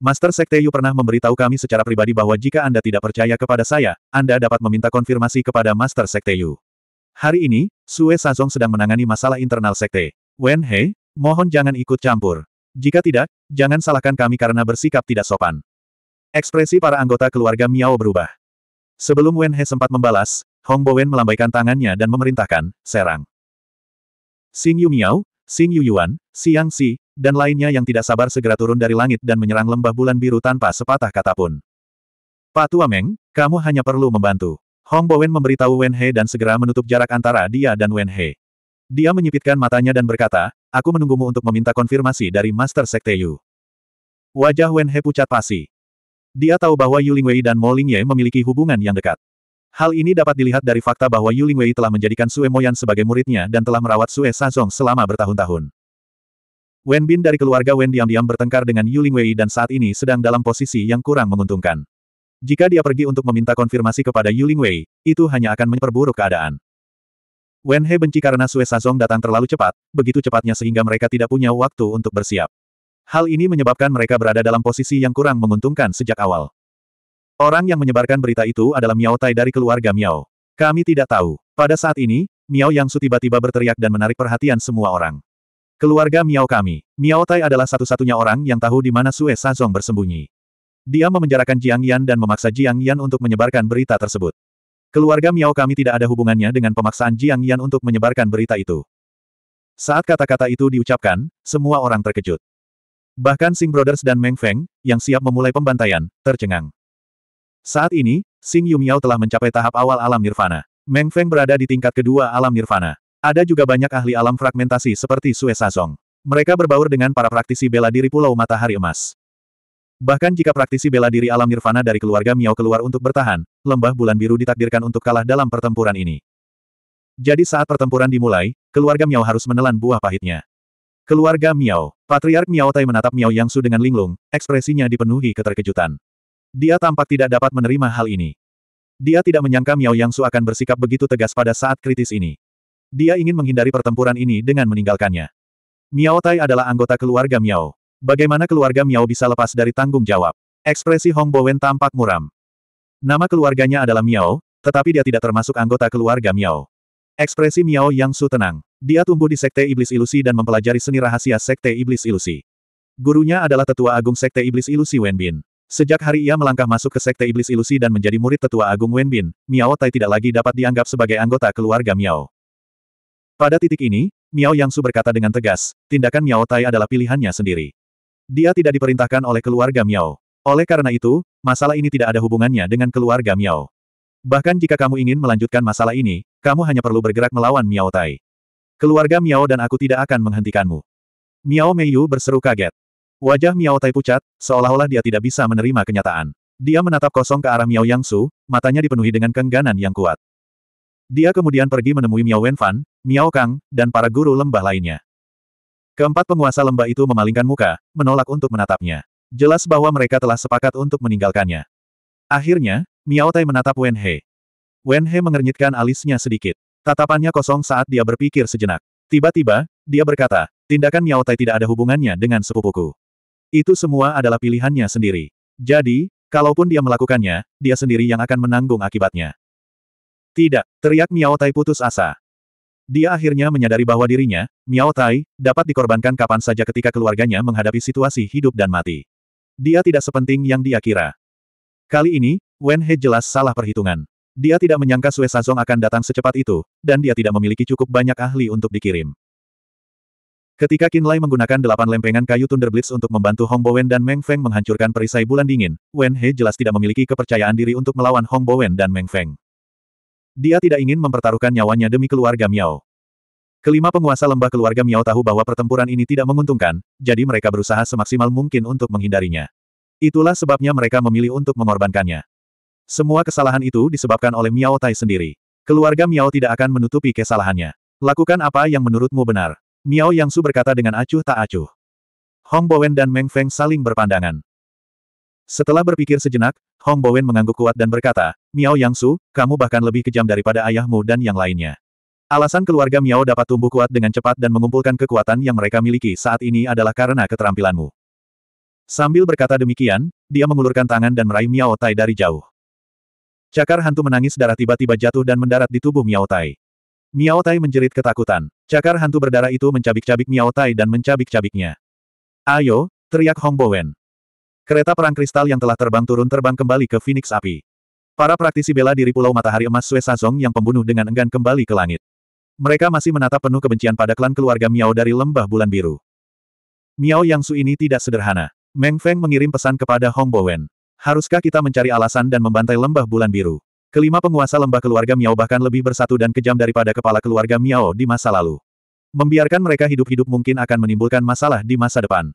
Master Sekte Yu pernah memberitahu kami secara pribadi bahwa jika Anda tidak percaya kepada saya, Anda dapat meminta konfirmasi kepada Master Sekte Yu. Hari ini, Sue Sazong sedang menangani masalah internal Sekte. Wen He, mohon jangan ikut campur. Jika tidak, jangan salahkan kami karena bersikap tidak sopan. Ekspresi para anggota keluarga Miao berubah. Sebelum Wen He sempat membalas, Hong Bowen melambaikan tangannya dan memerintahkan, serang. Xing Yu Miao, Xing Yu Yuan, Xiang Si, dan lainnya yang tidak sabar segera turun dari langit dan menyerang lembah bulan biru tanpa sepatah kata pun. Pak Tua Meng, kamu hanya perlu membantu. Hong Bowen memberitahu Wen He dan segera menutup jarak antara dia dan Wen He. Dia menyipitkan matanya dan berkata, aku menunggumu untuk meminta konfirmasi dari Master Sekte Yu. Wajah Wen He pucat pasi. Dia tahu bahwa Yu Lingwei dan Mo Lingye memiliki hubungan yang dekat. Hal ini dapat dilihat dari fakta bahwa Yu Lingwei telah menjadikan Sue Moyan sebagai muridnya dan telah merawat Sue Sazong selama bertahun-tahun. Wen Bin dari keluarga Wen diam-diam bertengkar dengan Yu Lingwei dan saat ini sedang dalam posisi yang kurang menguntungkan. Jika dia pergi untuk meminta konfirmasi kepada Yu Lingwei, itu hanya akan memperburuk keadaan. Wen He benci karena Sue Sazong datang terlalu cepat, begitu cepatnya sehingga mereka tidak punya waktu untuk bersiap. Hal ini menyebabkan mereka berada dalam posisi yang kurang menguntungkan sejak awal. Orang yang menyebarkan berita itu adalah Miao Tai dari keluarga Miao. Kami tidak tahu. Pada saat ini, Miao Yang Su tiba-tiba berteriak dan menarik perhatian semua orang. Keluarga Miao kami. Miao Tai adalah satu-satunya orang yang tahu di mana Sue Sazong bersembunyi. Dia memenjarakan Jiang Yan dan memaksa Jiang Yan untuk menyebarkan berita tersebut. Keluarga Miao kami tidak ada hubungannya dengan pemaksaan Jiang Yan untuk menyebarkan berita itu. Saat kata-kata itu diucapkan, semua orang terkejut. Bahkan Sing Brothers dan Meng Feng, yang siap memulai pembantaian, tercengang. Saat ini, Xing Yumiao telah mencapai tahap awal alam nirvana. Meng Feng berada di tingkat kedua alam nirvana. Ada juga banyak ahli alam fragmentasi seperti Sue Sazong. Mereka berbaur dengan para praktisi bela diri Pulau Matahari Emas. Bahkan jika praktisi bela diri alam nirvana dari keluarga Miao keluar untuk bertahan, lembah bulan biru ditakdirkan untuk kalah dalam pertempuran ini. Jadi saat pertempuran dimulai, keluarga Miao harus menelan buah pahitnya. Keluarga Miao, Patriark Miao Tai menatap Miao Yangsu dengan linglung, ekspresinya dipenuhi keterkejutan. Dia tampak tidak dapat menerima hal ini. Dia tidak menyangka Miao Yang Su akan bersikap begitu tegas pada saat kritis ini. Dia ingin menghindari pertempuran ini dengan meninggalkannya. Miao Tai adalah anggota keluarga Miao. Bagaimana keluarga Miao bisa lepas dari tanggung jawab? Ekspresi Hong Bowen tampak muram. Nama keluarganya adalah Miao, tetapi dia tidak termasuk anggota keluarga Miao. Ekspresi Miao Yang Su tenang. Dia tumbuh di Sekte Iblis Ilusi dan mempelajari seni rahasia Sekte Iblis Ilusi. Gurunya adalah Tetua Agung Sekte Iblis Ilusi Wenbin. Sejak hari ia melangkah masuk ke Sekte Iblis Ilusi dan menjadi murid tetua Agung Wenbin, Miao Tai tidak lagi dapat dianggap sebagai anggota keluarga Miao. Pada titik ini, Miao Yangsu berkata dengan tegas, tindakan Miao Tai adalah pilihannya sendiri. Dia tidak diperintahkan oleh keluarga Miao. Oleh karena itu, masalah ini tidak ada hubungannya dengan keluarga Miao. Bahkan jika kamu ingin melanjutkan masalah ini, kamu hanya perlu bergerak melawan Miao Tai. Keluarga Miao dan aku tidak akan menghentikanmu. Miao Meiyu berseru kaget. Wajah Miao Tai pucat, seolah-olah dia tidak bisa menerima kenyataan. Dia menatap kosong ke arah Miao Yang Su, matanya dipenuhi dengan kengganan yang kuat. Dia kemudian pergi menemui Miao Wenfan, Miao Kang, dan para guru lembah lainnya. Keempat penguasa lembah itu memalingkan muka, menolak untuk menatapnya. Jelas bahwa mereka telah sepakat untuk meninggalkannya. Akhirnya, Miao Tai menatap Wen He. Wen He mengernyitkan alisnya sedikit. Tatapannya kosong saat dia berpikir sejenak. Tiba-tiba, dia berkata, tindakan Miao Tai tidak ada hubungannya dengan sepupuku. Itu semua adalah pilihannya sendiri. Jadi, kalaupun dia melakukannya, dia sendiri yang akan menanggung akibatnya. Tidak, teriak Miao Tai putus asa. Dia akhirnya menyadari bahwa dirinya, Miao Tai, dapat dikorbankan kapan saja ketika keluarganya menghadapi situasi hidup dan mati. Dia tidak sepenting yang dia kira. Kali ini, Wen He jelas salah perhitungan. Dia tidak menyangka Sue Sazong akan datang secepat itu, dan dia tidak memiliki cukup banyak ahli untuk dikirim. Ketika Qin Lai menggunakan delapan lempengan kayu Thunderblitz untuk membantu Hong Bowen dan Meng Feng menghancurkan perisai bulan dingin, Wen He jelas tidak memiliki kepercayaan diri untuk melawan Hong Bowen dan Meng Feng. Dia tidak ingin mempertaruhkan nyawanya demi keluarga Miao. Kelima penguasa lembah keluarga Miao tahu bahwa pertempuran ini tidak menguntungkan, jadi mereka berusaha semaksimal mungkin untuk menghindarinya. Itulah sebabnya mereka memilih untuk mengorbankannya. Semua kesalahan itu disebabkan oleh Miao Tai sendiri. Keluarga Miao tidak akan menutupi kesalahannya. Lakukan apa yang menurutmu benar. Miao Yang Su berkata dengan acuh tak acuh. Hong Bowen dan Meng Feng saling berpandangan. Setelah berpikir sejenak, Hong Bowen mengangguk kuat dan berkata, Miao Yang Su, kamu bahkan lebih kejam daripada ayahmu dan yang lainnya. Alasan keluarga Miao dapat tumbuh kuat dengan cepat dan mengumpulkan kekuatan yang mereka miliki saat ini adalah karena keterampilanmu. Sambil berkata demikian, dia mengulurkan tangan dan meraih Miao Tai dari jauh. Cakar hantu menangis darah tiba-tiba jatuh dan mendarat di tubuh Miao Tai. Miao Tai menjerit ketakutan. Cakar hantu berdarah itu mencabik-cabik Miao Tai dan mencabik-cabiknya. Ayo, teriak Hong Bowen. Kereta perang kristal yang telah terbang turun terbang kembali ke Phoenix Api. Para praktisi bela diri Pulau Matahari Emas Sue Sazong yang pembunuh dengan enggan kembali ke langit. Mereka masih menatap penuh kebencian pada klan keluarga Miao dari Lembah Bulan Biru. Miao Yang Su ini tidak sederhana. Meng Feng mengirim pesan kepada Hong Bowen. Haruskah kita mencari alasan dan membantai Lembah Bulan Biru? Kelima penguasa lembah keluarga Miao bahkan lebih bersatu dan kejam daripada kepala keluarga Miao di masa lalu. Membiarkan mereka hidup-hidup mungkin akan menimbulkan masalah di masa depan.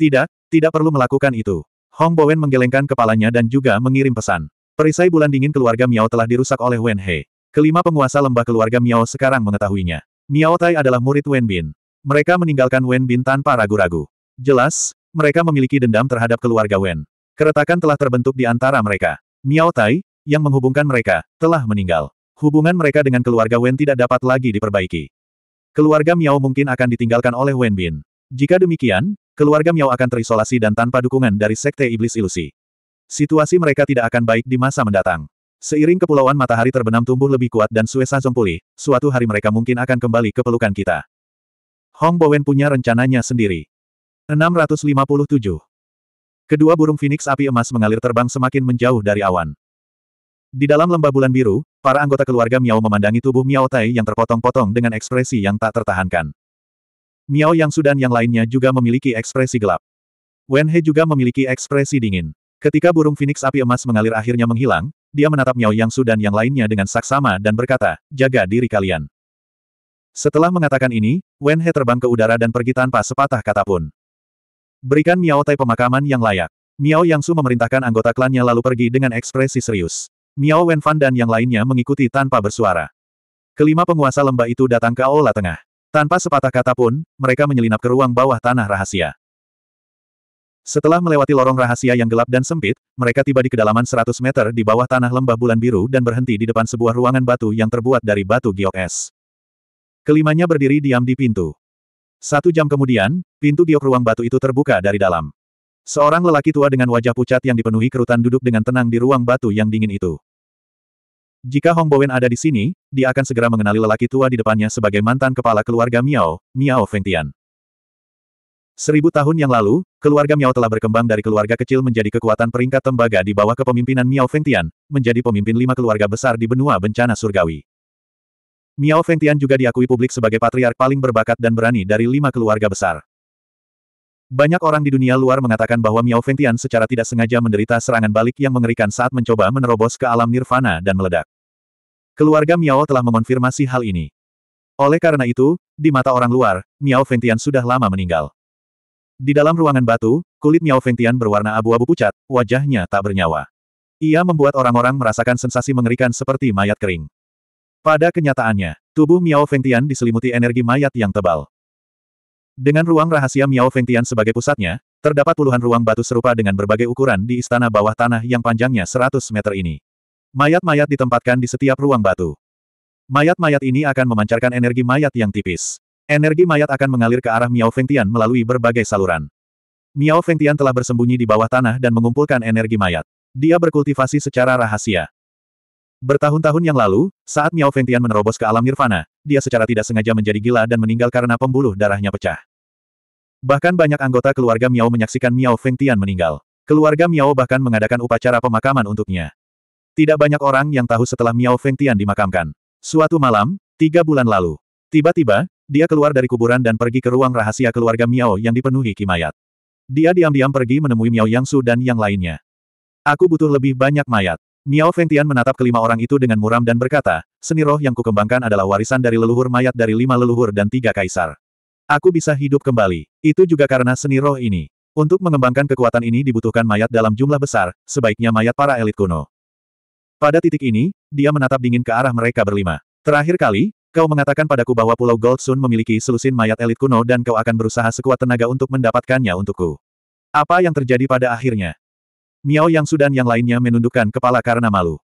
Tidak, tidak perlu melakukan itu. Hong Bowen menggelengkan kepalanya dan juga mengirim pesan. Perisai bulan dingin keluarga Miao telah dirusak oleh Wen He. Kelima penguasa lembah keluarga Miao sekarang mengetahuinya. Miao Tai adalah murid Wen Bin. Mereka meninggalkan Wen Bin tanpa ragu-ragu. Jelas, mereka memiliki dendam terhadap keluarga Wen. Keretakan telah terbentuk di antara mereka. Miao Tai, yang menghubungkan mereka, telah meninggal. Hubungan mereka dengan keluarga Wen tidak dapat lagi diperbaiki. Keluarga Miao mungkin akan ditinggalkan oleh Wen Bin. Jika demikian, keluarga Miao akan terisolasi dan tanpa dukungan dari Sekte Iblis Ilusi. Situasi mereka tidak akan baik di masa mendatang. Seiring kepulauan matahari terbenam tumbuh lebih kuat dan Suesa pulih, suatu hari mereka mungkin akan kembali ke pelukan kita. Hong Bowen punya rencananya sendiri. 657 Kedua burung Phoenix api emas mengalir terbang semakin menjauh dari awan. Di dalam lembah bulan biru, para anggota keluarga Miao memandangi tubuh Miao Tai yang terpotong-potong dengan ekspresi yang tak tertahankan. Miao Yang Sudan yang lainnya juga memiliki ekspresi gelap. Wen He juga memiliki ekspresi dingin. Ketika burung Phoenix api emas mengalir akhirnya menghilang, dia menatap Miao Yang Sudan yang lainnya dengan saksama dan berkata, jaga diri kalian. Setelah mengatakan ini, Wen He terbang ke udara dan pergi tanpa sepatah kata pun. Berikan Miao Tai pemakaman yang layak. Miao Yang Su memerintahkan anggota klannya lalu pergi dengan ekspresi serius. Miao Wenfan dan yang lainnya mengikuti tanpa bersuara. Kelima penguasa lembah itu datang ke aula tengah. Tanpa sepatah kata pun, mereka menyelinap ke ruang bawah tanah rahasia. Setelah melewati lorong rahasia yang gelap dan sempit, mereka tiba di kedalaman 100 meter di bawah tanah lembah bulan biru dan berhenti di depan sebuah ruangan batu yang terbuat dari batu giok es. Kelimanya berdiri diam di pintu. Satu jam kemudian, pintu giok ruang batu itu terbuka dari dalam. Seorang lelaki tua dengan wajah pucat yang dipenuhi kerutan duduk dengan tenang di ruang batu yang dingin itu. Jika Hong Bowen ada di sini, dia akan segera mengenali lelaki tua di depannya sebagai mantan kepala keluarga Miao, Miao Feng Tian. Seribu tahun yang lalu, keluarga Miao telah berkembang dari keluarga kecil menjadi kekuatan peringkat tembaga di bawah kepemimpinan Miao Feng Tian, menjadi pemimpin lima keluarga besar di benua bencana surgawi. Miao Feng Tian juga diakui publik sebagai patriark paling berbakat dan berani dari lima keluarga besar. Banyak orang di dunia luar mengatakan bahwa Miao Fengtian secara tidak sengaja menderita serangan balik yang mengerikan saat mencoba menerobos ke alam nirvana dan meledak. Keluarga Miao telah mengonfirmasi hal ini. Oleh karena itu, di mata orang luar, Miao Fengtian sudah lama meninggal. Di dalam ruangan batu, kulit Miao Fengtian berwarna abu-abu pucat, wajahnya tak bernyawa. Ia membuat orang-orang merasakan sensasi mengerikan seperti mayat kering. Pada kenyataannya, tubuh Miao Fengtian diselimuti energi mayat yang tebal. Dengan ruang rahasia Miao Fengtian sebagai pusatnya, terdapat puluhan ruang batu serupa dengan berbagai ukuran di istana bawah tanah yang panjangnya 100 meter ini. Mayat-mayat ditempatkan di setiap ruang batu. Mayat-mayat ini akan memancarkan energi mayat yang tipis. Energi mayat akan mengalir ke arah Miao Fengtian melalui berbagai saluran. Miao Fengtian telah bersembunyi di bawah tanah dan mengumpulkan energi mayat. Dia berkultivasi secara rahasia. Bertahun-tahun yang lalu, saat Miao Fengtian menerobos ke alam nirvana, dia secara tidak sengaja menjadi gila dan meninggal karena pembuluh darahnya pecah. Bahkan banyak anggota keluarga Miao menyaksikan Miao Feng Tian meninggal. Keluarga Miao bahkan mengadakan upacara pemakaman untuknya. Tidak banyak orang yang tahu setelah Miao Feng Tian dimakamkan. Suatu malam, tiga bulan lalu, tiba-tiba, dia keluar dari kuburan dan pergi ke ruang rahasia keluarga Miao yang dipenuhi kimayat. Dia diam-diam pergi menemui Miao Yangsu dan yang lainnya. Aku butuh lebih banyak mayat. Miao Feng Tian menatap kelima orang itu dengan muram dan berkata, seni roh yang kukembangkan adalah warisan dari leluhur mayat dari lima leluhur dan tiga kaisar. Aku bisa hidup kembali. Itu juga karena seni roh ini. Untuk mengembangkan kekuatan ini dibutuhkan mayat dalam jumlah besar, sebaiknya mayat para elit kuno. Pada titik ini, dia menatap dingin ke arah mereka berlima. Terakhir kali, kau mengatakan padaku bahwa Pulau Goldsun memiliki selusin mayat elit kuno dan kau akan berusaha sekuat tenaga untuk mendapatkannya untukku. Apa yang terjadi pada akhirnya? Miao Yang Sudan yang lainnya menundukkan kepala karena malu.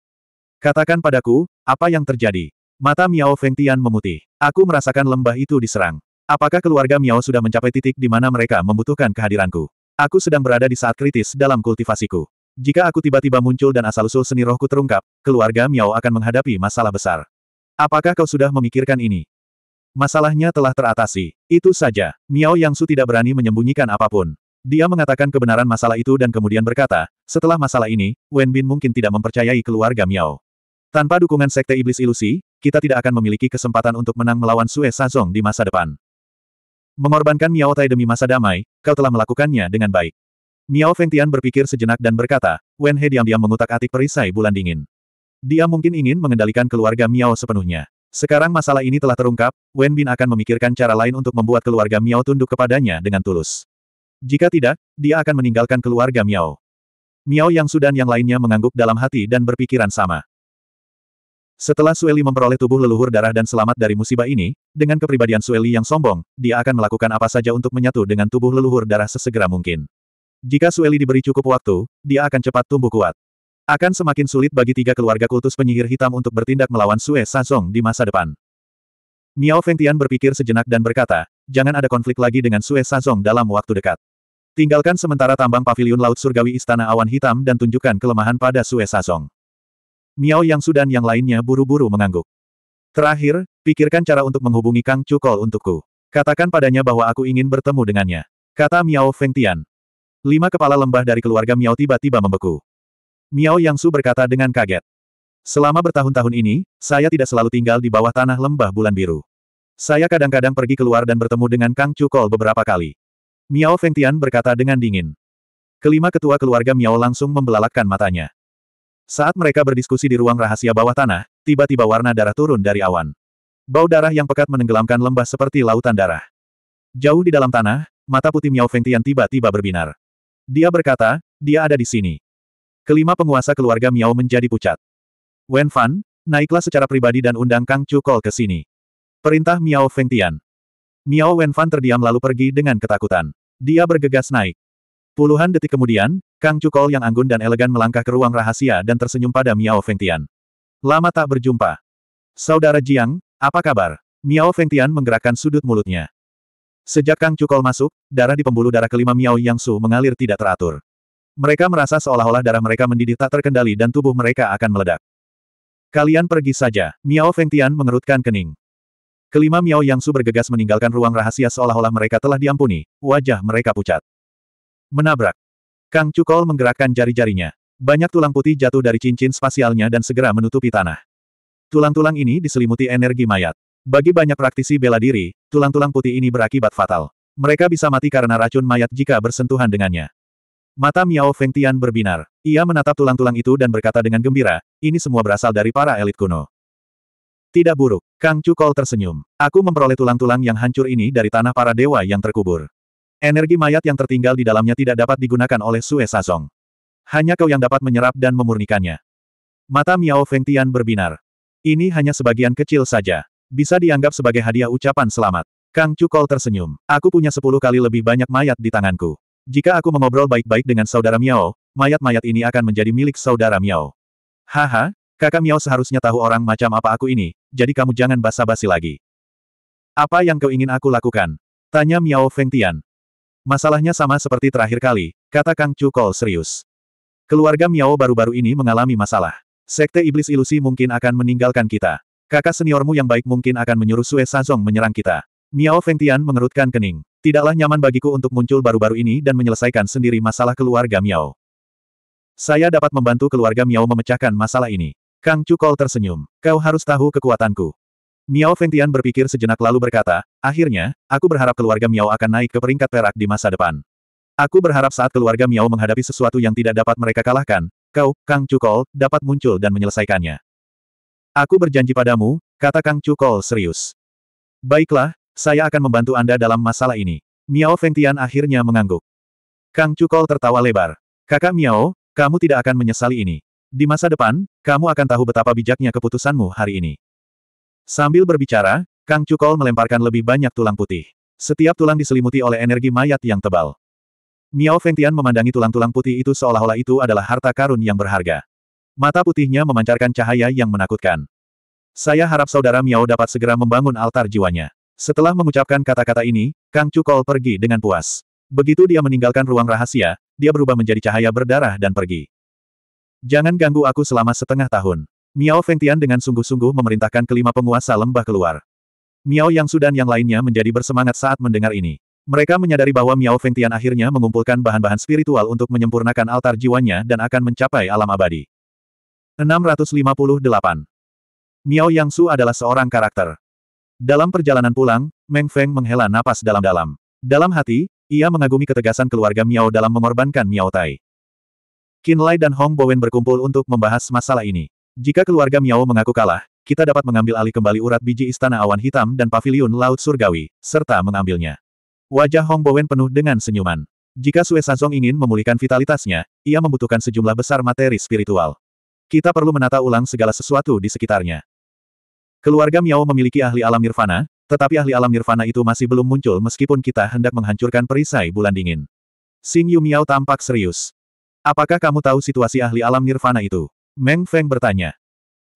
Katakan padaku, apa yang terjadi? Mata Miao Feng Tian memutih. Aku merasakan lembah itu diserang. Apakah keluarga Miao sudah mencapai titik di mana mereka membutuhkan kehadiranku? Aku sedang berada di saat kritis dalam kultivasiku. Jika aku tiba-tiba muncul dan asal-usul seni rohku terungkap, keluarga Miao akan menghadapi masalah besar. Apakah kau sudah memikirkan ini? Masalahnya telah teratasi. Itu saja, Miao Yangsu tidak berani menyembunyikan apapun. Dia mengatakan kebenaran masalah itu dan kemudian berkata, setelah masalah ini, Wen Bin mungkin tidak mempercayai keluarga Miao. Tanpa dukungan Sekte Iblis Ilusi, kita tidak akan memiliki kesempatan untuk menang melawan Sue Sazong di masa depan. Mengorbankan Miao Tai demi masa damai, kau telah melakukannya dengan baik. Miao Feng Tian berpikir sejenak dan berkata, Wen He diam-diam mengutak-atik perisai bulan dingin. Dia mungkin ingin mengendalikan keluarga Miao sepenuhnya. Sekarang masalah ini telah terungkap, Wen Bin akan memikirkan cara lain untuk membuat keluarga Miao tunduk kepadanya dengan tulus. Jika tidak, dia akan meninggalkan keluarga Miao. Miao Yang Sudan yang lainnya mengangguk dalam hati dan berpikiran sama. Setelah Sueli memperoleh tubuh leluhur darah dan selamat dari musibah ini, dengan kepribadian Sueli yang sombong, dia akan melakukan apa saja untuk menyatu dengan tubuh leluhur darah sesegera mungkin. Jika Sueli diberi cukup waktu, dia akan cepat tumbuh kuat. Akan semakin sulit bagi tiga keluarga kultus penyihir hitam untuk bertindak melawan Sue Sazong di masa depan. Miao Fengtian berpikir sejenak dan berkata, jangan ada konflik lagi dengan Sue Sazong dalam waktu dekat. Tinggalkan sementara tambang pavilion laut surgawi Istana Awan Hitam dan tunjukkan kelemahan pada Sue Sazong. Miao Yang Su dan yang lainnya buru-buru mengangguk. Terakhir, pikirkan cara untuk menghubungi Kang Cukol untukku. Katakan padanya bahwa aku ingin bertemu dengannya. Kata Miao Feng Tian. Lima kepala lembah dari keluarga Miao tiba-tiba membeku. Miao Yang Su berkata dengan kaget. Selama bertahun-tahun ini, saya tidak selalu tinggal di bawah tanah lembah bulan biru. Saya kadang-kadang pergi keluar dan bertemu dengan Kang Cukol beberapa kali. Miao Feng Tian berkata dengan dingin. Kelima ketua keluarga Miao langsung membelalakkan matanya. Saat mereka berdiskusi di ruang rahasia bawah tanah, tiba-tiba warna darah turun dari awan. Bau darah yang pekat menenggelamkan lembah seperti lautan darah. Jauh di dalam tanah, mata putih Miao Fengtian tiba-tiba berbinar. Dia berkata, dia ada di sini. Kelima penguasa keluarga Miao menjadi pucat. Wen Fan, naiklah secara pribadi dan undang Kang Chu Kol ke sini. Perintah Miao Fengtian. Miao Wen Fan terdiam lalu pergi dengan ketakutan. Dia bergegas naik. Puluhan detik kemudian, Kang Cukol yang anggun dan elegan melangkah ke ruang rahasia dan tersenyum pada Miao Fengtian. Lama tak berjumpa. Saudara Jiang, apa kabar? Miao Fengtian menggerakkan sudut mulutnya. Sejak Kang Cukol masuk, darah di pembuluh darah kelima Miao Yang Su mengalir tidak teratur. Mereka merasa seolah-olah darah mereka mendidih tak terkendali dan tubuh mereka akan meledak. Kalian pergi saja, Miao Fengtian mengerutkan kening. Kelima Miao Yang Su bergegas meninggalkan ruang rahasia seolah-olah mereka telah diampuni, wajah mereka pucat. Menabrak. Kang Cukol menggerakkan jari-jarinya. Banyak tulang putih jatuh dari cincin spasialnya dan segera menutupi tanah. Tulang-tulang ini diselimuti energi mayat. Bagi banyak praktisi bela diri, tulang-tulang putih ini berakibat fatal. Mereka bisa mati karena racun mayat jika bersentuhan dengannya. Mata Miao Feng Tian berbinar. Ia menatap tulang-tulang itu dan berkata dengan gembira, ini semua berasal dari para elit kuno. Tidak buruk, Kang Cukol tersenyum. Aku memperoleh tulang-tulang yang hancur ini dari tanah para dewa yang terkubur. Energi mayat yang tertinggal di dalamnya tidak dapat digunakan oleh Sue Sazong. Hanya kau yang dapat menyerap dan memurnikannya. Mata Miao Feng Tian berbinar. Ini hanya sebagian kecil saja. Bisa dianggap sebagai hadiah ucapan selamat. Kang Cukol tersenyum. Aku punya sepuluh kali lebih banyak mayat di tanganku. Jika aku mengobrol baik-baik dengan saudara Miao, mayat-mayat ini akan menjadi milik saudara Miao. Haha, kakak Miao seharusnya tahu orang macam apa aku ini, jadi kamu jangan basa-basi lagi. Apa yang kau ingin aku lakukan? Tanya Miao Feng Tian. Masalahnya sama seperti terakhir kali, kata Kang Chu serius. Keluarga Miao baru-baru ini mengalami masalah. Sekte Iblis Ilusi mungkin akan meninggalkan kita. Kakak seniormu yang baik mungkin akan menyuruh Sue Sazong menyerang kita. Miao Fengtian mengerutkan kening. Tidaklah nyaman bagiku untuk muncul baru-baru ini dan menyelesaikan sendiri masalah keluarga Miao. Saya dapat membantu keluarga Miao memecahkan masalah ini. Kang Cukol tersenyum. Kau harus tahu kekuatanku. Miao Fengtian berpikir sejenak lalu berkata, akhirnya, aku berharap keluarga Miao akan naik ke peringkat perak di masa depan. Aku berharap saat keluarga Miao menghadapi sesuatu yang tidak dapat mereka kalahkan, kau, Kang Cukol, dapat muncul dan menyelesaikannya. Aku berjanji padamu, kata Kang Cukol serius. Baiklah, saya akan membantu Anda dalam masalah ini. Miao Fengtian akhirnya mengangguk. Kang Cukol tertawa lebar. Kakak Miao, kamu tidak akan menyesali ini. Di masa depan, kamu akan tahu betapa bijaknya keputusanmu hari ini. Sambil berbicara, Kang Cukol melemparkan lebih banyak tulang putih. Setiap tulang diselimuti oleh energi mayat yang tebal. Miao Fengtian memandangi tulang-tulang putih itu seolah-olah itu adalah harta karun yang berharga. Mata putihnya memancarkan cahaya yang menakutkan. Saya harap saudara Miao dapat segera membangun altar jiwanya. Setelah mengucapkan kata-kata ini, Kang Cukol pergi dengan puas. Begitu dia meninggalkan ruang rahasia, dia berubah menjadi cahaya berdarah dan pergi. Jangan ganggu aku selama setengah tahun. Miao Fengtian dengan sungguh-sungguh memerintahkan kelima penguasa lembah keluar. Miao Yang Sudan yang lainnya menjadi bersemangat saat mendengar ini. Mereka menyadari bahwa Miao Fengtian akhirnya mengumpulkan bahan-bahan spiritual untuk menyempurnakan altar jiwanya dan akan mencapai alam abadi. 658. Miao Yang Su adalah seorang karakter. Dalam perjalanan pulang, Meng Feng menghela napas dalam-dalam. Dalam hati, ia mengagumi ketegasan keluarga Miao dalam mengorbankan Miao Tai. Qin Lai dan Hong Bowen berkumpul untuk membahas masalah ini. Jika keluarga Miao mengaku kalah, kita dapat mengambil alih kembali urat biji Istana Awan Hitam dan Paviliun Laut Surgawi, serta mengambilnya. Wajah Hong Bowen penuh dengan senyuman. Jika Sue Sazong ingin memulihkan vitalitasnya, ia membutuhkan sejumlah besar materi spiritual. Kita perlu menata ulang segala sesuatu di sekitarnya. Keluarga Miao memiliki ahli alam nirvana, tetapi ahli alam nirvana itu masih belum muncul meskipun kita hendak menghancurkan perisai bulan dingin. Sing Yu Miao tampak serius. Apakah kamu tahu situasi ahli alam nirvana itu? Meng Feng bertanya.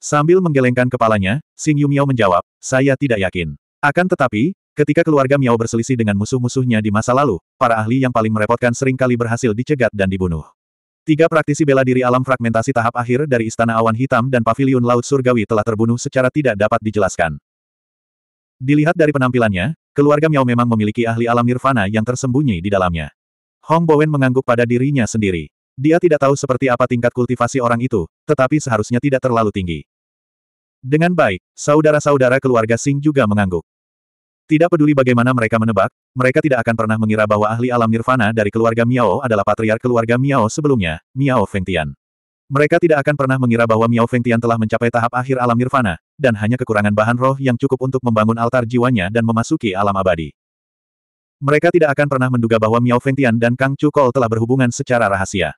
Sambil menggelengkan kepalanya, Xing Yu Miao menjawab, saya tidak yakin. Akan tetapi, ketika keluarga Miao berselisih dengan musuh-musuhnya di masa lalu, para ahli yang paling merepotkan seringkali berhasil dicegat dan dibunuh. Tiga praktisi bela diri alam fragmentasi tahap akhir dari Istana Awan Hitam dan Paviliun Laut Surgawi telah terbunuh secara tidak dapat dijelaskan. Dilihat dari penampilannya, keluarga Miao memang memiliki ahli alam nirvana yang tersembunyi di dalamnya. Hong Bowen mengangguk pada dirinya sendiri. Dia tidak tahu seperti apa tingkat kultivasi orang itu, tetapi seharusnya tidak terlalu tinggi. Dengan baik, saudara-saudara keluarga Sing juga mengangguk. Tidak peduli bagaimana mereka menebak, mereka tidak akan pernah mengira bahwa ahli alam nirvana dari keluarga Miao adalah patriark keluarga Miao sebelumnya, Miao Fengtian. Mereka tidak akan pernah mengira bahwa Miao Fengtian telah mencapai tahap akhir alam nirvana, dan hanya kekurangan bahan roh yang cukup untuk membangun altar jiwanya dan memasuki alam abadi. Mereka tidak akan pernah menduga bahwa Miao Fengtian dan Kang Chu Kol telah berhubungan secara rahasia.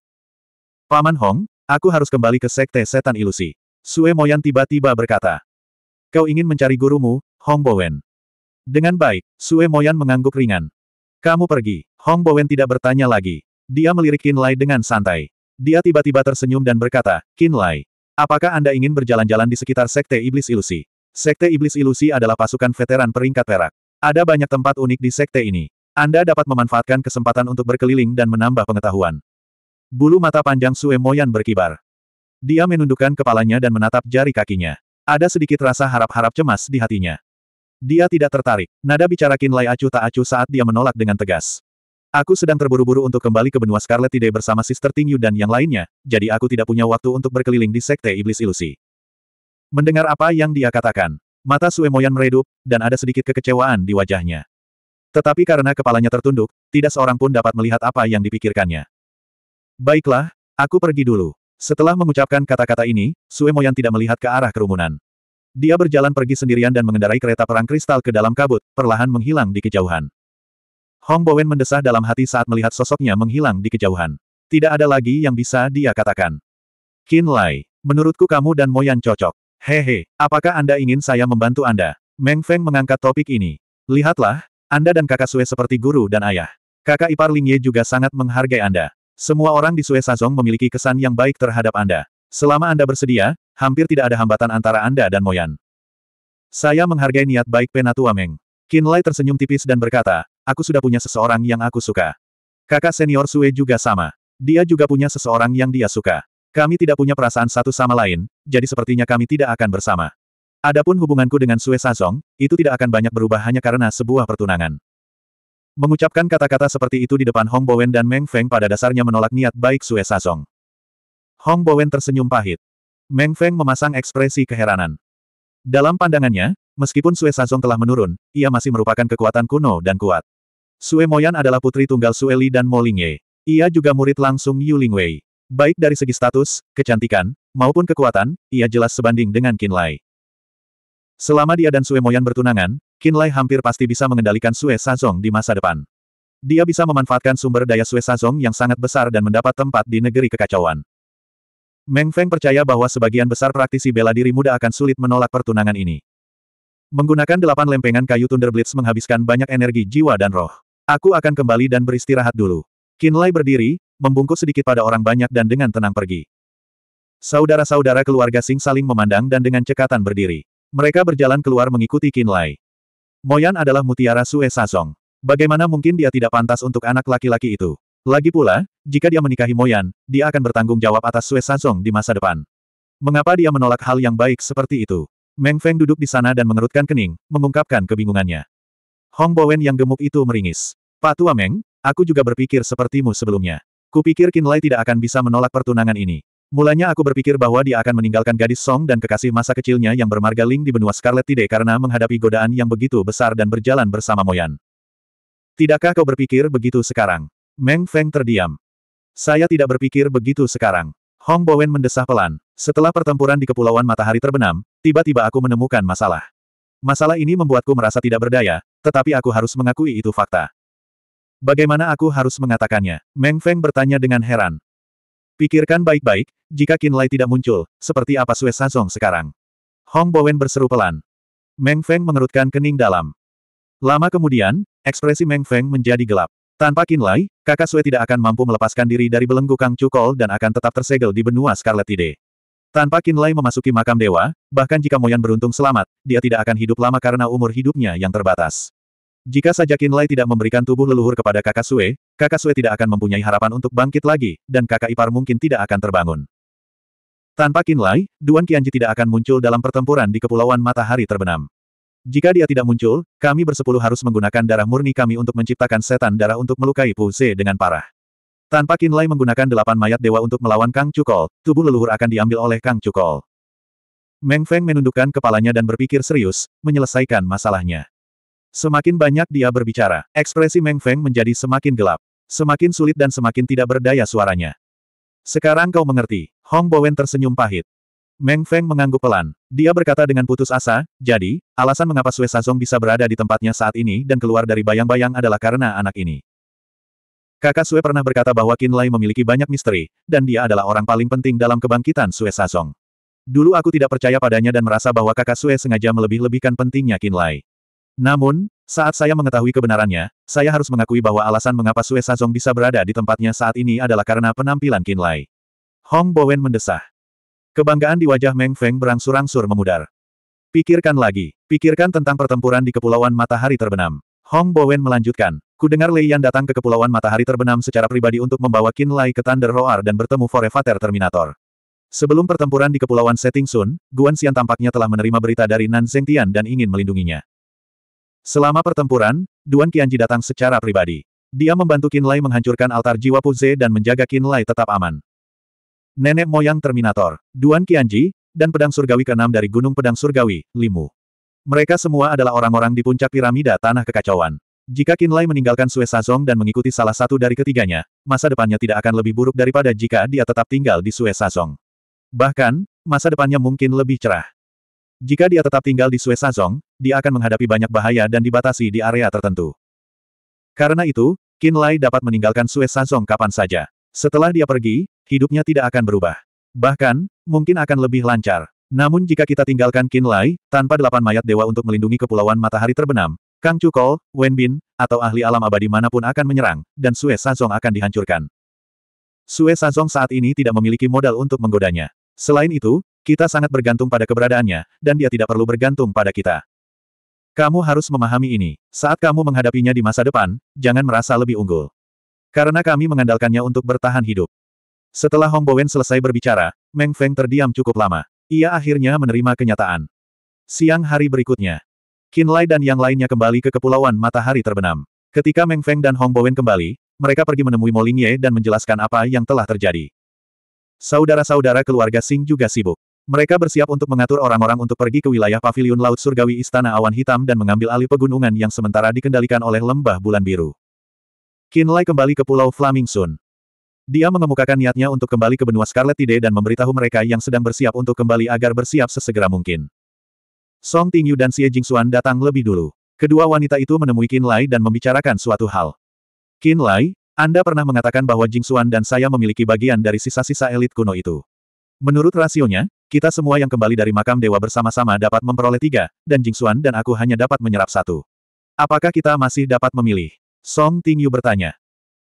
Paman Hong, aku harus kembali ke Sekte Setan Ilusi. Sue Moyan tiba-tiba berkata. Kau ingin mencari gurumu, Hong Bowen. Dengan baik, Sue Moyan mengangguk ringan. Kamu pergi. Hong Bowen tidak bertanya lagi. Dia melirik Kin Lai dengan santai. Dia tiba-tiba tersenyum dan berkata, Kin Lai, apakah Anda ingin berjalan-jalan di sekitar Sekte Iblis Ilusi? Sekte Iblis Ilusi adalah pasukan veteran peringkat perak. Ada banyak tempat unik di sekte ini. Anda dapat memanfaatkan kesempatan untuk berkeliling dan menambah pengetahuan. Bulu mata panjang Sue Moyan berkibar. Dia menundukkan kepalanya dan menatap jari kakinya. Ada sedikit rasa harap-harap cemas di hatinya. Dia tidak tertarik. Nada bicara Kinlay acuh tak acuh saat dia menolak dengan tegas. Aku sedang terburu-buru untuk kembali ke benua Scarlet Tide bersama Sister Tingyu dan yang lainnya, jadi aku tidak punya waktu untuk berkeliling di Sekte Iblis Ilusi. Mendengar apa yang dia katakan, mata Sue Moyan meredup, dan ada sedikit kekecewaan di wajahnya. Tetapi karena kepalanya tertunduk, tidak seorang pun dapat melihat apa yang dipikirkannya. Baiklah, aku pergi dulu. Setelah mengucapkan kata-kata ini, Sue Moyan tidak melihat ke arah kerumunan. Dia berjalan pergi sendirian dan mengendarai kereta perang kristal ke dalam kabut, perlahan menghilang di kejauhan. Hong Bowen mendesah dalam hati saat melihat sosoknya menghilang di kejauhan. Tidak ada lagi yang bisa dia katakan. Qin Lai, menurutku kamu dan Moyan cocok. Hehe, apakah Anda ingin saya membantu Anda? Meng Feng mengangkat topik ini. Lihatlah, Anda dan kakak Sue seperti guru dan ayah. Kakak ipar Ling Ye juga sangat menghargai Anda. Semua orang di Sue Sazong memiliki kesan yang baik terhadap Anda. Selama Anda bersedia, hampir tidak ada hambatan antara Anda dan Moyan. Saya menghargai niat baik Penatua Meng. Lai tersenyum tipis dan berkata, aku sudah punya seseorang yang aku suka. Kakak senior Sue juga sama. Dia juga punya seseorang yang dia suka. Kami tidak punya perasaan satu sama lain, jadi sepertinya kami tidak akan bersama. Adapun hubunganku dengan Sue Sazong, itu tidak akan banyak berubah hanya karena sebuah pertunangan. Mengucapkan kata-kata seperti itu di depan Hong Bowen dan Meng Feng pada dasarnya menolak niat baik Sue Sazong. Hong Bowen tersenyum pahit. Meng Feng memasang ekspresi keheranan. Dalam pandangannya, meskipun Sue Sazong telah menurun, ia masih merupakan kekuatan kuno dan kuat. Sue Moyan adalah putri tunggal Sue Li dan Mo Lingye. Ia juga murid langsung Yu Lingwei. Baik dari segi status, kecantikan, maupun kekuatan, ia jelas sebanding dengan Qin Lai. Selama dia dan Sue Moyan bertunangan, Kinlay hampir pasti bisa mengendalikan Sue Sazong di masa depan. Dia bisa memanfaatkan sumber daya Sue Sazong yang sangat besar dan mendapat tempat di negeri kekacauan. Meng Feng percaya bahwa sebagian besar praktisi bela diri muda akan sulit menolak pertunangan ini. Menggunakan delapan lempengan kayu Thunder Blitz menghabiskan banyak energi jiwa dan roh. Aku akan kembali dan beristirahat dulu. Kinlay berdiri, membungkuk sedikit pada orang banyak dan dengan tenang pergi. Saudara-saudara keluarga Sing saling memandang dan dengan cekatan berdiri. Mereka berjalan keluar mengikuti Kinlay. Moyan adalah mutiara Sue Sazong. Bagaimana mungkin dia tidak pantas untuk anak laki-laki itu? Lagi pula, jika dia menikahi Moyan, dia akan bertanggung jawab atas Sue Sazong di masa depan. Mengapa dia menolak hal yang baik seperti itu? Meng Feng duduk di sana dan mengerutkan kening, mengungkapkan kebingungannya. Hong Bowen yang gemuk itu meringis. Pak Tua Meng, aku juga berpikir sepertimu sebelumnya. Kupikir Kinlay Lai tidak akan bisa menolak pertunangan ini. Mulanya aku berpikir bahwa dia akan meninggalkan gadis Song dan kekasih masa kecilnya yang bermarga Ling di benua Scarlet Tide karena menghadapi godaan yang begitu besar dan berjalan bersama Moyan. Tidakkah kau berpikir begitu sekarang? Meng Feng terdiam. Saya tidak berpikir begitu sekarang. Hong Bowen mendesah pelan. Setelah pertempuran di Kepulauan Matahari terbenam, tiba-tiba aku menemukan masalah. Masalah ini membuatku merasa tidak berdaya, tetapi aku harus mengakui itu fakta. Bagaimana aku harus mengatakannya? Meng Feng bertanya dengan heran. Pikirkan baik-baik, jika Kinlay tidak muncul, seperti apa Sue Sazong sekarang. Hong Bowen berseru pelan. Meng Feng mengerutkan kening dalam. Lama kemudian, ekspresi Meng Feng menjadi gelap. Tanpa Kinlay, kakak Sue tidak akan mampu melepaskan diri dari belenggu Kang Cukol dan akan tetap tersegel di benua Scarlet Tide. Tanpa Kinlay memasuki makam dewa, bahkan jika Moyan beruntung selamat, dia tidak akan hidup lama karena umur hidupnya yang terbatas. Jika saja Lai tidak memberikan tubuh leluhur kepada kakak Sue, kakak Sue tidak akan mempunyai harapan untuk bangkit lagi, dan kakak ipar mungkin tidak akan terbangun. Tanpa Lai, Duan Qianji tidak akan muncul dalam pertempuran di Kepulauan Matahari Terbenam. Jika dia tidak muncul, kami bersepuluh harus menggunakan darah murni kami untuk menciptakan setan darah untuk melukai Pu Ze dengan parah. Tanpa Lai menggunakan delapan mayat dewa untuk melawan Kang Cukol, tubuh leluhur akan diambil oleh Kang Cukol. Meng Feng menundukkan kepalanya dan berpikir serius, menyelesaikan masalahnya. Semakin banyak dia berbicara, ekspresi Meng Feng menjadi semakin gelap. Semakin sulit dan semakin tidak berdaya suaranya. Sekarang kau mengerti. Hong Bowen tersenyum pahit. Meng Feng mengangguk pelan. Dia berkata dengan putus asa, jadi, alasan mengapa Sue Sazong bisa berada di tempatnya saat ini dan keluar dari bayang-bayang adalah karena anak ini. Kakak Sue pernah berkata bahwa Qin Lai memiliki banyak misteri, dan dia adalah orang paling penting dalam kebangkitan Sue Sazong. Dulu aku tidak percaya padanya dan merasa bahwa kakak Sue sengaja melebih-lebihkan pentingnya Qin Lai. Namun, saat saya mengetahui kebenarannya, saya harus mengakui bahwa alasan mengapa Sue Sazong bisa berada di tempatnya saat ini adalah karena penampilan Kinlay. Hong Bowen mendesah. Kebanggaan di wajah Meng Feng berangsur-angsur memudar. Pikirkan lagi, pikirkan tentang pertempuran di Kepulauan Matahari Terbenam. Hong Bowen melanjutkan, kudengar Lei Yan datang ke Kepulauan Matahari Terbenam secara pribadi untuk membawa Qin Lai ke Thunder Roar dan bertemu Forevater Terminator. Sebelum pertempuran di Kepulauan Setting Sun, Guan Xian tampaknya telah menerima berita dari Nan Tian dan ingin melindunginya. Selama pertempuran, Duan Qianji datang secara pribadi. Dia membantu Qin Lai menghancurkan altar jiwa Puze dan menjaga Qin Lai tetap aman. Nenek moyang Terminator, Duan Qianji, dan pedang surgawi keenam dari Gunung Pedang Surgawi, Limu. Mereka semua adalah orang-orang di puncak piramida tanah kekacauan. Jika Qin Lai meninggalkan Sue Sazong dan mengikuti salah satu dari ketiganya, masa depannya tidak akan lebih buruk daripada jika dia tetap tinggal di Sue Sazong. Bahkan, masa depannya mungkin lebih cerah. Jika dia tetap tinggal di Sue Sazong, dia akan menghadapi banyak bahaya dan dibatasi di area tertentu. Karena itu, Qin Lai dapat meninggalkan Sue Sansong kapan saja. Setelah dia pergi, hidupnya tidak akan berubah. Bahkan, mungkin akan lebih lancar. Namun jika kita tinggalkan Qin Lai, tanpa delapan mayat dewa untuk melindungi kepulauan matahari terbenam, Kang Chukol, Wen Bin, atau ahli alam abadi manapun akan menyerang, dan Sue Sansong akan dihancurkan. Sue Sansong saat ini tidak memiliki modal untuk menggodanya. Selain itu, kita sangat bergantung pada keberadaannya, dan dia tidak perlu bergantung pada kita. Kamu harus memahami ini. Saat kamu menghadapinya di masa depan, jangan merasa lebih unggul. Karena kami mengandalkannya untuk bertahan hidup. Setelah Hong Bowen selesai berbicara, Meng Feng terdiam cukup lama. Ia akhirnya menerima kenyataan. Siang hari berikutnya, Qin Lai dan yang lainnya kembali ke kepulauan matahari terbenam. Ketika Meng Feng dan Hong Bowen kembali, mereka pergi menemui Mo Ye dan menjelaskan apa yang telah terjadi. Saudara-saudara keluarga Sing juga sibuk. Mereka bersiap untuk mengatur orang-orang untuk pergi ke wilayah paviliun laut surgawi Istana Awan Hitam dan mengambil alih pegunungan yang sementara dikendalikan oleh lembah bulan biru. Lai kembali ke Pulau Flaming Sun. Dia mengemukakan niatnya untuk kembali ke benua Scarlet Tide dan memberitahu mereka yang sedang bersiap untuk kembali agar bersiap sesegera mungkin. Song Tingyu dan Xie Jingxuan datang lebih dulu. Kedua wanita itu menemui Lai dan membicarakan suatu hal. Lai, Anda pernah mengatakan bahwa Jingxuan dan saya memiliki bagian dari sisa-sisa elit kuno itu. Menurut rasionya, kita semua yang kembali dari makam dewa bersama-sama dapat memperoleh tiga, dan Jingxuan dan aku hanya dapat menyerap satu. Apakah kita masih dapat memilih? Song Tingyu bertanya.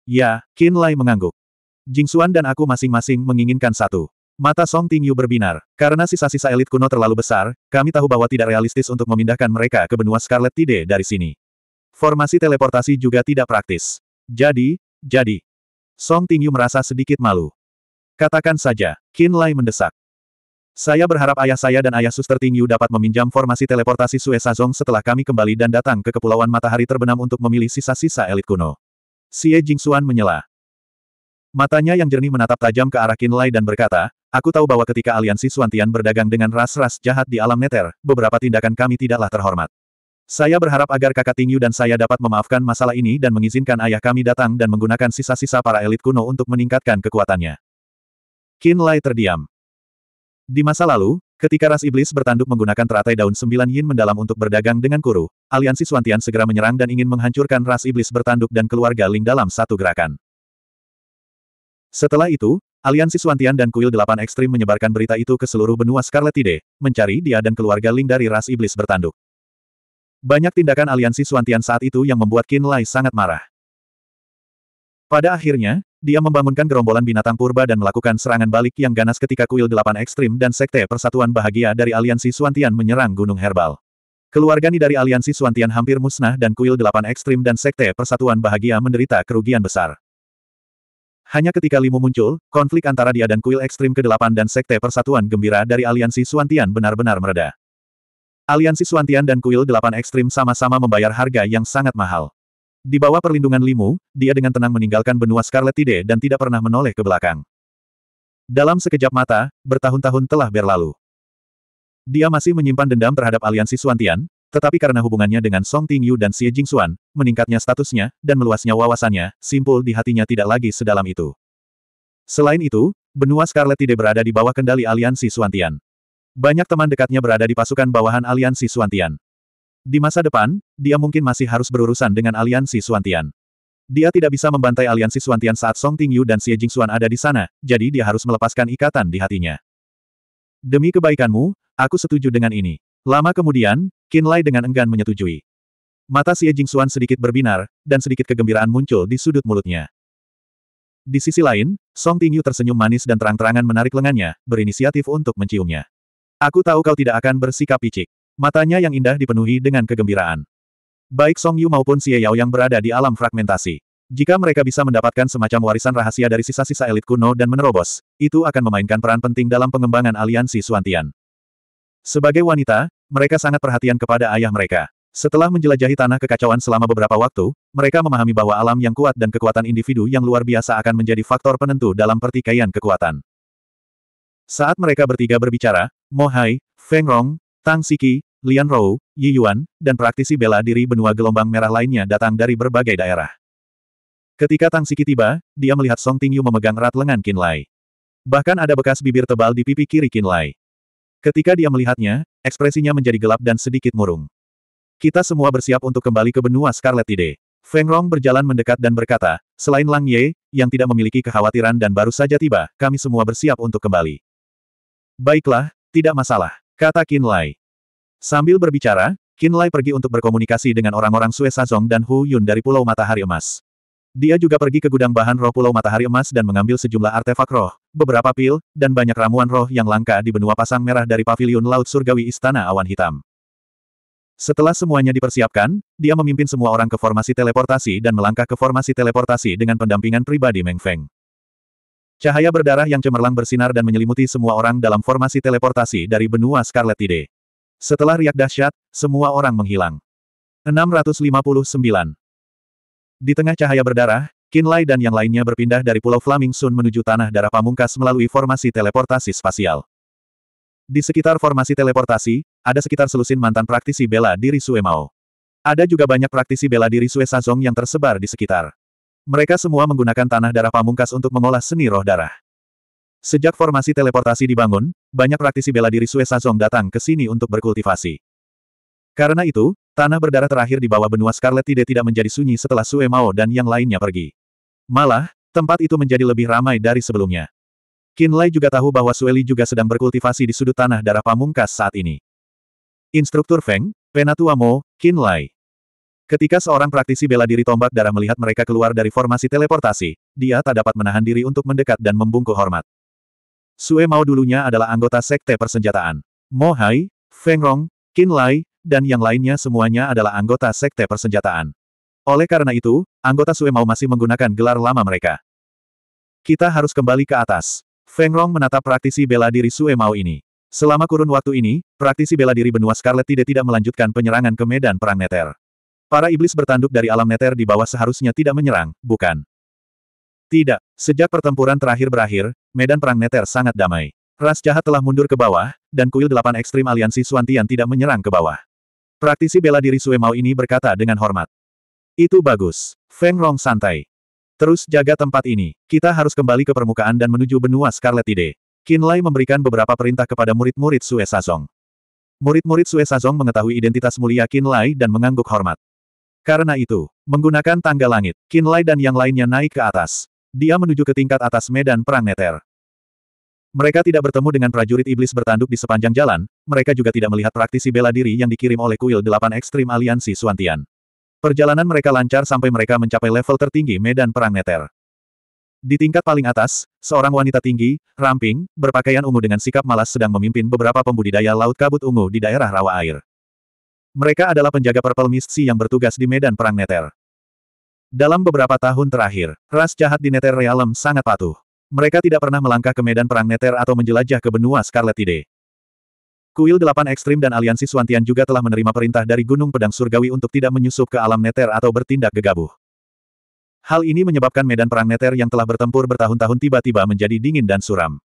Ya, Qin Lai mengangguk. Jingxuan dan aku masing-masing menginginkan satu. Mata Song Tingyu berbinar. Karena sisa-sisa elit kuno terlalu besar, kami tahu bahwa tidak realistis untuk memindahkan mereka ke benua Scarlet Tide dari sini. Formasi teleportasi juga tidak praktis. Jadi, jadi. Song Tingyu merasa sedikit malu. Katakan saja, Qin Lai mendesak. Saya berharap ayah saya dan ayah suster Tingyu dapat meminjam formasi teleportasi Sazong setelah kami kembali dan datang ke Kepulauan Matahari Terbenam untuk memilih sisa-sisa elit kuno. Xie Jingxuan menyela. Matanya yang jernih menatap tajam ke arah Kinlay dan berkata, Aku tahu bahwa ketika aliansi Suantian berdagang dengan ras-ras jahat di alam neter, beberapa tindakan kami tidaklah terhormat. Saya berharap agar kakak Tingyu dan saya dapat memaafkan masalah ini dan mengizinkan ayah kami datang dan menggunakan sisa-sisa para elit kuno untuk meningkatkan kekuatannya. Qin terdiam. Di masa lalu, ketika ras iblis bertanduk menggunakan teratai daun sembilan yin mendalam untuk berdagang dengan Kuru, aliansi Swantian segera menyerang dan ingin menghancurkan ras iblis bertanduk dan keluarga Ling dalam satu gerakan. Setelah itu, aliansi Swantian dan kuil delapan ekstrim menyebarkan berita itu ke seluruh benua Scarlet Scarletide, mencari dia dan keluarga Ling dari ras iblis bertanduk. Banyak tindakan aliansi Swantian saat itu yang membuat Qin Lai sangat marah. Pada akhirnya, dia membangunkan gerombolan binatang purba dan melakukan serangan balik yang ganas ketika kuil delapan ekstrim dan sekte persatuan bahagia dari aliansi Suantian menyerang Gunung Herbal. Keluarga dari aliansi Suantian hampir musnah dan kuil delapan ekstrim dan sekte persatuan bahagia menderita kerugian besar. Hanya ketika Limu muncul, konflik antara dia dan kuil ekstrim ke-8 dan sekte persatuan gembira dari aliansi Suantian benar-benar mereda. Aliansi Suantian dan kuil delapan ekstrim sama-sama membayar harga yang sangat mahal. Di bawah perlindungan Limu, dia dengan tenang meninggalkan benua Scarlet Tide dan tidak pernah menoleh ke belakang. Dalam sekejap mata, bertahun-tahun telah berlalu. Dia masih menyimpan dendam terhadap aliansi Suantian, tetapi karena hubungannya dengan Song Tingyu dan Xie Jingxuan, meningkatnya statusnya, dan meluasnya wawasannya, simpul di hatinya tidak lagi sedalam itu. Selain itu, benua Scarlet Tide berada di bawah kendali aliansi Suantian. Banyak teman dekatnya berada di pasukan bawahan aliansi Suantian. Di masa depan, dia mungkin masih harus berurusan dengan aliansi Suantian. Dia tidak bisa membantai aliansi Suantian saat Song Tingyu dan Xie Jingxuan ada di sana, jadi dia harus melepaskan ikatan di hatinya. Demi kebaikanmu, aku setuju dengan ini. Lama kemudian, Qin Lai dengan enggan menyetujui. Mata Xie Jingxuan sedikit berbinar, dan sedikit kegembiraan muncul di sudut mulutnya. Di sisi lain, Song Tingyu tersenyum manis dan terang-terangan menarik lengannya, berinisiatif untuk menciumnya. Aku tahu kau tidak akan bersikap picik. Matanya yang indah dipenuhi dengan kegembiraan. Baik Song Yu maupun Xie Yao yang berada di alam fragmentasi. Jika mereka bisa mendapatkan semacam warisan rahasia dari sisa-sisa elit kuno dan menerobos, itu akan memainkan peran penting dalam pengembangan aliansi Suantian. Sebagai wanita, mereka sangat perhatian kepada ayah mereka. Setelah menjelajahi tanah kekacauan selama beberapa waktu, mereka memahami bahwa alam yang kuat dan kekuatan individu yang luar biasa akan menjadi faktor penentu dalam pertikaian kekuatan. Saat mereka bertiga berbicara, Mohai, Feng Rong, Tang Siki, Lian Rou, Yi Yuan, dan praktisi bela diri benua gelombang merah lainnya datang dari berbagai daerah. Ketika Tang Siki tiba, dia melihat Song Tingyu memegang erat lengan Qin Lai. Bahkan ada bekas bibir tebal di pipi kiri Qin Lai. Ketika dia melihatnya, ekspresinya menjadi gelap dan sedikit murung. Kita semua bersiap untuk kembali ke benua Scarlet Tide. Feng Rong berjalan mendekat dan berkata, selain Lang Ye, yang tidak memiliki kekhawatiran dan baru saja tiba, kami semua bersiap untuk kembali. Baiklah, tidak masalah, kata Qin Lai. Sambil berbicara, Qin Lai pergi untuk berkomunikasi dengan orang-orang Sue Sazong dan Hu Yun dari Pulau Matahari Emas. Dia juga pergi ke gudang bahan roh Pulau Matahari Emas dan mengambil sejumlah artefak roh, beberapa pil, dan banyak ramuan roh yang langka di benua pasang merah dari paviliun Laut Surgawi Istana Awan Hitam. Setelah semuanya dipersiapkan, dia memimpin semua orang ke formasi teleportasi dan melangkah ke formasi teleportasi dengan pendampingan pribadi Meng Feng. Cahaya berdarah yang cemerlang bersinar dan menyelimuti semua orang dalam formasi teleportasi dari benua Scarlet Tide. Setelah riak dahsyat, semua orang menghilang. 659. Di tengah cahaya berdarah, Lai dan yang lainnya berpindah dari Pulau Flaming Sun menuju Tanah Darah Pamungkas melalui formasi teleportasi spasial. Di sekitar formasi teleportasi, ada sekitar selusin mantan praktisi bela diri Sue Mao. Ada juga banyak praktisi bela diri Sue Sazong yang tersebar di sekitar. Mereka semua menggunakan tanah darah pamungkas untuk mengolah seni roh darah. Sejak formasi teleportasi dibangun, banyak praktisi bela diri Sue Sazong datang ke sini untuk berkultivasi. Karena itu, tanah berdarah terakhir di bawah benua Scarlet Tide tidak menjadi sunyi setelah Sue Mao dan yang lainnya pergi. Malah, tempat itu menjadi lebih ramai dari sebelumnya. Lai juga tahu bahwa Sueli juga sedang berkultivasi di sudut tanah darah pamungkas saat ini. Instruktur Feng, Penatua Mo, Lai. Ketika seorang praktisi bela diri tombak darah melihat mereka keluar dari formasi teleportasi, dia tak dapat menahan diri untuk mendekat dan membungkuk hormat. Sue Mao dulunya adalah anggota Sekte Persenjataan. Mo Hai, Feng Rong, Qin Lai, dan yang lainnya semuanya adalah anggota Sekte Persenjataan. Oleh karena itu, anggota Sue Mao masih menggunakan gelar lama mereka. Kita harus kembali ke atas. Feng Rong menatap praktisi bela diri Sue Mao ini. Selama kurun waktu ini, praktisi bela diri benua Scarlet tidak tidak melanjutkan penyerangan ke medan perang Neter. Para iblis bertanduk dari alam Neter di bawah seharusnya tidak menyerang, bukan? Tidak, sejak pertempuran terakhir berakhir, medan perang Neter sangat damai. Ras jahat telah mundur ke bawah, dan kuil delapan ekstrim aliansi Suantian tidak menyerang ke bawah. Praktisi bela diri Sue Mao ini berkata dengan hormat. Itu bagus. Feng Rong santai. Terus jaga tempat ini. Kita harus kembali ke permukaan dan menuju benua Scarlet Tide. Qin Lai memberikan beberapa perintah kepada murid-murid Sue Sazong. Murid-murid Sue Sazong mengetahui identitas mulia Qin Lai dan mengangguk hormat. Karena itu, menggunakan tangga langit, Qin Lai dan yang lainnya naik ke atas, dia menuju ke tingkat atas medan perang Neter. Mereka tidak bertemu dengan prajurit iblis bertanduk di sepanjang jalan, mereka juga tidak melihat praktisi bela diri yang dikirim oleh kuil Delapan ekstrim aliansi Suantian. Perjalanan mereka lancar sampai mereka mencapai level tertinggi medan perang Neter. Di tingkat paling atas, seorang wanita tinggi, ramping, berpakaian ungu dengan sikap malas sedang memimpin beberapa pembudidaya laut kabut ungu di daerah rawa air. Mereka adalah penjaga Purple Mist yang bertugas di medan perang Neter. Dalam beberapa tahun terakhir, ras jahat di Nether Realm sangat patuh. Mereka tidak pernah melangkah ke medan perang Nether atau menjelajah ke benua Scarlet Tide. Kuil Delapan Ekstrim dan Aliansi Suantian juga telah menerima perintah dari Gunung Pedang Surgawi untuk tidak menyusup ke alam Nether atau bertindak gegabah. Hal ini menyebabkan medan perang Nether yang telah bertempur bertahun-tahun tiba-tiba menjadi dingin dan suram.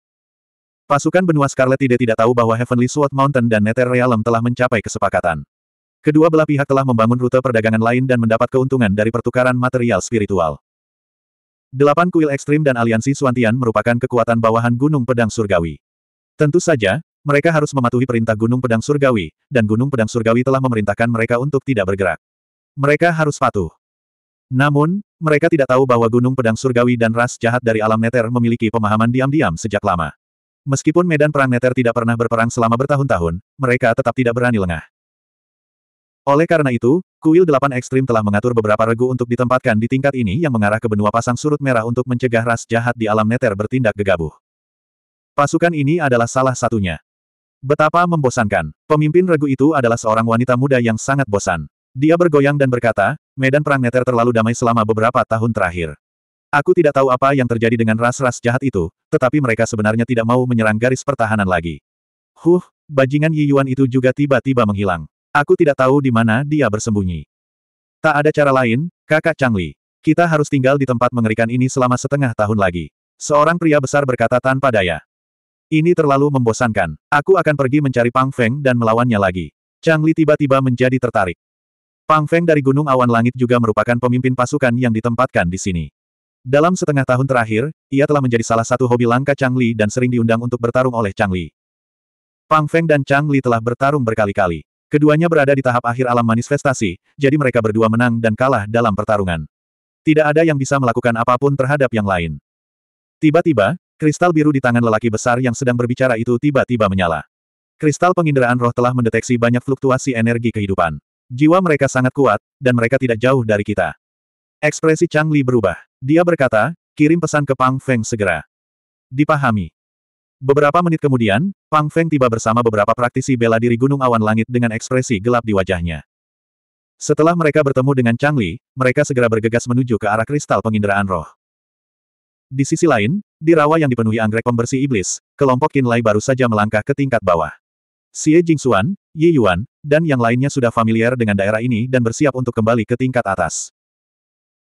Pasukan benua Scarlet Tide tidak tahu bahwa Heavenly Sword Mountain dan Nether Realm telah mencapai kesepakatan. Kedua belah pihak telah membangun rute perdagangan lain dan mendapat keuntungan dari pertukaran material spiritual. Delapan kuil ekstrim dan aliansi Suantian merupakan kekuatan bawahan Gunung Pedang Surgawi. Tentu saja, mereka harus mematuhi perintah Gunung Pedang Surgawi, dan Gunung Pedang Surgawi telah memerintahkan mereka untuk tidak bergerak. Mereka harus patuh. Namun, mereka tidak tahu bahwa Gunung Pedang Surgawi dan ras jahat dari alam Neter memiliki pemahaman diam-diam sejak lama. Meskipun medan perang Neter tidak pernah berperang selama bertahun-tahun, mereka tetap tidak berani lengah. Oleh karena itu, kuil delapan ekstrim telah mengatur beberapa regu untuk ditempatkan di tingkat ini yang mengarah ke benua pasang surut merah untuk mencegah ras jahat di alam neter bertindak gegabah. Pasukan ini adalah salah satunya. Betapa membosankan. Pemimpin regu itu adalah seorang wanita muda yang sangat bosan. Dia bergoyang dan berkata, medan perang neter terlalu damai selama beberapa tahun terakhir. Aku tidak tahu apa yang terjadi dengan ras-ras jahat itu, tetapi mereka sebenarnya tidak mau menyerang garis pertahanan lagi. Huh, bajingan Yi Yuan itu juga tiba-tiba menghilang. Aku tidak tahu di mana dia bersembunyi. Tak ada cara lain, kakak Changli. Kita harus tinggal di tempat mengerikan ini selama setengah tahun lagi. Seorang pria besar berkata tanpa daya. Ini terlalu membosankan. Aku akan pergi mencari Pang Feng dan melawannya lagi. Changli tiba-tiba menjadi tertarik. Pang Feng dari Gunung Awan Langit juga merupakan pemimpin pasukan yang ditempatkan di sini. Dalam setengah tahun terakhir, ia telah menjadi salah satu hobi langka Changli dan sering diundang untuk bertarung oleh Changli. Pang Feng dan Changli telah bertarung berkali-kali. Keduanya berada di tahap akhir alam manifestasi, jadi mereka berdua menang dan kalah dalam pertarungan. Tidak ada yang bisa melakukan apapun terhadap yang lain. Tiba-tiba, kristal biru di tangan lelaki besar yang sedang berbicara itu tiba-tiba menyala. Kristal penginderaan roh telah mendeteksi banyak fluktuasi energi kehidupan. Jiwa mereka sangat kuat, dan mereka tidak jauh dari kita. Ekspresi Chang Li berubah. Dia berkata, kirim pesan ke Pang Feng segera. Dipahami. Beberapa menit kemudian, Pang Feng tiba bersama beberapa praktisi bela diri Gunung Awan Langit dengan ekspresi gelap di wajahnya. Setelah mereka bertemu dengan Chang Li, mereka segera bergegas menuju ke arah kristal penginderaan roh. Di sisi lain, di rawa yang dipenuhi anggrek pembersih iblis, kelompok Qin Lai baru saja melangkah ke tingkat bawah. Xie Jingxuan, Ye Yuan, dan yang lainnya sudah familiar dengan daerah ini dan bersiap untuk kembali ke tingkat atas.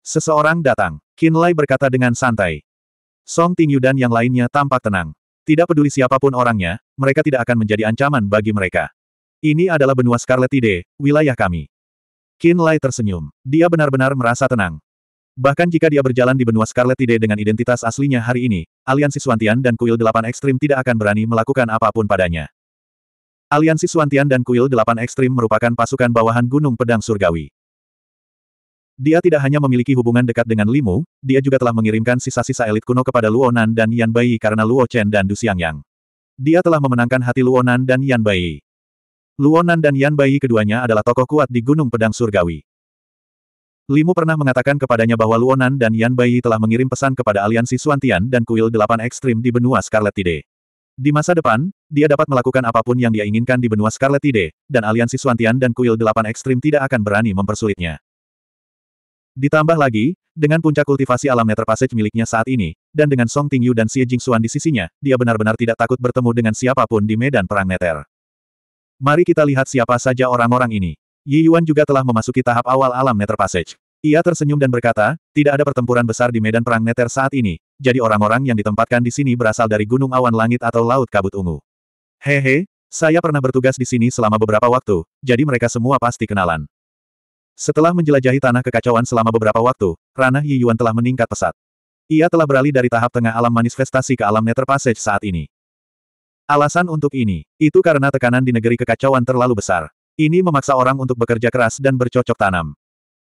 Seseorang datang, Qin Lai berkata dengan santai. Song Tingyu dan yang lainnya tampak tenang. Tidak peduli siapapun orangnya, mereka tidak akan menjadi ancaman bagi mereka. Ini adalah benua Scarlet Tide, wilayah kami. Qin Lai tersenyum. Dia benar-benar merasa tenang. Bahkan jika dia berjalan di benua Scarlet Tide dengan identitas aslinya hari ini, aliansi Suantian dan Kuil Delapan Ekstrim tidak akan berani melakukan apapun padanya. Aliansi Suantian dan Kuil Delapan Ekstrim merupakan pasukan bawahan Gunung Pedang Surgawi. Dia tidak hanya memiliki hubungan dekat dengan Limu, dia juga telah mengirimkan sisa-sisa elit kuno kepada Luonan dan Yan Bai karena Luo Chen dan Du Xiangyang. Dia telah memenangkan hati Luonan dan Yan Bai. Luonan dan Yan Bai keduanya adalah tokoh kuat di Gunung Pedang Surgawi. Limu pernah mengatakan kepadanya bahwa Luonan dan Yan Bai telah mengirim pesan kepada aliansi Suantian dan kuil delapan ekstrim di benua Scarlet Tide. Di masa depan, dia dapat melakukan apapun yang dia inginkan di benua Scarlet Tide, dan aliansi Suantian dan kuil delapan ekstrim tidak akan berani mempersulitnya. Ditambah lagi, dengan puncak kultivasi alam Nether Passage miliknya saat ini, dan dengan Song Tingyu dan Xie Jingxuan di sisinya, dia benar-benar tidak takut bertemu dengan siapapun di medan perang Nether. Mari kita lihat siapa saja orang-orang ini. Yi Yuan juga telah memasuki tahap awal alam Nether Passage. Ia tersenyum dan berkata, tidak ada pertempuran besar di medan perang Nether saat ini, jadi orang-orang yang ditempatkan di sini berasal dari gunung awan langit atau laut kabut ungu. Hehe, saya pernah bertugas di sini selama beberapa waktu, jadi mereka semua pasti kenalan. Setelah menjelajahi tanah kekacauan selama beberapa waktu, ranah Yi Yuan telah meningkat pesat. Ia telah beralih dari tahap tengah alam manifestasi ke alam Nether Passage saat ini. Alasan untuk ini, itu karena tekanan di negeri kekacauan terlalu besar. Ini memaksa orang untuk bekerja keras dan bercocok tanam.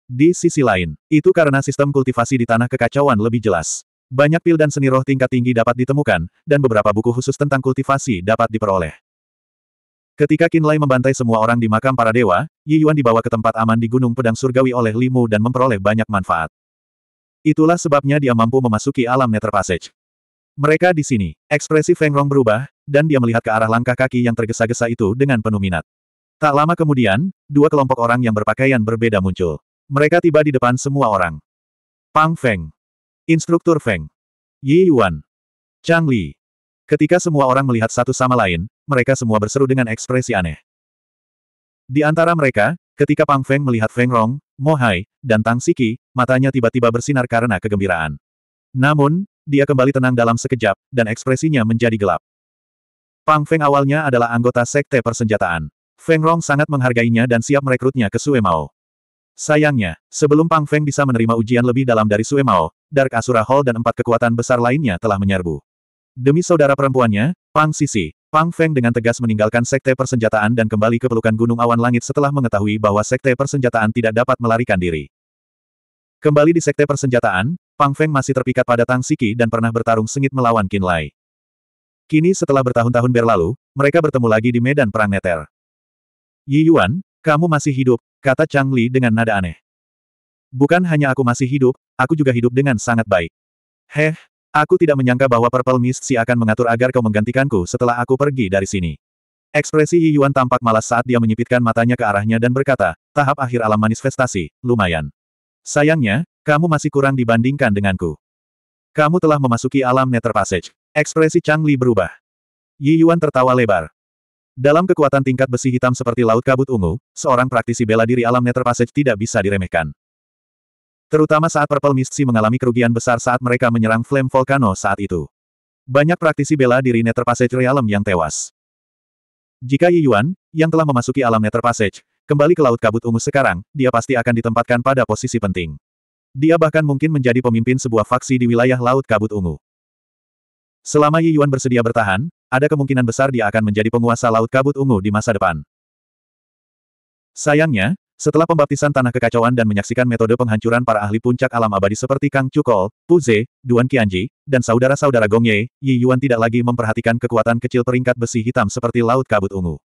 Di sisi lain, itu karena sistem kultivasi di tanah kekacauan lebih jelas. Banyak pil dan seni roh tingkat tinggi dapat ditemukan, dan beberapa buku khusus tentang kultivasi dapat diperoleh. Ketika Kinlay membantai semua orang di makam para dewa, Yi Yuan dibawa ke tempat aman di Gunung Pedang Surgawi oleh Limu dan memperoleh banyak manfaat. Itulah sebabnya dia mampu memasuki alam Nether Passage. Mereka di sini, ekspresi Feng Rong berubah, dan dia melihat ke arah langkah kaki yang tergesa-gesa itu dengan penuh minat. Tak lama kemudian, dua kelompok orang yang berpakaian berbeda muncul. Mereka tiba di depan semua orang. Pang Feng. Instruktur Feng. Yi Yuan. Chang Li. Ketika semua orang melihat satu sama lain, mereka semua berseru dengan ekspresi aneh. Di antara mereka, ketika Pang Feng melihat Feng Rong, Mo Hai, dan Tang Siki, matanya tiba-tiba bersinar karena kegembiraan. Namun, dia kembali tenang dalam sekejap, dan ekspresinya menjadi gelap. Pang Feng awalnya adalah anggota sekte persenjataan. Feng Rong sangat menghargainya dan siap merekrutnya ke Sue Mao. Sayangnya, sebelum Pang Feng bisa menerima ujian lebih dalam dari Sue Mao, Dark Asura Hall dan empat kekuatan besar lainnya telah menyerbu. Demi saudara perempuannya, Pang Sisi, Pang Feng dengan tegas meninggalkan sekte persenjataan dan kembali ke pelukan Gunung Awan Langit setelah mengetahui bahwa sekte persenjataan tidak dapat melarikan diri. Kembali di sekte persenjataan, Pang Feng masih terpikat pada Tang Siki dan pernah bertarung sengit melawan Qin Lai. Kini setelah bertahun-tahun berlalu, mereka bertemu lagi di medan perang Neter. Yi Yuan, kamu masih hidup, kata Chang Li dengan nada aneh. Bukan hanya aku masih hidup, aku juga hidup dengan sangat baik. Heh, Aku tidak menyangka bahwa Purple Mist si akan mengatur agar kau menggantikanku setelah aku pergi dari sini. Ekspresi Yi Yuan tampak malas saat dia menyipitkan matanya ke arahnya dan berkata, tahap akhir alam manifestasi, lumayan. Sayangnya, kamu masih kurang dibandingkan denganku. Kamu telah memasuki alam Nether Passage. Ekspresi Chang Li berubah. Yi Yuan tertawa lebar. Dalam kekuatan tingkat besi hitam seperti laut kabut ungu, seorang praktisi bela diri alam Nether Passage tidak bisa diremehkan. Terutama saat Purple Mist si mengalami kerugian besar saat mereka menyerang Flame Volcano saat itu. Banyak praktisi bela diri Nether Passage Realm yang tewas. Jika Yi Yuan, yang telah memasuki alam Nether Passage, kembali ke Laut Kabut Ungu sekarang, dia pasti akan ditempatkan pada posisi penting. Dia bahkan mungkin menjadi pemimpin sebuah faksi di wilayah Laut Kabut Ungu. Selama Yi Yuan bersedia bertahan, ada kemungkinan besar dia akan menjadi penguasa Laut Kabut Ungu di masa depan. Sayangnya, setelah pembaptisan tanah kekacauan dan menyaksikan metode penghancuran para ahli puncak alam abadi seperti Kang Cukol, Pu Ze, Duan Qianji, dan saudara-saudara Gong Ye, Yi Yuan tidak lagi memperhatikan kekuatan kecil peringkat besi hitam seperti laut kabut ungu.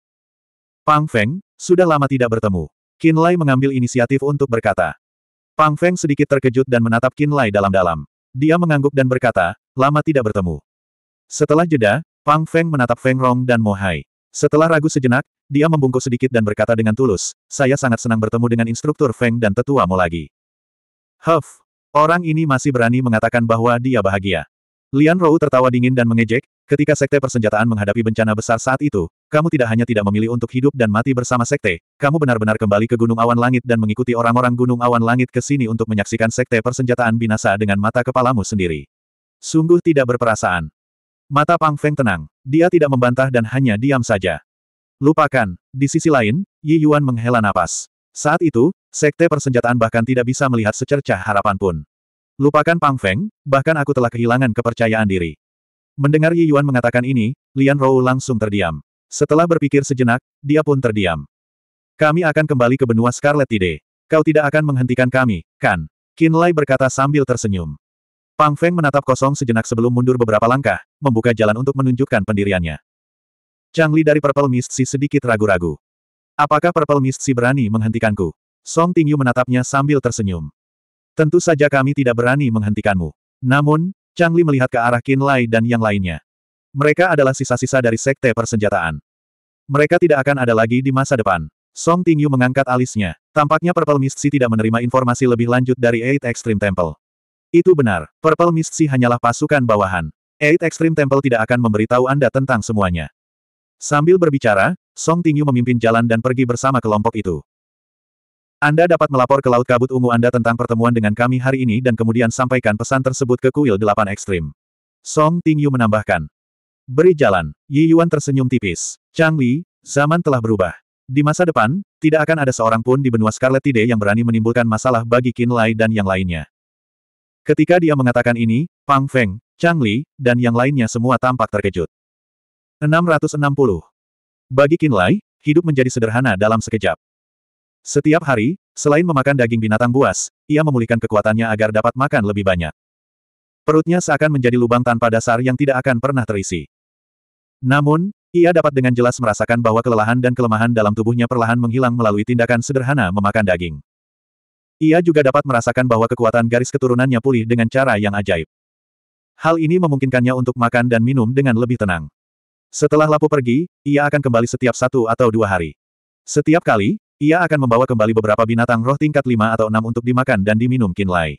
Pang Feng, sudah lama tidak bertemu. Qin Lai mengambil inisiatif untuk berkata. Pang Feng sedikit terkejut dan menatap Qin Lai dalam-dalam. Dia mengangguk dan berkata, lama tidak bertemu. Setelah jeda, Pang Feng menatap Feng Rong dan Mohai. Setelah ragu sejenak, dia membungkuk sedikit dan berkata dengan tulus, saya sangat senang bertemu dengan instruktur Feng dan tetuamu lagi. Huff, orang ini masih berani mengatakan bahwa dia bahagia. Lian Rou tertawa dingin dan mengejek, ketika sekte persenjataan menghadapi bencana besar saat itu, kamu tidak hanya tidak memilih untuk hidup dan mati bersama sekte, kamu benar-benar kembali ke Gunung Awan Langit dan mengikuti orang-orang Gunung Awan Langit ke sini untuk menyaksikan sekte persenjataan binasa dengan mata kepalamu sendiri. Sungguh tidak berperasaan. Mata Pang Feng tenang, dia tidak membantah dan hanya diam saja. Lupakan, di sisi lain, Yi Yuan menghela napas. Saat itu, sekte persenjataan bahkan tidak bisa melihat secercah harapan pun. Lupakan Pang Feng, bahkan aku telah kehilangan kepercayaan diri. Mendengar Yi Yuan mengatakan ini, Lian Rou langsung terdiam. Setelah berpikir sejenak, dia pun terdiam. Kami akan kembali ke benua Scarlet Tide. Kau tidak akan menghentikan kami, kan? Qin Lai berkata sambil tersenyum. Pang Feng menatap kosong sejenak sebelum mundur beberapa langkah, membuka jalan untuk menunjukkan pendiriannya. Chang Li dari Purple Mist Si sedikit ragu-ragu. Apakah Purple Mist Si berani menghentikanku? Song Tingyu menatapnya sambil tersenyum. Tentu saja kami tidak berani menghentikanmu. Namun, Chang Li melihat ke arah Qin Lai dan yang lainnya. Mereka adalah sisa-sisa dari sekte persenjataan. Mereka tidak akan ada lagi di masa depan. Song Tingyu mengangkat alisnya. Tampaknya Purple Mist Si tidak menerima informasi lebih lanjut dari Eight Extreme Temple. Itu benar, Purple Mist Sea hanyalah pasukan bawahan. Eight Extreme Temple tidak akan memberitahu Anda tentang semuanya. Sambil berbicara, Song Tingyu memimpin jalan dan pergi bersama kelompok itu. Anda dapat melapor ke Laut Kabut Ungu Anda tentang pertemuan dengan kami hari ini dan kemudian sampaikan pesan tersebut ke kuil delapan ekstrim. Song Tingyu menambahkan. Beri jalan, Yi Yuan tersenyum tipis. Chang Li, zaman telah berubah. Di masa depan, tidak akan ada seorang pun di benua Scarlet Tide yang berani menimbulkan masalah bagi Qin Lai dan yang lainnya. Ketika dia mengatakan ini, Pang Feng, Chang Li, dan yang lainnya semua tampak terkejut. 660. Bagi Qin Lai, hidup menjadi sederhana dalam sekejap. Setiap hari, selain memakan daging binatang buas, ia memulihkan kekuatannya agar dapat makan lebih banyak. Perutnya seakan menjadi lubang tanpa dasar yang tidak akan pernah terisi. Namun, ia dapat dengan jelas merasakan bahwa kelelahan dan kelemahan dalam tubuhnya perlahan menghilang melalui tindakan sederhana memakan daging. Ia juga dapat merasakan bahwa kekuatan garis keturunannya pulih dengan cara yang ajaib. Hal ini memungkinkannya untuk makan dan minum dengan lebih tenang. Setelah Lapu pergi, ia akan kembali setiap satu atau dua hari. Setiap kali, ia akan membawa kembali beberapa binatang roh tingkat lima atau enam untuk dimakan dan diminum Kinlay.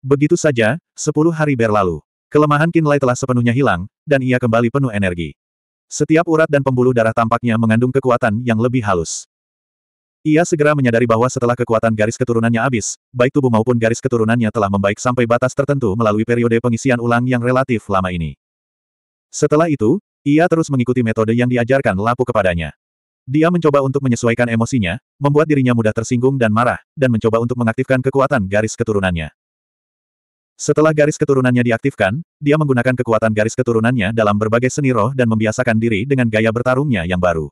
Begitu saja, sepuluh hari berlalu. Kelemahan Kinlay telah sepenuhnya hilang, dan ia kembali penuh energi. Setiap urat dan pembuluh darah tampaknya mengandung kekuatan yang lebih halus. Ia segera menyadari bahwa setelah kekuatan garis keturunannya habis, baik tubuh maupun garis keturunannya telah membaik sampai batas tertentu melalui periode pengisian ulang yang relatif lama ini. Setelah itu, ia terus mengikuti metode yang diajarkan Lapu kepadanya. Dia mencoba untuk menyesuaikan emosinya, membuat dirinya mudah tersinggung dan marah, dan mencoba untuk mengaktifkan kekuatan garis keturunannya. Setelah garis keturunannya diaktifkan, dia menggunakan kekuatan garis keturunannya dalam berbagai seni roh dan membiasakan diri dengan gaya bertarungnya yang baru.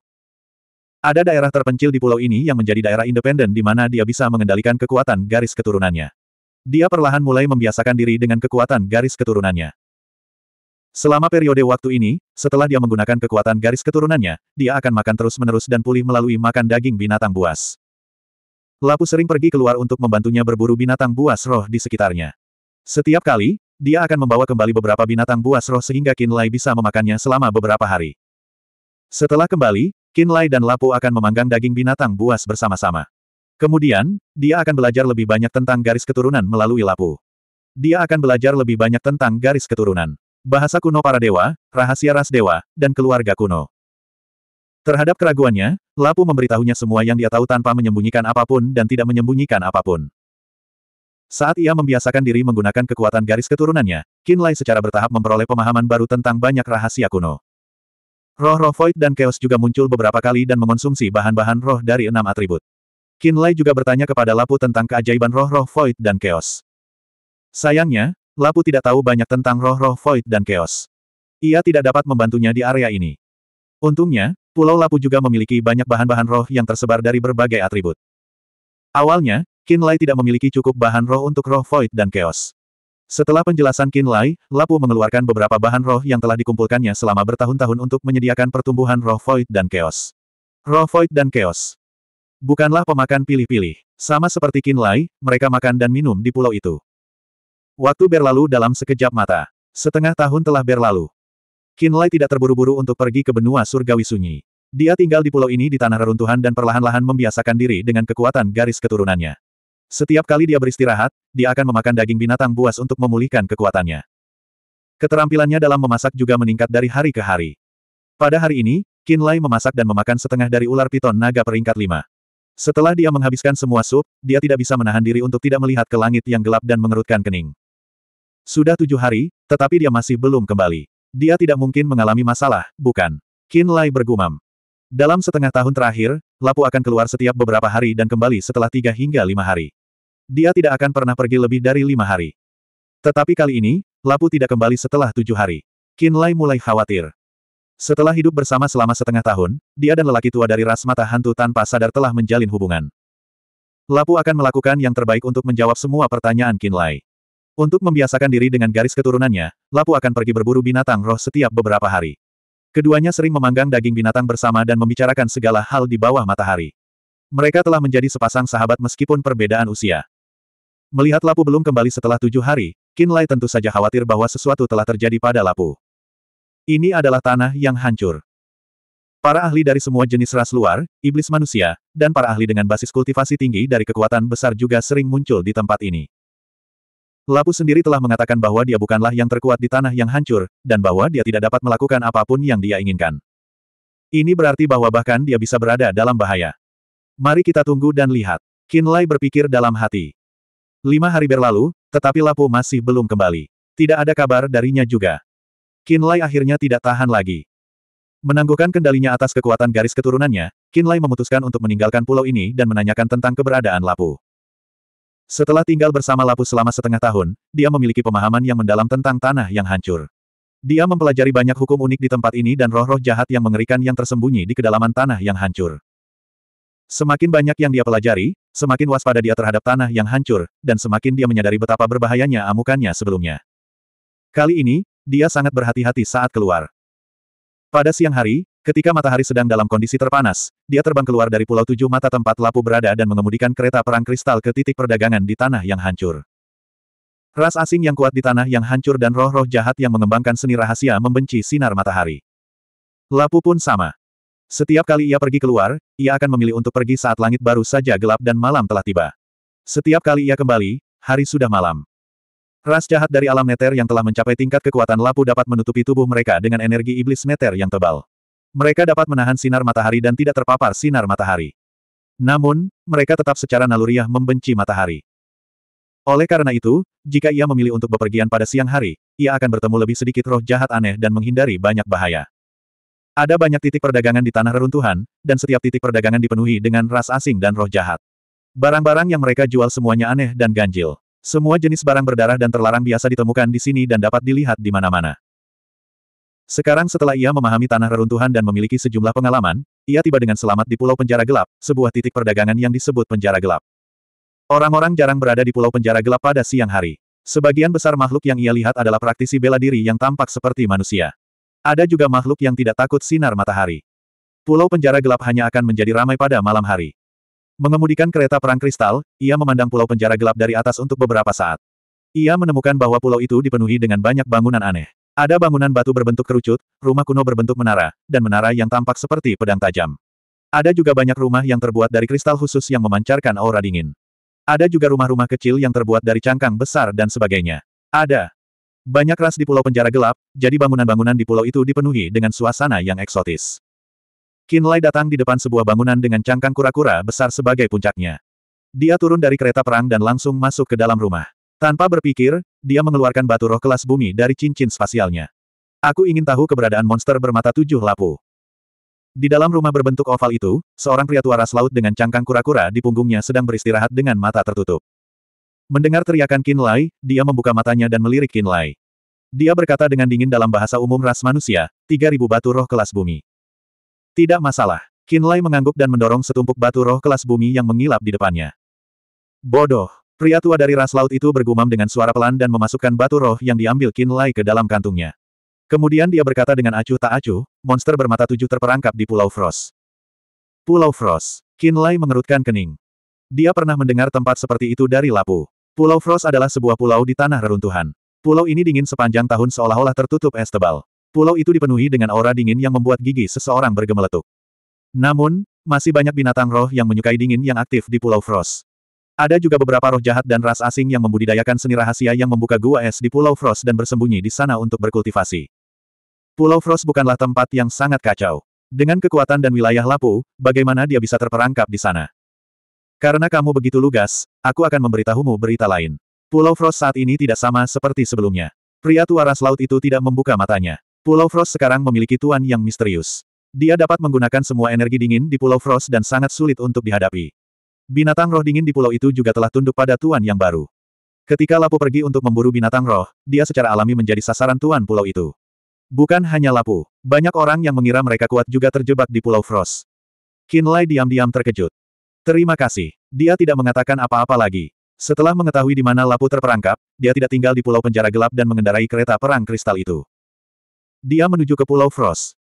Ada daerah terpencil di pulau ini yang menjadi daerah independen di mana dia bisa mengendalikan kekuatan garis keturunannya. Dia perlahan mulai membiasakan diri dengan kekuatan garis keturunannya. Selama periode waktu ini, setelah dia menggunakan kekuatan garis keturunannya, dia akan makan terus-menerus dan pulih melalui makan daging binatang buas. Lapu sering pergi keluar untuk membantunya berburu binatang buas roh di sekitarnya. Setiap kali, dia akan membawa kembali beberapa binatang buas roh sehingga kinlay bisa memakannya selama beberapa hari. Setelah kembali, Kinlay dan Lapu akan memanggang daging binatang buas bersama-sama. Kemudian, dia akan belajar lebih banyak tentang garis keturunan melalui Lapu. Dia akan belajar lebih banyak tentang garis keturunan. Bahasa kuno para dewa, rahasia ras dewa, dan keluarga kuno. Terhadap keraguannya, Lapu memberitahunya semua yang dia tahu tanpa menyembunyikan apapun dan tidak menyembunyikan apapun. Saat ia membiasakan diri menggunakan kekuatan garis keturunannya, Kinlay secara bertahap memperoleh pemahaman baru tentang banyak rahasia kuno. Roh-roh Void dan Chaos juga muncul beberapa kali dan mengonsumsi bahan-bahan roh dari enam atribut. Kinlay juga bertanya kepada Lapu tentang keajaiban roh-roh Void dan Chaos. Sayangnya, Lapu tidak tahu banyak tentang roh-roh Void dan Chaos. Ia tidak dapat membantunya di area ini. Untungnya, Pulau Lapu juga memiliki banyak bahan-bahan roh yang tersebar dari berbagai atribut. Awalnya, Kinlay tidak memiliki cukup bahan roh untuk roh Void dan Chaos. Setelah penjelasan Qin Lai, Lapu mengeluarkan beberapa bahan roh yang telah dikumpulkannya selama bertahun-tahun untuk menyediakan pertumbuhan roh void dan chaos. Roh void dan chaos. Bukanlah pemakan pilih-pilih. Sama seperti Qin Lai, mereka makan dan minum di pulau itu. Waktu berlalu dalam sekejap mata. Setengah tahun telah berlalu. Qin Lai tidak terburu-buru untuk pergi ke benua surgawi sunyi. Dia tinggal di pulau ini di tanah reruntuhan dan perlahan-lahan membiasakan diri dengan kekuatan garis keturunannya. Setiap kali dia beristirahat, dia akan memakan daging binatang buas untuk memulihkan kekuatannya. Keterampilannya dalam memasak juga meningkat dari hari ke hari. Pada hari ini, Lai memasak dan memakan setengah dari ular piton naga peringkat lima. Setelah dia menghabiskan semua sup, dia tidak bisa menahan diri untuk tidak melihat ke langit yang gelap dan mengerutkan kening. Sudah tujuh hari, tetapi dia masih belum kembali. Dia tidak mungkin mengalami masalah, bukan? Lai bergumam. Dalam setengah tahun terakhir, Lapu akan keluar setiap beberapa hari dan kembali setelah tiga hingga lima hari. Dia tidak akan pernah pergi lebih dari lima hari. Tetapi kali ini, Lapu tidak kembali setelah tujuh hari. Lai mulai khawatir. Setelah hidup bersama selama setengah tahun, dia dan lelaki tua dari ras mata hantu tanpa sadar telah menjalin hubungan. Lapu akan melakukan yang terbaik untuk menjawab semua pertanyaan Lai. Untuk membiasakan diri dengan garis keturunannya, Lapu akan pergi berburu binatang roh setiap beberapa hari. Keduanya sering memanggang daging binatang bersama dan membicarakan segala hal di bawah matahari. Mereka telah menjadi sepasang sahabat meskipun perbedaan usia. Melihat Lapu belum kembali setelah tujuh hari, Kinlay tentu saja khawatir bahwa sesuatu telah terjadi pada Lapu. Ini adalah tanah yang hancur. Para ahli dari semua jenis ras luar, iblis manusia, dan para ahli dengan basis kultivasi tinggi dari kekuatan besar juga sering muncul di tempat ini. Lapu sendiri telah mengatakan bahwa dia bukanlah yang terkuat di tanah yang hancur, dan bahwa dia tidak dapat melakukan apapun yang dia inginkan. Ini berarti bahwa bahkan dia bisa berada dalam bahaya. Mari kita tunggu dan lihat. Kinlay berpikir dalam hati. Lima hari berlalu, tetapi Lapu masih belum kembali. Tidak ada kabar darinya juga. Kinlay akhirnya tidak tahan lagi. Menangguhkan kendalinya atas kekuatan garis keturunannya, Kinlay memutuskan untuk meninggalkan pulau ini dan menanyakan tentang keberadaan Lapu. Setelah tinggal bersama Lapus selama setengah tahun, dia memiliki pemahaman yang mendalam tentang tanah yang hancur. Dia mempelajari banyak hukum unik di tempat ini dan roh-roh jahat yang mengerikan yang tersembunyi di kedalaman tanah yang hancur. Semakin banyak yang dia pelajari, semakin waspada dia terhadap tanah yang hancur, dan semakin dia menyadari betapa berbahayanya amukannya sebelumnya. Kali ini, dia sangat berhati-hati saat keluar. Pada siang hari, Ketika matahari sedang dalam kondisi terpanas, dia terbang keluar dari Pulau Tujuh Mata tempat Lapu berada dan mengemudikan kereta perang kristal ke titik perdagangan di tanah yang hancur. Ras asing yang kuat di tanah yang hancur dan roh-roh jahat yang mengembangkan seni rahasia membenci sinar matahari. Lapu pun sama. Setiap kali ia pergi keluar, ia akan memilih untuk pergi saat langit baru saja gelap dan malam telah tiba. Setiap kali ia kembali, hari sudah malam. Ras jahat dari alam neter yang telah mencapai tingkat kekuatan lapu dapat menutupi tubuh mereka dengan energi iblis neter yang tebal. Mereka dapat menahan sinar matahari dan tidak terpapar sinar matahari. Namun, mereka tetap secara naluriah membenci matahari. Oleh karena itu, jika ia memilih untuk bepergian pada siang hari, ia akan bertemu lebih sedikit roh jahat aneh dan menghindari banyak bahaya. Ada banyak titik perdagangan di tanah reruntuhan, dan setiap titik perdagangan dipenuhi dengan ras asing dan roh jahat. Barang-barang yang mereka jual semuanya aneh dan ganjil. Semua jenis barang berdarah dan terlarang biasa ditemukan di sini dan dapat dilihat di mana-mana. Sekarang setelah ia memahami tanah reruntuhan dan memiliki sejumlah pengalaman, ia tiba dengan selamat di Pulau Penjara Gelap, sebuah titik perdagangan yang disebut Penjara Gelap. Orang-orang jarang berada di Pulau Penjara Gelap pada siang hari. Sebagian besar makhluk yang ia lihat adalah praktisi bela diri yang tampak seperti manusia. Ada juga makhluk yang tidak takut sinar matahari. Pulau Penjara Gelap hanya akan menjadi ramai pada malam hari. Mengemudikan kereta perang kristal, ia memandang Pulau Penjara Gelap dari atas untuk beberapa saat. Ia menemukan bahwa pulau itu dipenuhi dengan banyak bangunan aneh. Ada bangunan batu berbentuk kerucut, rumah kuno berbentuk menara, dan menara yang tampak seperti pedang tajam. Ada juga banyak rumah yang terbuat dari kristal khusus yang memancarkan aura dingin. Ada juga rumah-rumah kecil yang terbuat dari cangkang besar dan sebagainya. Ada banyak ras di pulau penjara gelap, jadi bangunan-bangunan di pulau itu dipenuhi dengan suasana yang eksotis. Kinlay datang di depan sebuah bangunan dengan cangkang kura-kura besar sebagai puncaknya. Dia turun dari kereta perang dan langsung masuk ke dalam rumah. Tanpa berpikir, dia mengeluarkan batu roh kelas bumi dari cincin spasialnya. Aku ingin tahu keberadaan monster bermata tujuh lapu. Di dalam rumah berbentuk oval itu, seorang pria tua ras laut dengan cangkang kura-kura di punggungnya sedang beristirahat dengan mata tertutup. Mendengar teriakan Lai, dia membuka matanya dan melirik Lai. Dia berkata dengan dingin dalam bahasa umum ras manusia, 3000 batu roh kelas bumi. Tidak masalah. Lai mengangguk dan mendorong setumpuk batu roh kelas bumi yang mengilap di depannya. Bodoh. Pria tua dari ras laut itu bergumam dengan suara pelan dan memasukkan batu roh yang diambil Lai ke dalam kantungnya. Kemudian dia berkata dengan acuh tak acuh, monster bermata tujuh terperangkap di Pulau Frost. Pulau Frost. Lai mengerutkan kening. Dia pernah mendengar tempat seperti itu dari Lapu. Pulau Frost adalah sebuah pulau di tanah reruntuhan. Pulau ini dingin sepanjang tahun seolah-olah tertutup es tebal. Pulau itu dipenuhi dengan aura dingin yang membuat gigi seseorang bergemeletuk. Namun, masih banyak binatang roh yang menyukai dingin yang aktif di Pulau Frost. Ada juga beberapa roh jahat dan ras asing yang membudidayakan seni rahasia yang membuka gua es di Pulau Frost dan bersembunyi di sana untuk berkultivasi. Pulau Frost bukanlah tempat yang sangat kacau. Dengan kekuatan dan wilayah Lapu, bagaimana dia bisa terperangkap di sana? Karena kamu begitu lugas, aku akan memberitahumu berita lain. Pulau Frost saat ini tidak sama seperti sebelumnya. Pria tua ras laut itu tidak membuka matanya. Pulau Frost sekarang memiliki tuan yang misterius. Dia dapat menggunakan semua energi dingin di Pulau Frost dan sangat sulit untuk dihadapi. Binatang roh dingin di pulau itu juga telah tunduk pada tuan yang baru. Ketika Lapu pergi untuk memburu binatang roh, dia secara alami menjadi sasaran tuan pulau itu. Bukan hanya Lapu, banyak orang yang mengira mereka kuat juga terjebak di pulau Frost. Kinlay diam-diam terkejut. Terima kasih. Dia tidak mengatakan apa-apa lagi. Setelah mengetahui di mana Lapu terperangkap, dia tidak tinggal di pulau penjara gelap dan mengendarai kereta perang kristal itu. Dia menuju ke pulau Frost.